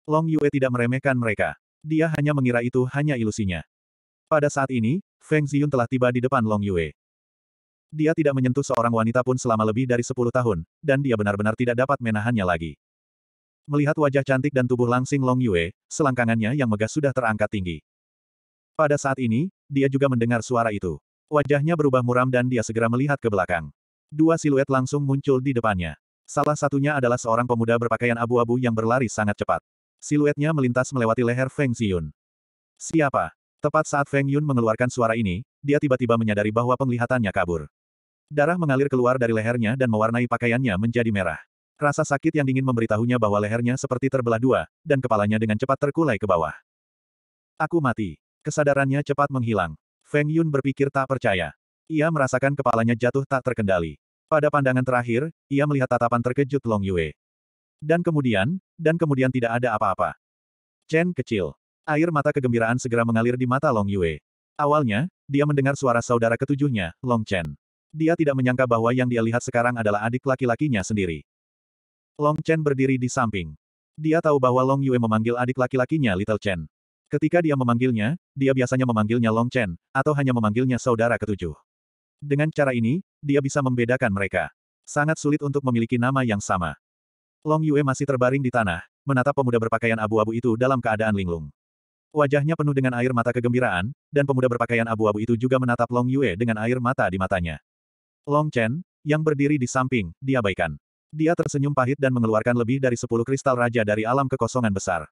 Long Yue tidak meremehkan mereka. Dia hanya mengira itu hanya ilusinya. Pada saat ini, Feng Ziyun telah tiba di depan Long Yue. Dia tidak menyentuh seorang wanita pun selama lebih dari 10 tahun, dan dia benar-benar tidak dapat menahannya lagi. Melihat wajah cantik dan tubuh langsing Long Yue, selangkangannya yang megah sudah terangkat tinggi. Pada saat ini, dia juga mendengar suara itu. Wajahnya berubah muram dan dia segera melihat ke belakang. Dua siluet langsung muncul di depannya. Salah satunya adalah seorang pemuda berpakaian abu-abu yang berlari sangat cepat. Siluetnya melintas melewati leher Feng Ziyun. Siapa? Tepat saat Feng Yun mengeluarkan suara ini, dia tiba-tiba menyadari bahwa penglihatannya kabur. Darah mengalir keluar dari lehernya dan mewarnai pakaiannya menjadi merah. Rasa sakit yang dingin memberitahunya bahwa lehernya seperti terbelah dua, dan kepalanya dengan cepat terkulai ke bawah. Aku mati. Kesadarannya cepat menghilang. Feng Yun berpikir tak percaya. Ia merasakan kepalanya jatuh tak terkendali. Pada pandangan terakhir, ia melihat tatapan terkejut Long Yue. Dan kemudian, dan kemudian tidak ada apa-apa. Chen kecil. Air mata kegembiraan segera mengalir di mata Long Yue. Awalnya, dia mendengar suara saudara ketujuhnya, Long Chen. Dia tidak menyangka bahwa yang dia lihat sekarang adalah adik laki-lakinya sendiri. Long Chen berdiri di samping. Dia tahu bahwa Long Yue memanggil adik laki-lakinya Little Chen. Ketika dia memanggilnya, dia biasanya memanggilnya Long Chen, atau hanya memanggilnya saudara ketujuh. Dengan cara ini, dia bisa membedakan mereka. Sangat sulit untuk memiliki nama yang sama. Long Yue masih terbaring di tanah, menatap pemuda berpakaian abu-abu itu dalam keadaan linglung. Wajahnya penuh dengan air mata kegembiraan, dan pemuda berpakaian abu-abu itu juga menatap Long Yue dengan air mata di matanya. Long Chen, yang berdiri di samping, diabaikan. Dia tersenyum pahit dan mengeluarkan lebih dari sepuluh kristal raja dari alam kekosongan besar.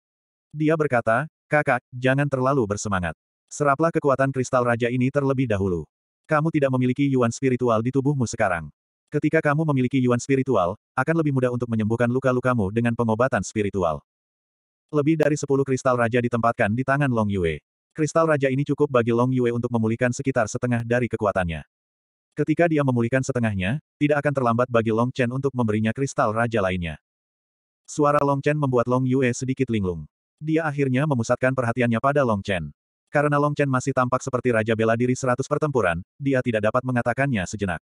Dia berkata, kakak, jangan terlalu bersemangat. Seraplah kekuatan kristal raja ini terlebih dahulu. Kamu tidak memiliki yuan spiritual di tubuhmu sekarang. Ketika kamu memiliki yuan spiritual, akan lebih mudah untuk menyembuhkan luka-lukamu dengan pengobatan spiritual. Lebih dari sepuluh kristal raja ditempatkan di tangan Long Yue. Kristal raja ini cukup bagi Long Yue untuk memulihkan sekitar setengah dari kekuatannya. Ketika dia memulihkan setengahnya, tidak akan terlambat bagi Long Chen untuk memberinya kristal raja lainnya. Suara Long Chen membuat Long Yue sedikit linglung. Dia akhirnya memusatkan perhatiannya pada Long Chen. Karena Long Chen masih tampak seperti Raja Bela Diri seratus pertempuran, dia tidak dapat mengatakannya sejenak.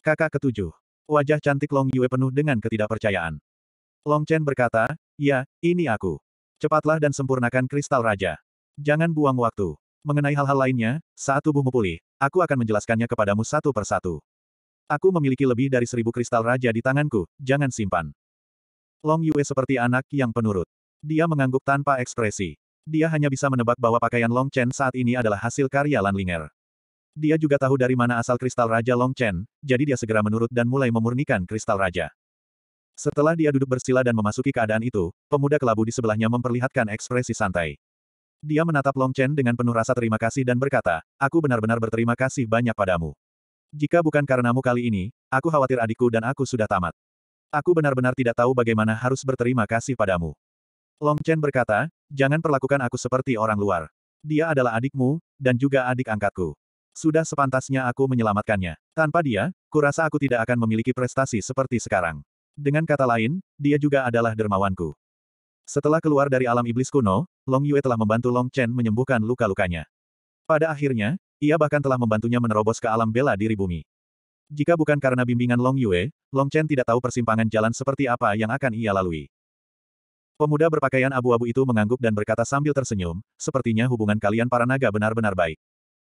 Kakak ketujuh. Wajah cantik Long Yue penuh dengan ketidakpercayaan. Long Chen berkata, Ya, ini aku. Cepatlah dan sempurnakan kristal raja. Jangan buang waktu. Mengenai hal-hal lainnya, saat tubuhmu pulih, aku akan menjelaskannya kepadamu satu persatu. Aku memiliki lebih dari seribu kristal raja di tanganku, jangan simpan. Long Yue seperti anak yang penurut. Dia mengangguk tanpa ekspresi. Dia hanya bisa menebak bahwa pakaian Long Chen saat ini adalah hasil karya Lan Linger. Dia juga tahu dari mana asal kristal Raja Long Chen, jadi dia segera menurut dan mulai memurnikan kristal Raja. Setelah dia duduk bersila dan memasuki keadaan itu, pemuda kelabu di sebelahnya memperlihatkan ekspresi santai. Dia menatap Long Chen dengan penuh rasa terima kasih dan berkata, aku benar-benar berterima kasih banyak padamu. Jika bukan karenamu kali ini, aku khawatir adikku dan aku sudah tamat. Aku benar-benar tidak tahu bagaimana harus berterima kasih padamu. Long Chen berkata, jangan perlakukan aku seperti orang luar. Dia adalah adikmu, dan juga adik angkatku. Sudah sepantasnya aku menyelamatkannya. Tanpa dia, kurasa aku tidak akan memiliki prestasi seperti sekarang. Dengan kata lain, dia juga adalah dermawanku. Setelah keluar dari alam iblis kuno, Long Yue telah membantu Long Chen menyembuhkan luka-lukanya. Pada akhirnya, ia bahkan telah membantunya menerobos ke alam bela diri bumi. Jika bukan karena bimbingan Long Yue, Long Chen tidak tahu persimpangan jalan seperti apa yang akan ia lalui. Pemuda berpakaian abu-abu itu mengangguk dan berkata sambil tersenyum, sepertinya hubungan kalian para naga benar-benar baik.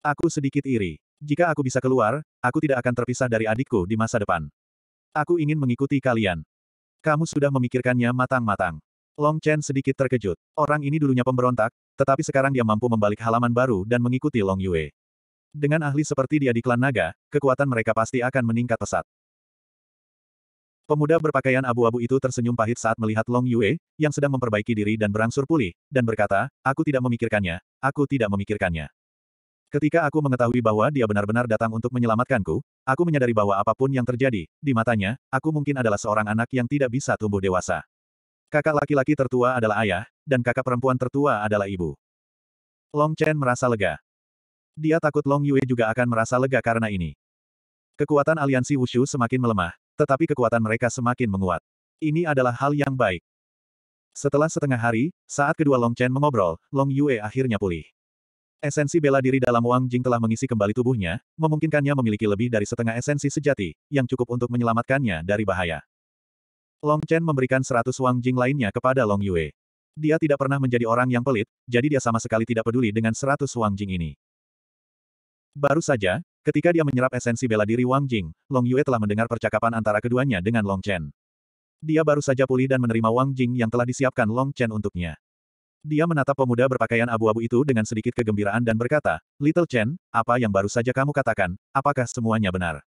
Aku sedikit iri. Jika aku bisa keluar, aku tidak akan terpisah dari adikku di masa depan. Aku ingin mengikuti kalian. Kamu sudah memikirkannya matang-matang. Long Chen sedikit terkejut. Orang ini dulunya pemberontak, tetapi sekarang dia mampu membalik halaman baru dan mengikuti Long Yue. Dengan ahli seperti dia di klan naga, kekuatan mereka pasti akan meningkat pesat. Pemuda berpakaian abu-abu itu tersenyum pahit saat melihat Long Yue, yang sedang memperbaiki diri dan berangsur pulih, dan berkata, aku tidak memikirkannya, aku tidak memikirkannya. Ketika aku mengetahui bahwa dia benar-benar datang untuk menyelamatkanku, aku menyadari bahwa apapun yang terjadi, di matanya, aku mungkin adalah seorang anak yang tidak bisa tumbuh dewasa. Kakak laki-laki tertua adalah ayah, dan kakak perempuan tertua adalah ibu. Long Chen merasa lega. Dia takut Long Yue juga akan merasa lega karena ini. Kekuatan aliansi Wushu semakin melemah, tetapi kekuatan mereka semakin menguat. Ini adalah hal yang baik. Setelah setengah hari, saat kedua Long Chen mengobrol, Long Yue akhirnya pulih. Esensi bela diri dalam Wang Jing telah mengisi kembali tubuhnya, memungkinkannya memiliki lebih dari setengah esensi sejati, yang cukup untuk menyelamatkannya dari bahaya. Long Chen memberikan seratus Wang Jing lainnya kepada Long Yue. Dia tidak pernah menjadi orang yang pelit, jadi dia sama sekali tidak peduli dengan seratus Wang Jing ini. Baru saja, ketika dia menyerap esensi bela diri Wang Jing, Long Yue telah mendengar percakapan antara keduanya dengan Long Chen. Dia baru saja pulih dan menerima Wang Jing yang telah disiapkan Long Chen untuknya. Dia menatap pemuda berpakaian abu-abu itu dengan sedikit kegembiraan dan berkata, Little Chen, apa yang baru saja kamu katakan, apakah semuanya benar?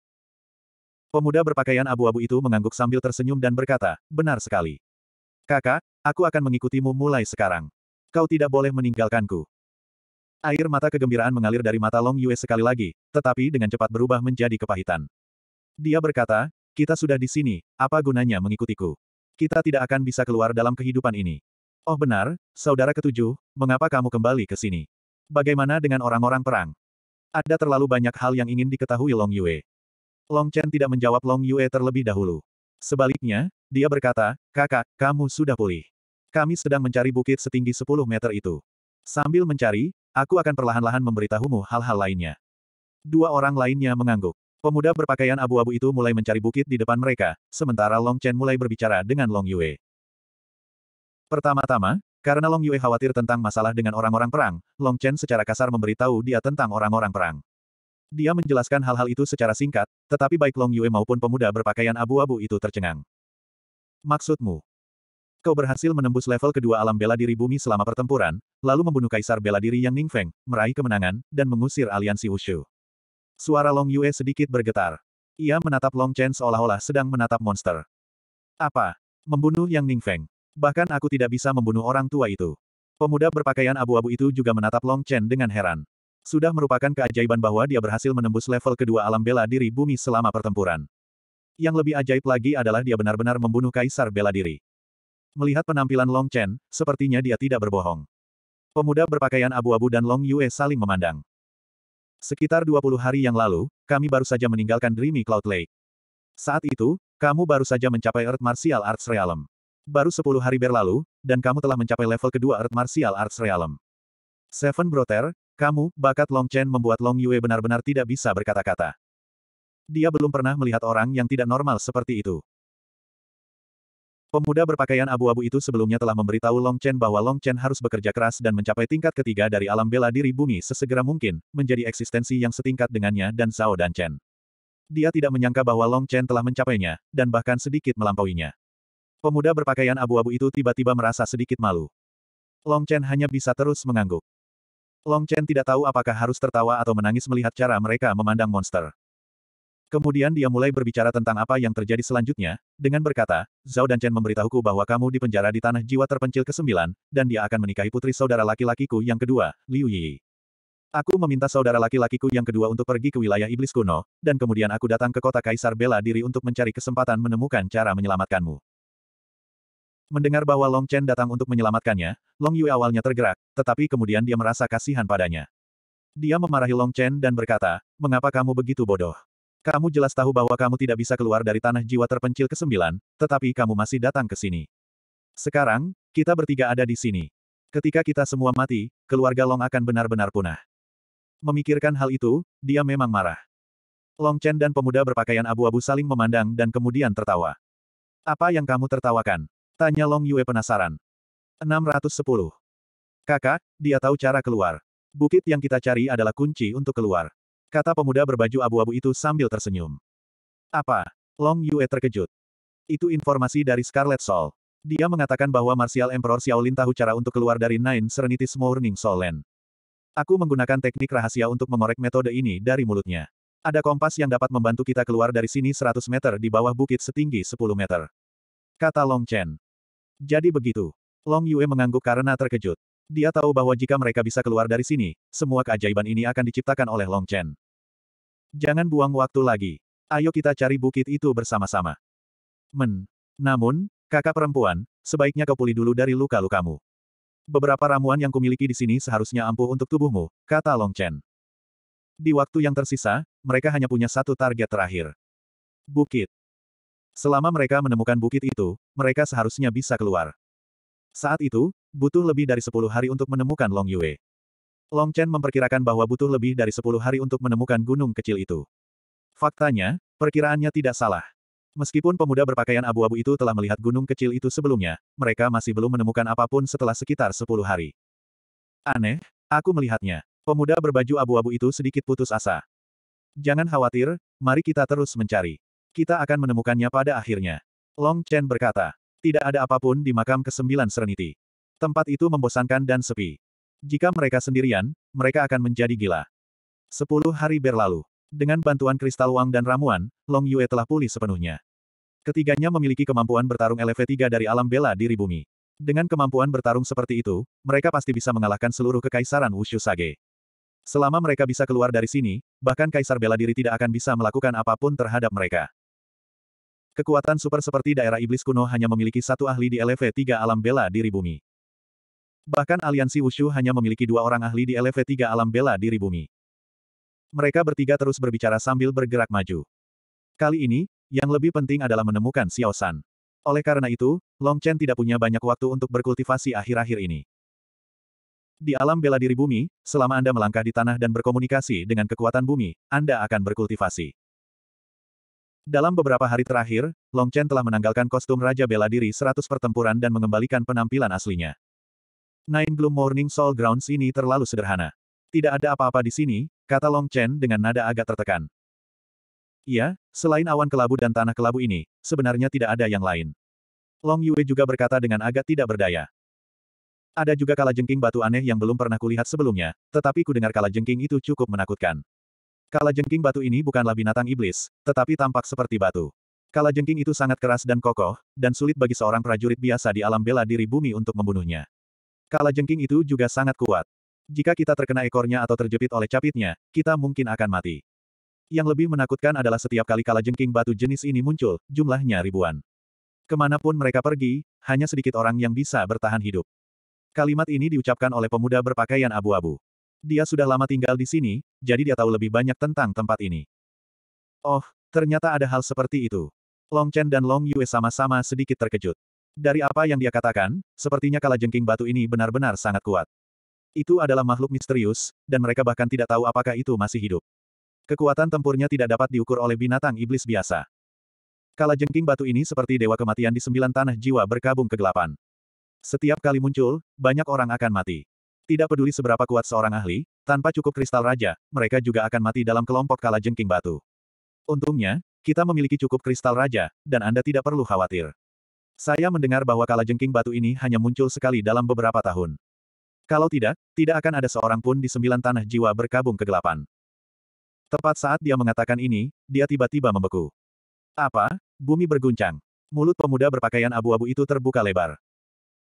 Pemuda berpakaian abu-abu itu mengangguk sambil tersenyum dan berkata, benar sekali. Kakak, aku akan mengikutimu mulai sekarang. Kau tidak boleh meninggalkanku. Air mata kegembiraan mengalir dari mata Long Yue sekali lagi, tetapi dengan cepat berubah menjadi kepahitan. Dia berkata, kita sudah di sini, apa gunanya mengikutiku? Kita tidak akan bisa keluar dalam kehidupan ini. Oh benar, saudara ketujuh, mengapa kamu kembali ke sini? Bagaimana dengan orang-orang perang? Ada terlalu banyak hal yang ingin diketahui Long Yue. Long Chen tidak menjawab Long Yue terlebih dahulu. Sebaliknya, dia berkata, kakak, kamu sudah pulih. Kami sedang mencari bukit setinggi 10 meter itu. Sambil mencari, aku akan perlahan-lahan memberitahumu hal-hal lainnya. Dua orang lainnya mengangguk. Pemuda berpakaian abu-abu itu mulai mencari bukit di depan mereka, sementara Long Chen mulai berbicara dengan Long Yue. Pertama-tama, karena Long Yue khawatir tentang masalah dengan orang-orang perang, Long Chen secara kasar memberitahu dia tentang orang-orang perang. Dia menjelaskan hal-hal itu secara singkat, tetapi baik Long Yue maupun pemuda berpakaian abu-abu itu tercengang. Maksudmu? Kau berhasil menembus level kedua alam bela diri bumi selama pertempuran, lalu membunuh kaisar bela diri yang Ning Feng, meraih kemenangan, dan mengusir aliansi Wushu. Suara Long Yue sedikit bergetar. Ia menatap Long Chen seolah-olah sedang menatap monster. Apa? Membunuh yang Ning Feng? Bahkan aku tidak bisa membunuh orang tua itu. Pemuda berpakaian abu-abu itu juga menatap Long Chen dengan heran. Sudah merupakan keajaiban bahwa dia berhasil menembus level kedua alam bela diri bumi selama pertempuran. Yang lebih ajaib lagi adalah dia benar-benar membunuh kaisar bela diri. Melihat penampilan Long Chen, sepertinya dia tidak berbohong. Pemuda berpakaian abu-abu dan Long Yue saling memandang. Sekitar 20 hari yang lalu, kami baru saja meninggalkan Dreamy Cloud Lake. Saat itu, kamu baru saja mencapai Earth Martial Arts Realm. Baru sepuluh hari berlalu, dan kamu telah mencapai level kedua Earth Martial Arts Realm. Seven Brother, kamu, bakat Long Chen membuat Long Yue benar-benar tidak bisa berkata-kata. Dia belum pernah melihat orang yang tidak normal seperti itu. Pemuda berpakaian abu-abu itu sebelumnya telah memberitahu Long Chen bahwa Long Chen harus bekerja keras dan mencapai tingkat ketiga dari alam bela diri bumi sesegera mungkin, menjadi eksistensi yang setingkat dengannya dan Zhao dan Chen. Dia tidak menyangka bahwa Long Chen telah mencapainya, dan bahkan sedikit melampauinya. Pemuda berpakaian abu-abu itu tiba-tiba merasa sedikit malu. Long Chen hanya bisa terus mengangguk. Long Chen tidak tahu apakah harus tertawa atau menangis melihat cara mereka memandang monster. Kemudian dia mulai berbicara tentang apa yang terjadi selanjutnya, dengan berkata, Zhao dan Chen memberitahuku bahwa kamu dipenjara di tanah jiwa terpencil ke-9, dan dia akan menikahi putri saudara laki-lakiku yang kedua, Liu Yi. Aku meminta saudara laki-lakiku yang kedua untuk pergi ke wilayah iblis kuno, dan kemudian aku datang ke kota Kaisar bela diri untuk mencari kesempatan menemukan cara menyelamatkanmu. Mendengar bahwa Long Chen datang untuk menyelamatkannya, Long Yue awalnya tergerak, tetapi kemudian dia merasa kasihan padanya. Dia memarahi Long Chen dan berkata, mengapa kamu begitu bodoh? Kamu jelas tahu bahwa kamu tidak bisa keluar dari tanah jiwa terpencil ke-9, tetapi kamu masih datang ke sini. Sekarang, kita bertiga ada di sini. Ketika kita semua mati, keluarga Long akan benar-benar punah. Memikirkan hal itu, dia memang marah. Long Chen dan pemuda berpakaian abu-abu saling memandang dan kemudian tertawa. Apa yang kamu tertawakan? Tanya Long Yue penasaran. 610. Kakak, dia tahu cara keluar. Bukit yang kita cari adalah kunci untuk keluar. Kata pemuda berbaju abu-abu itu sambil tersenyum. Apa? Long Yue terkejut. Itu informasi dari Scarlet Soul. Dia mengatakan bahwa Martial Emperor Xiaolin tahu cara untuk keluar dari Nine Serenities Morning Soul Land. Aku menggunakan teknik rahasia untuk mengorek metode ini dari mulutnya. Ada kompas yang dapat membantu kita keluar dari sini 100 meter di bawah bukit setinggi 10 meter. Kata Long Chen. Jadi begitu. Long Yue mengangguk karena terkejut. Dia tahu bahwa jika mereka bisa keluar dari sini, semua keajaiban ini akan diciptakan oleh Long Chen. Jangan buang waktu lagi. Ayo kita cari bukit itu bersama-sama. Men. Namun, kakak perempuan, sebaiknya kau pulih dulu dari luka-lukamu. Beberapa ramuan yang kumiliki di sini seharusnya ampuh untuk tubuhmu, kata Long Chen. Di waktu yang tersisa, mereka hanya punya satu target terakhir. Bukit. Selama mereka menemukan bukit itu, mereka seharusnya bisa keluar. Saat itu, butuh lebih dari 10 hari untuk menemukan Long Yue. Long Chen memperkirakan bahwa butuh lebih dari 10 hari untuk menemukan gunung kecil itu. Faktanya, perkiraannya tidak salah. Meskipun pemuda berpakaian abu-abu itu telah melihat gunung kecil itu sebelumnya, mereka masih belum menemukan apapun setelah sekitar 10 hari. Aneh, aku melihatnya. Pemuda berbaju abu-abu itu sedikit putus asa. Jangan khawatir, mari kita terus mencari. Kita akan menemukannya pada akhirnya. Long Chen berkata. Tidak ada apapun di makam kesembilan Serenity. Tempat itu membosankan dan sepi. Jika mereka sendirian, mereka akan menjadi gila. Sepuluh hari berlalu. Dengan bantuan kristal uang dan ramuan, Long Yue telah pulih sepenuhnya. Ketiganya memiliki kemampuan bertarung LV3 dari alam bela diri bumi. Dengan kemampuan bertarung seperti itu, mereka pasti bisa mengalahkan seluruh kekaisaran Wushu Sage. Selama mereka bisa keluar dari sini, bahkan kaisar bela diri tidak akan bisa melakukan apapun terhadap mereka. Kekuatan super seperti daerah iblis kuno hanya memiliki satu ahli di LV3 alam bela diri bumi. Bahkan aliansi Wushu hanya memiliki dua orang ahli di LV3 alam bela diri bumi. Mereka bertiga terus berbicara sambil bergerak maju. Kali ini, yang lebih penting adalah menemukan Xiao San. Oleh karena itu, Long Chen tidak punya banyak waktu untuk berkultivasi akhir-akhir ini. Di alam bela diri bumi, selama Anda melangkah di tanah dan berkomunikasi dengan kekuatan bumi, Anda akan berkultivasi. Dalam beberapa hari terakhir, Long Chen telah menanggalkan kostum Raja Bela Diri 100 pertempuran dan mengembalikan penampilan aslinya. Nine Gloom Morning Soul Grounds ini terlalu sederhana. Tidak ada apa-apa di sini, kata Long Chen dengan nada agak tertekan. Iya, selain awan kelabu dan tanah kelabu ini, sebenarnya tidak ada yang lain. Long Yue juga berkata dengan agak tidak berdaya. Ada juga kalajengking batu aneh yang belum pernah kulihat sebelumnya, tetapi kudengar kalajengking itu cukup menakutkan. Kala jengking batu ini bukanlah binatang iblis, tetapi tampak seperti batu. Kala jengking itu sangat keras dan kokoh, dan sulit bagi seorang prajurit biasa di alam bela diri bumi untuk membunuhnya. Kala jengking itu juga sangat kuat. Jika kita terkena ekornya atau terjepit oleh capitnya, kita mungkin akan mati. Yang lebih menakutkan adalah setiap kali kala jengking batu jenis ini muncul, jumlahnya ribuan. Kemanapun mereka pergi, hanya sedikit orang yang bisa bertahan hidup. Kalimat ini diucapkan oleh pemuda berpakaian abu-abu. Dia sudah lama tinggal di sini, jadi dia tahu lebih banyak tentang tempat ini. Oh, ternyata ada hal seperti itu. Long Chen dan Long Yue sama-sama sedikit terkejut. Dari apa yang dia katakan, sepertinya kalajengking batu ini benar-benar sangat kuat. Itu adalah makhluk misterius, dan mereka bahkan tidak tahu apakah itu masih hidup. Kekuatan tempurnya tidak dapat diukur oleh binatang iblis biasa. Kalajengking batu ini seperti dewa kematian di sembilan tanah jiwa berkabung kegelapan. Setiap kali muncul, banyak orang akan mati. Tidak peduli seberapa kuat seorang ahli, tanpa cukup kristal raja, mereka juga akan mati dalam kelompok kala jengking batu. Untungnya, kita memiliki cukup kristal raja, dan Anda tidak perlu khawatir. Saya mendengar bahwa kala jengking batu ini hanya muncul sekali dalam beberapa tahun. Kalau tidak, tidak akan ada seorang pun di sembilan tanah jiwa berkabung kegelapan. Tepat saat dia mengatakan ini, dia tiba-tiba membeku. Apa? Bumi berguncang. Mulut pemuda berpakaian abu-abu itu terbuka lebar.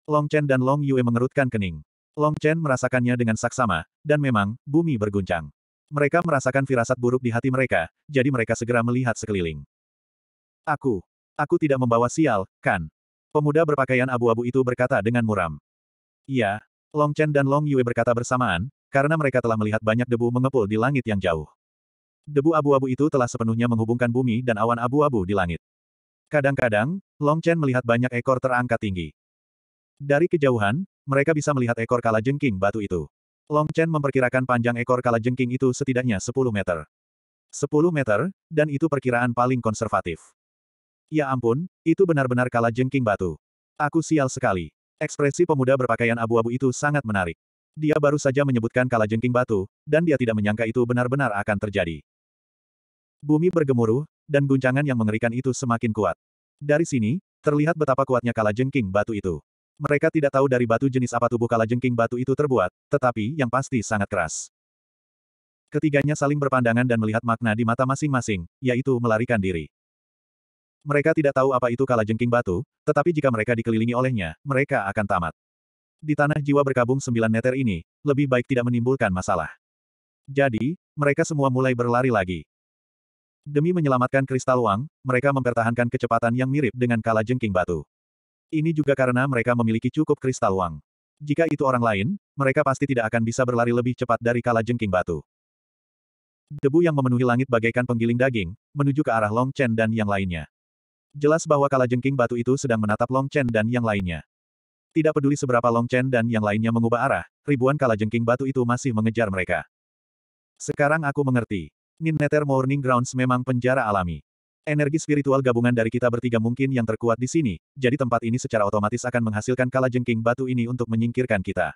Long Chen dan Long Yue mengerutkan kening. Long Chen merasakannya dengan saksama, dan memang, bumi berguncang. Mereka merasakan firasat buruk di hati mereka, jadi mereka segera melihat sekeliling. Aku. Aku tidak membawa sial, kan? Pemuda berpakaian abu-abu itu berkata dengan muram. Iya. Long Chen dan Long Yue berkata bersamaan, karena mereka telah melihat banyak debu mengepul di langit yang jauh. Debu abu-abu itu telah sepenuhnya menghubungkan bumi dan awan abu-abu di langit. Kadang-kadang, Long Chen melihat banyak ekor terangkat tinggi. Dari kejauhan, mereka bisa melihat ekor kala jengking batu itu. Long Chen memperkirakan panjang ekor kala jengking itu setidaknya 10 meter. 10 meter, dan itu perkiraan paling konservatif. Ya ampun, itu benar-benar kala jengking batu. Aku sial sekali. Ekspresi pemuda berpakaian abu-abu itu sangat menarik. Dia baru saja menyebutkan kala jengking batu, dan dia tidak menyangka itu benar-benar akan terjadi. Bumi bergemuruh, dan guncangan yang mengerikan itu semakin kuat. Dari sini, terlihat betapa kuatnya kala jengking batu itu. Mereka tidak tahu dari batu jenis apa tubuh kalajengking batu itu terbuat, tetapi yang pasti sangat keras. Ketiganya saling berpandangan dan melihat makna di mata masing-masing, yaitu melarikan diri. Mereka tidak tahu apa itu kalajengking batu, tetapi jika mereka dikelilingi olehnya, mereka akan tamat. Di tanah jiwa berkabung sembilan meter ini, lebih baik tidak menimbulkan masalah. Jadi, mereka semua mulai berlari lagi. Demi menyelamatkan kristal uang. mereka mempertahankan kecepatan yang mirip dengan kalajengking batu. Ini juga karena mereka memiliki cukup kristal uang. Jika itu orang lain, mereka pasti tidak akan bisa berlari lebih cepat dari kala jengking batu. Debu yang memenuhi langit bagaikan penggiling daging, menuju ke arah Long Chen dan yang lainnya. Jelas bahwa kala jengking batu itu sedang menatap Long Chen dan yang lainnya. Tidak peduli seberapa Long Chen dan yang lainnya mengubah arah, ribuan kala jengking batu itu masih mengejar mereka. Sekarang aku mengerti. Ninneter Morning Grounds memang penjara alami. Energi spiritual gabungan dari kita bertiga mungkin yang terkuat di sini, jadi tempat ini secara otomatis akan menghasilkan kala jengking batu ini untuk menyingkirkan kita.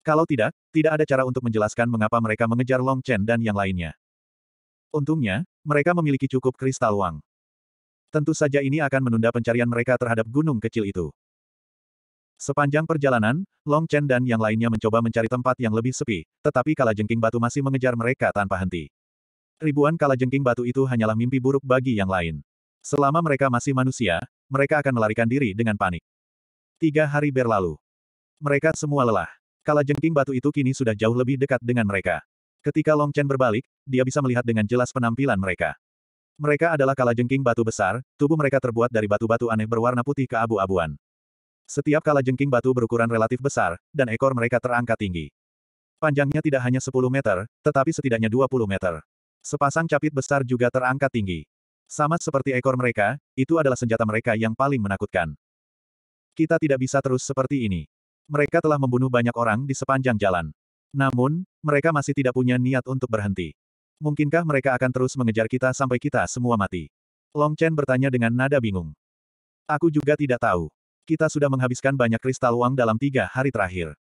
Kalau tidak, tidak ada cara untuk menjelaskan mengapa mereka mengejar Long Chen dan yang lainnya. Untungnya, mereka memiliki cukup kristal uang. Tentu saja ini akan menunda pencarian mereka terhadap gunung kecil itu. Sepanjang perjalanan, Long Chen dan yang lainnya mencoba mencari tempat yang lebih sepi, tetapi kala jengking batu masih mengejar mereka tanpa henti. Ribuan kalajengking batu itu hanyalah mimpi buruk bagi yang lain. Selama mereka masih manusia, mereka akan melarikan diri dengan panik. Tiga hari berlalu. Mereka semua lelah. Kalajengking batu itu kini sudah jauh lebih dekat dengan mereka. Ketika Long Chen berbalik, dia bisa melihat dengan jelas penampilan mereka. Mereka adalah kalajengking batu besar, tubuh mereka terbuat dari batu-batu aneh berwarna putih keabu-abuan. Setiap kalajengking batu berukuran relatif besar, dan ekor mereka terangkat tinggi. Panjangnya tidak hanya 10 meter, tetapi setidaknya 20 meter. Sepasang capit besar juga terangkat tinggi. Sama seperti ekor mereka, itu adalah senjata mereka yang paling menakutkan. Kita tidak bisa terus seperti ini. Mereka telah membunuh banyak orang di sepanjang jalan. Namun, mereka masih tidak punya niat untuk berhenti. Mungkinkah mereka akan terus mengejar kita sampai kita semua mati? Long Chen bertanya dengan nada bingung. Aku juga tidak tahu. Kita sudah menghabiskan banyak kristal uang dalam tiga hari terakhir.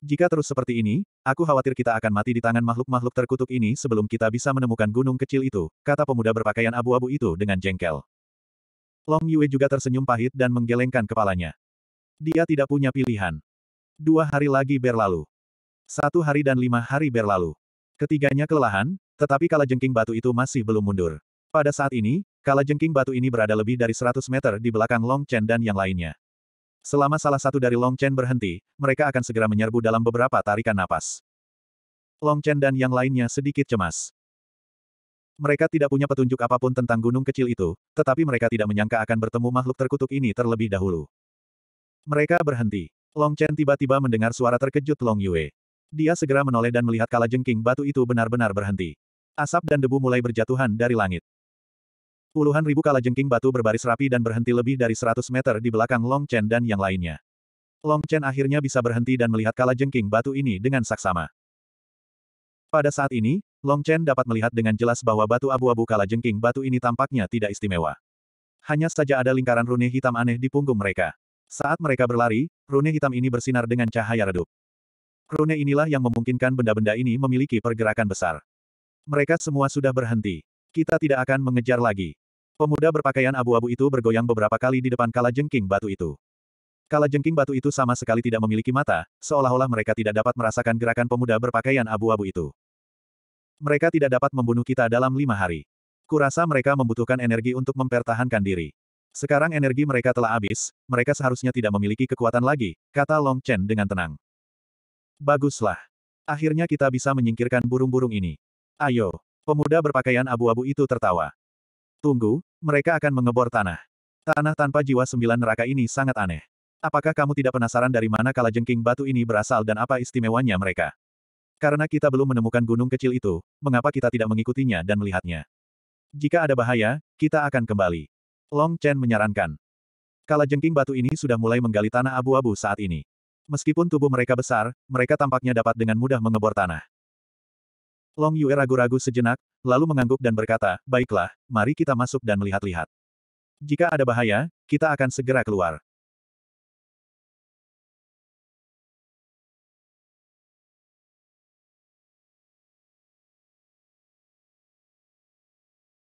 Jika terus seperti ini, aku khawatir kita akan mati di tangan makhluk-makhluk terkutuk ini sebelum kita bisa menemukan gunung kecil itu, kata pemuda berpakaian abu-abu itu dengan jengkel. Long Yue juga tersenyum pahit dan menggelengkan kepalanya. Dia tidak punya pilihan. Dua hari lagi berlalu. Satu hari dan lima hari berlalu. Ketiganya kelelahan, tetapi kala jengking batu itu masih belum mundur. Pada saat ini, kala jengking batu ini berada lebih dari 100 meter di belakang Long Chen dan yang lainnya. Selama salah satu dari Long Chen berhenti, mereka akan segera menyerbu dalam beberapa tarikan napas. Long Chen dan yang lainnya sedikit cemas. Mereka tidak punya petunjuk apapun tentang gunung kecil itu, tetapi mereka tidak menyangka akan bertemu makhluk terkutuk ini terlebih dahulu. Mereka berhenti. Long Chen tiba-tiba mendengar suara terkejut Long Yue. Dia segera menoleh dan melihat kalajengking batu itu benar-benar berhenti. Asap dan debu mulai berjatuhan dari langit. Puluhan ribu jengking batu berbaris rapi dan berhenti lebih dari 100 meter di belakang Long Chen dan yang lainnya. Long Chen akhirnya bisa berhenti dan melihat jengking batu ini dengan saksama. Pada saat ini, Long Chen dapat melihat dengan jelas bahwa batu abu-abu jengking batu ini tampaknya tidak istimewa. Hanya saja ada lingkaran rune hitam aneh di punggung mereka. Saat mereka berlari, rune hitam ini bersinar dengan cahaya redup. Rune inilah yang memungkinkan benda-benda ini memiliki pergerakan besar. Mereka semua sudah berhenti. Kita tidak akan mengejar lagi. Pemuda berpakaian abu-abu itu bergoyang beberapa kali di depan kala jengking batu itu. Kala jengking batu itu sama sekali tidak memiliki mata, seolah-olah mereka tidak dapat merasakan gerakan pemuda berpakaian abu-abu itu. Mereka tidak dapat membunuh kita dalam lima hari. Kurasa mereka membutuhkan energi untuk mempertahankan diri. Sekarang energi mereka telah habis, mereka seharusnya tidak memiliki kekuatan lagi, kata Long Chen dengan tenang. Baguslah. Akhirnya kita bisa menyingkirkan burung-burung ini. Ayo. Pemuda berpakaian abu-abu itu tertawa. Tunggu, mereka akan mengebor tanah. Tanah tanpa jiwa sembilan neraka ini sangat aneh. Apakah kamu tidak penasaran dari mana kalajengking batu ini berasal dan apa istimewanya mereka? Karena kita belum menemukan gunung kecil itu, mengapa kita tidak mengikutinya dan melihatnya? Jika ada bahaya, kita akan kembali. Long Chen menyarankan. Kalajengking batu ini sudah mulai menggali tanah abu-abu saat ini. Meskipun tubuh mereka besar, mereka tampaknya dapat dengan mudah mengebor tanah. Long Yue ragu-ragu sejenak, lalu mengangguk dan berkata, Baiklah, mari kita masuk dan melihat-lihat. Jika ada bahaya, kita akan segera keluar.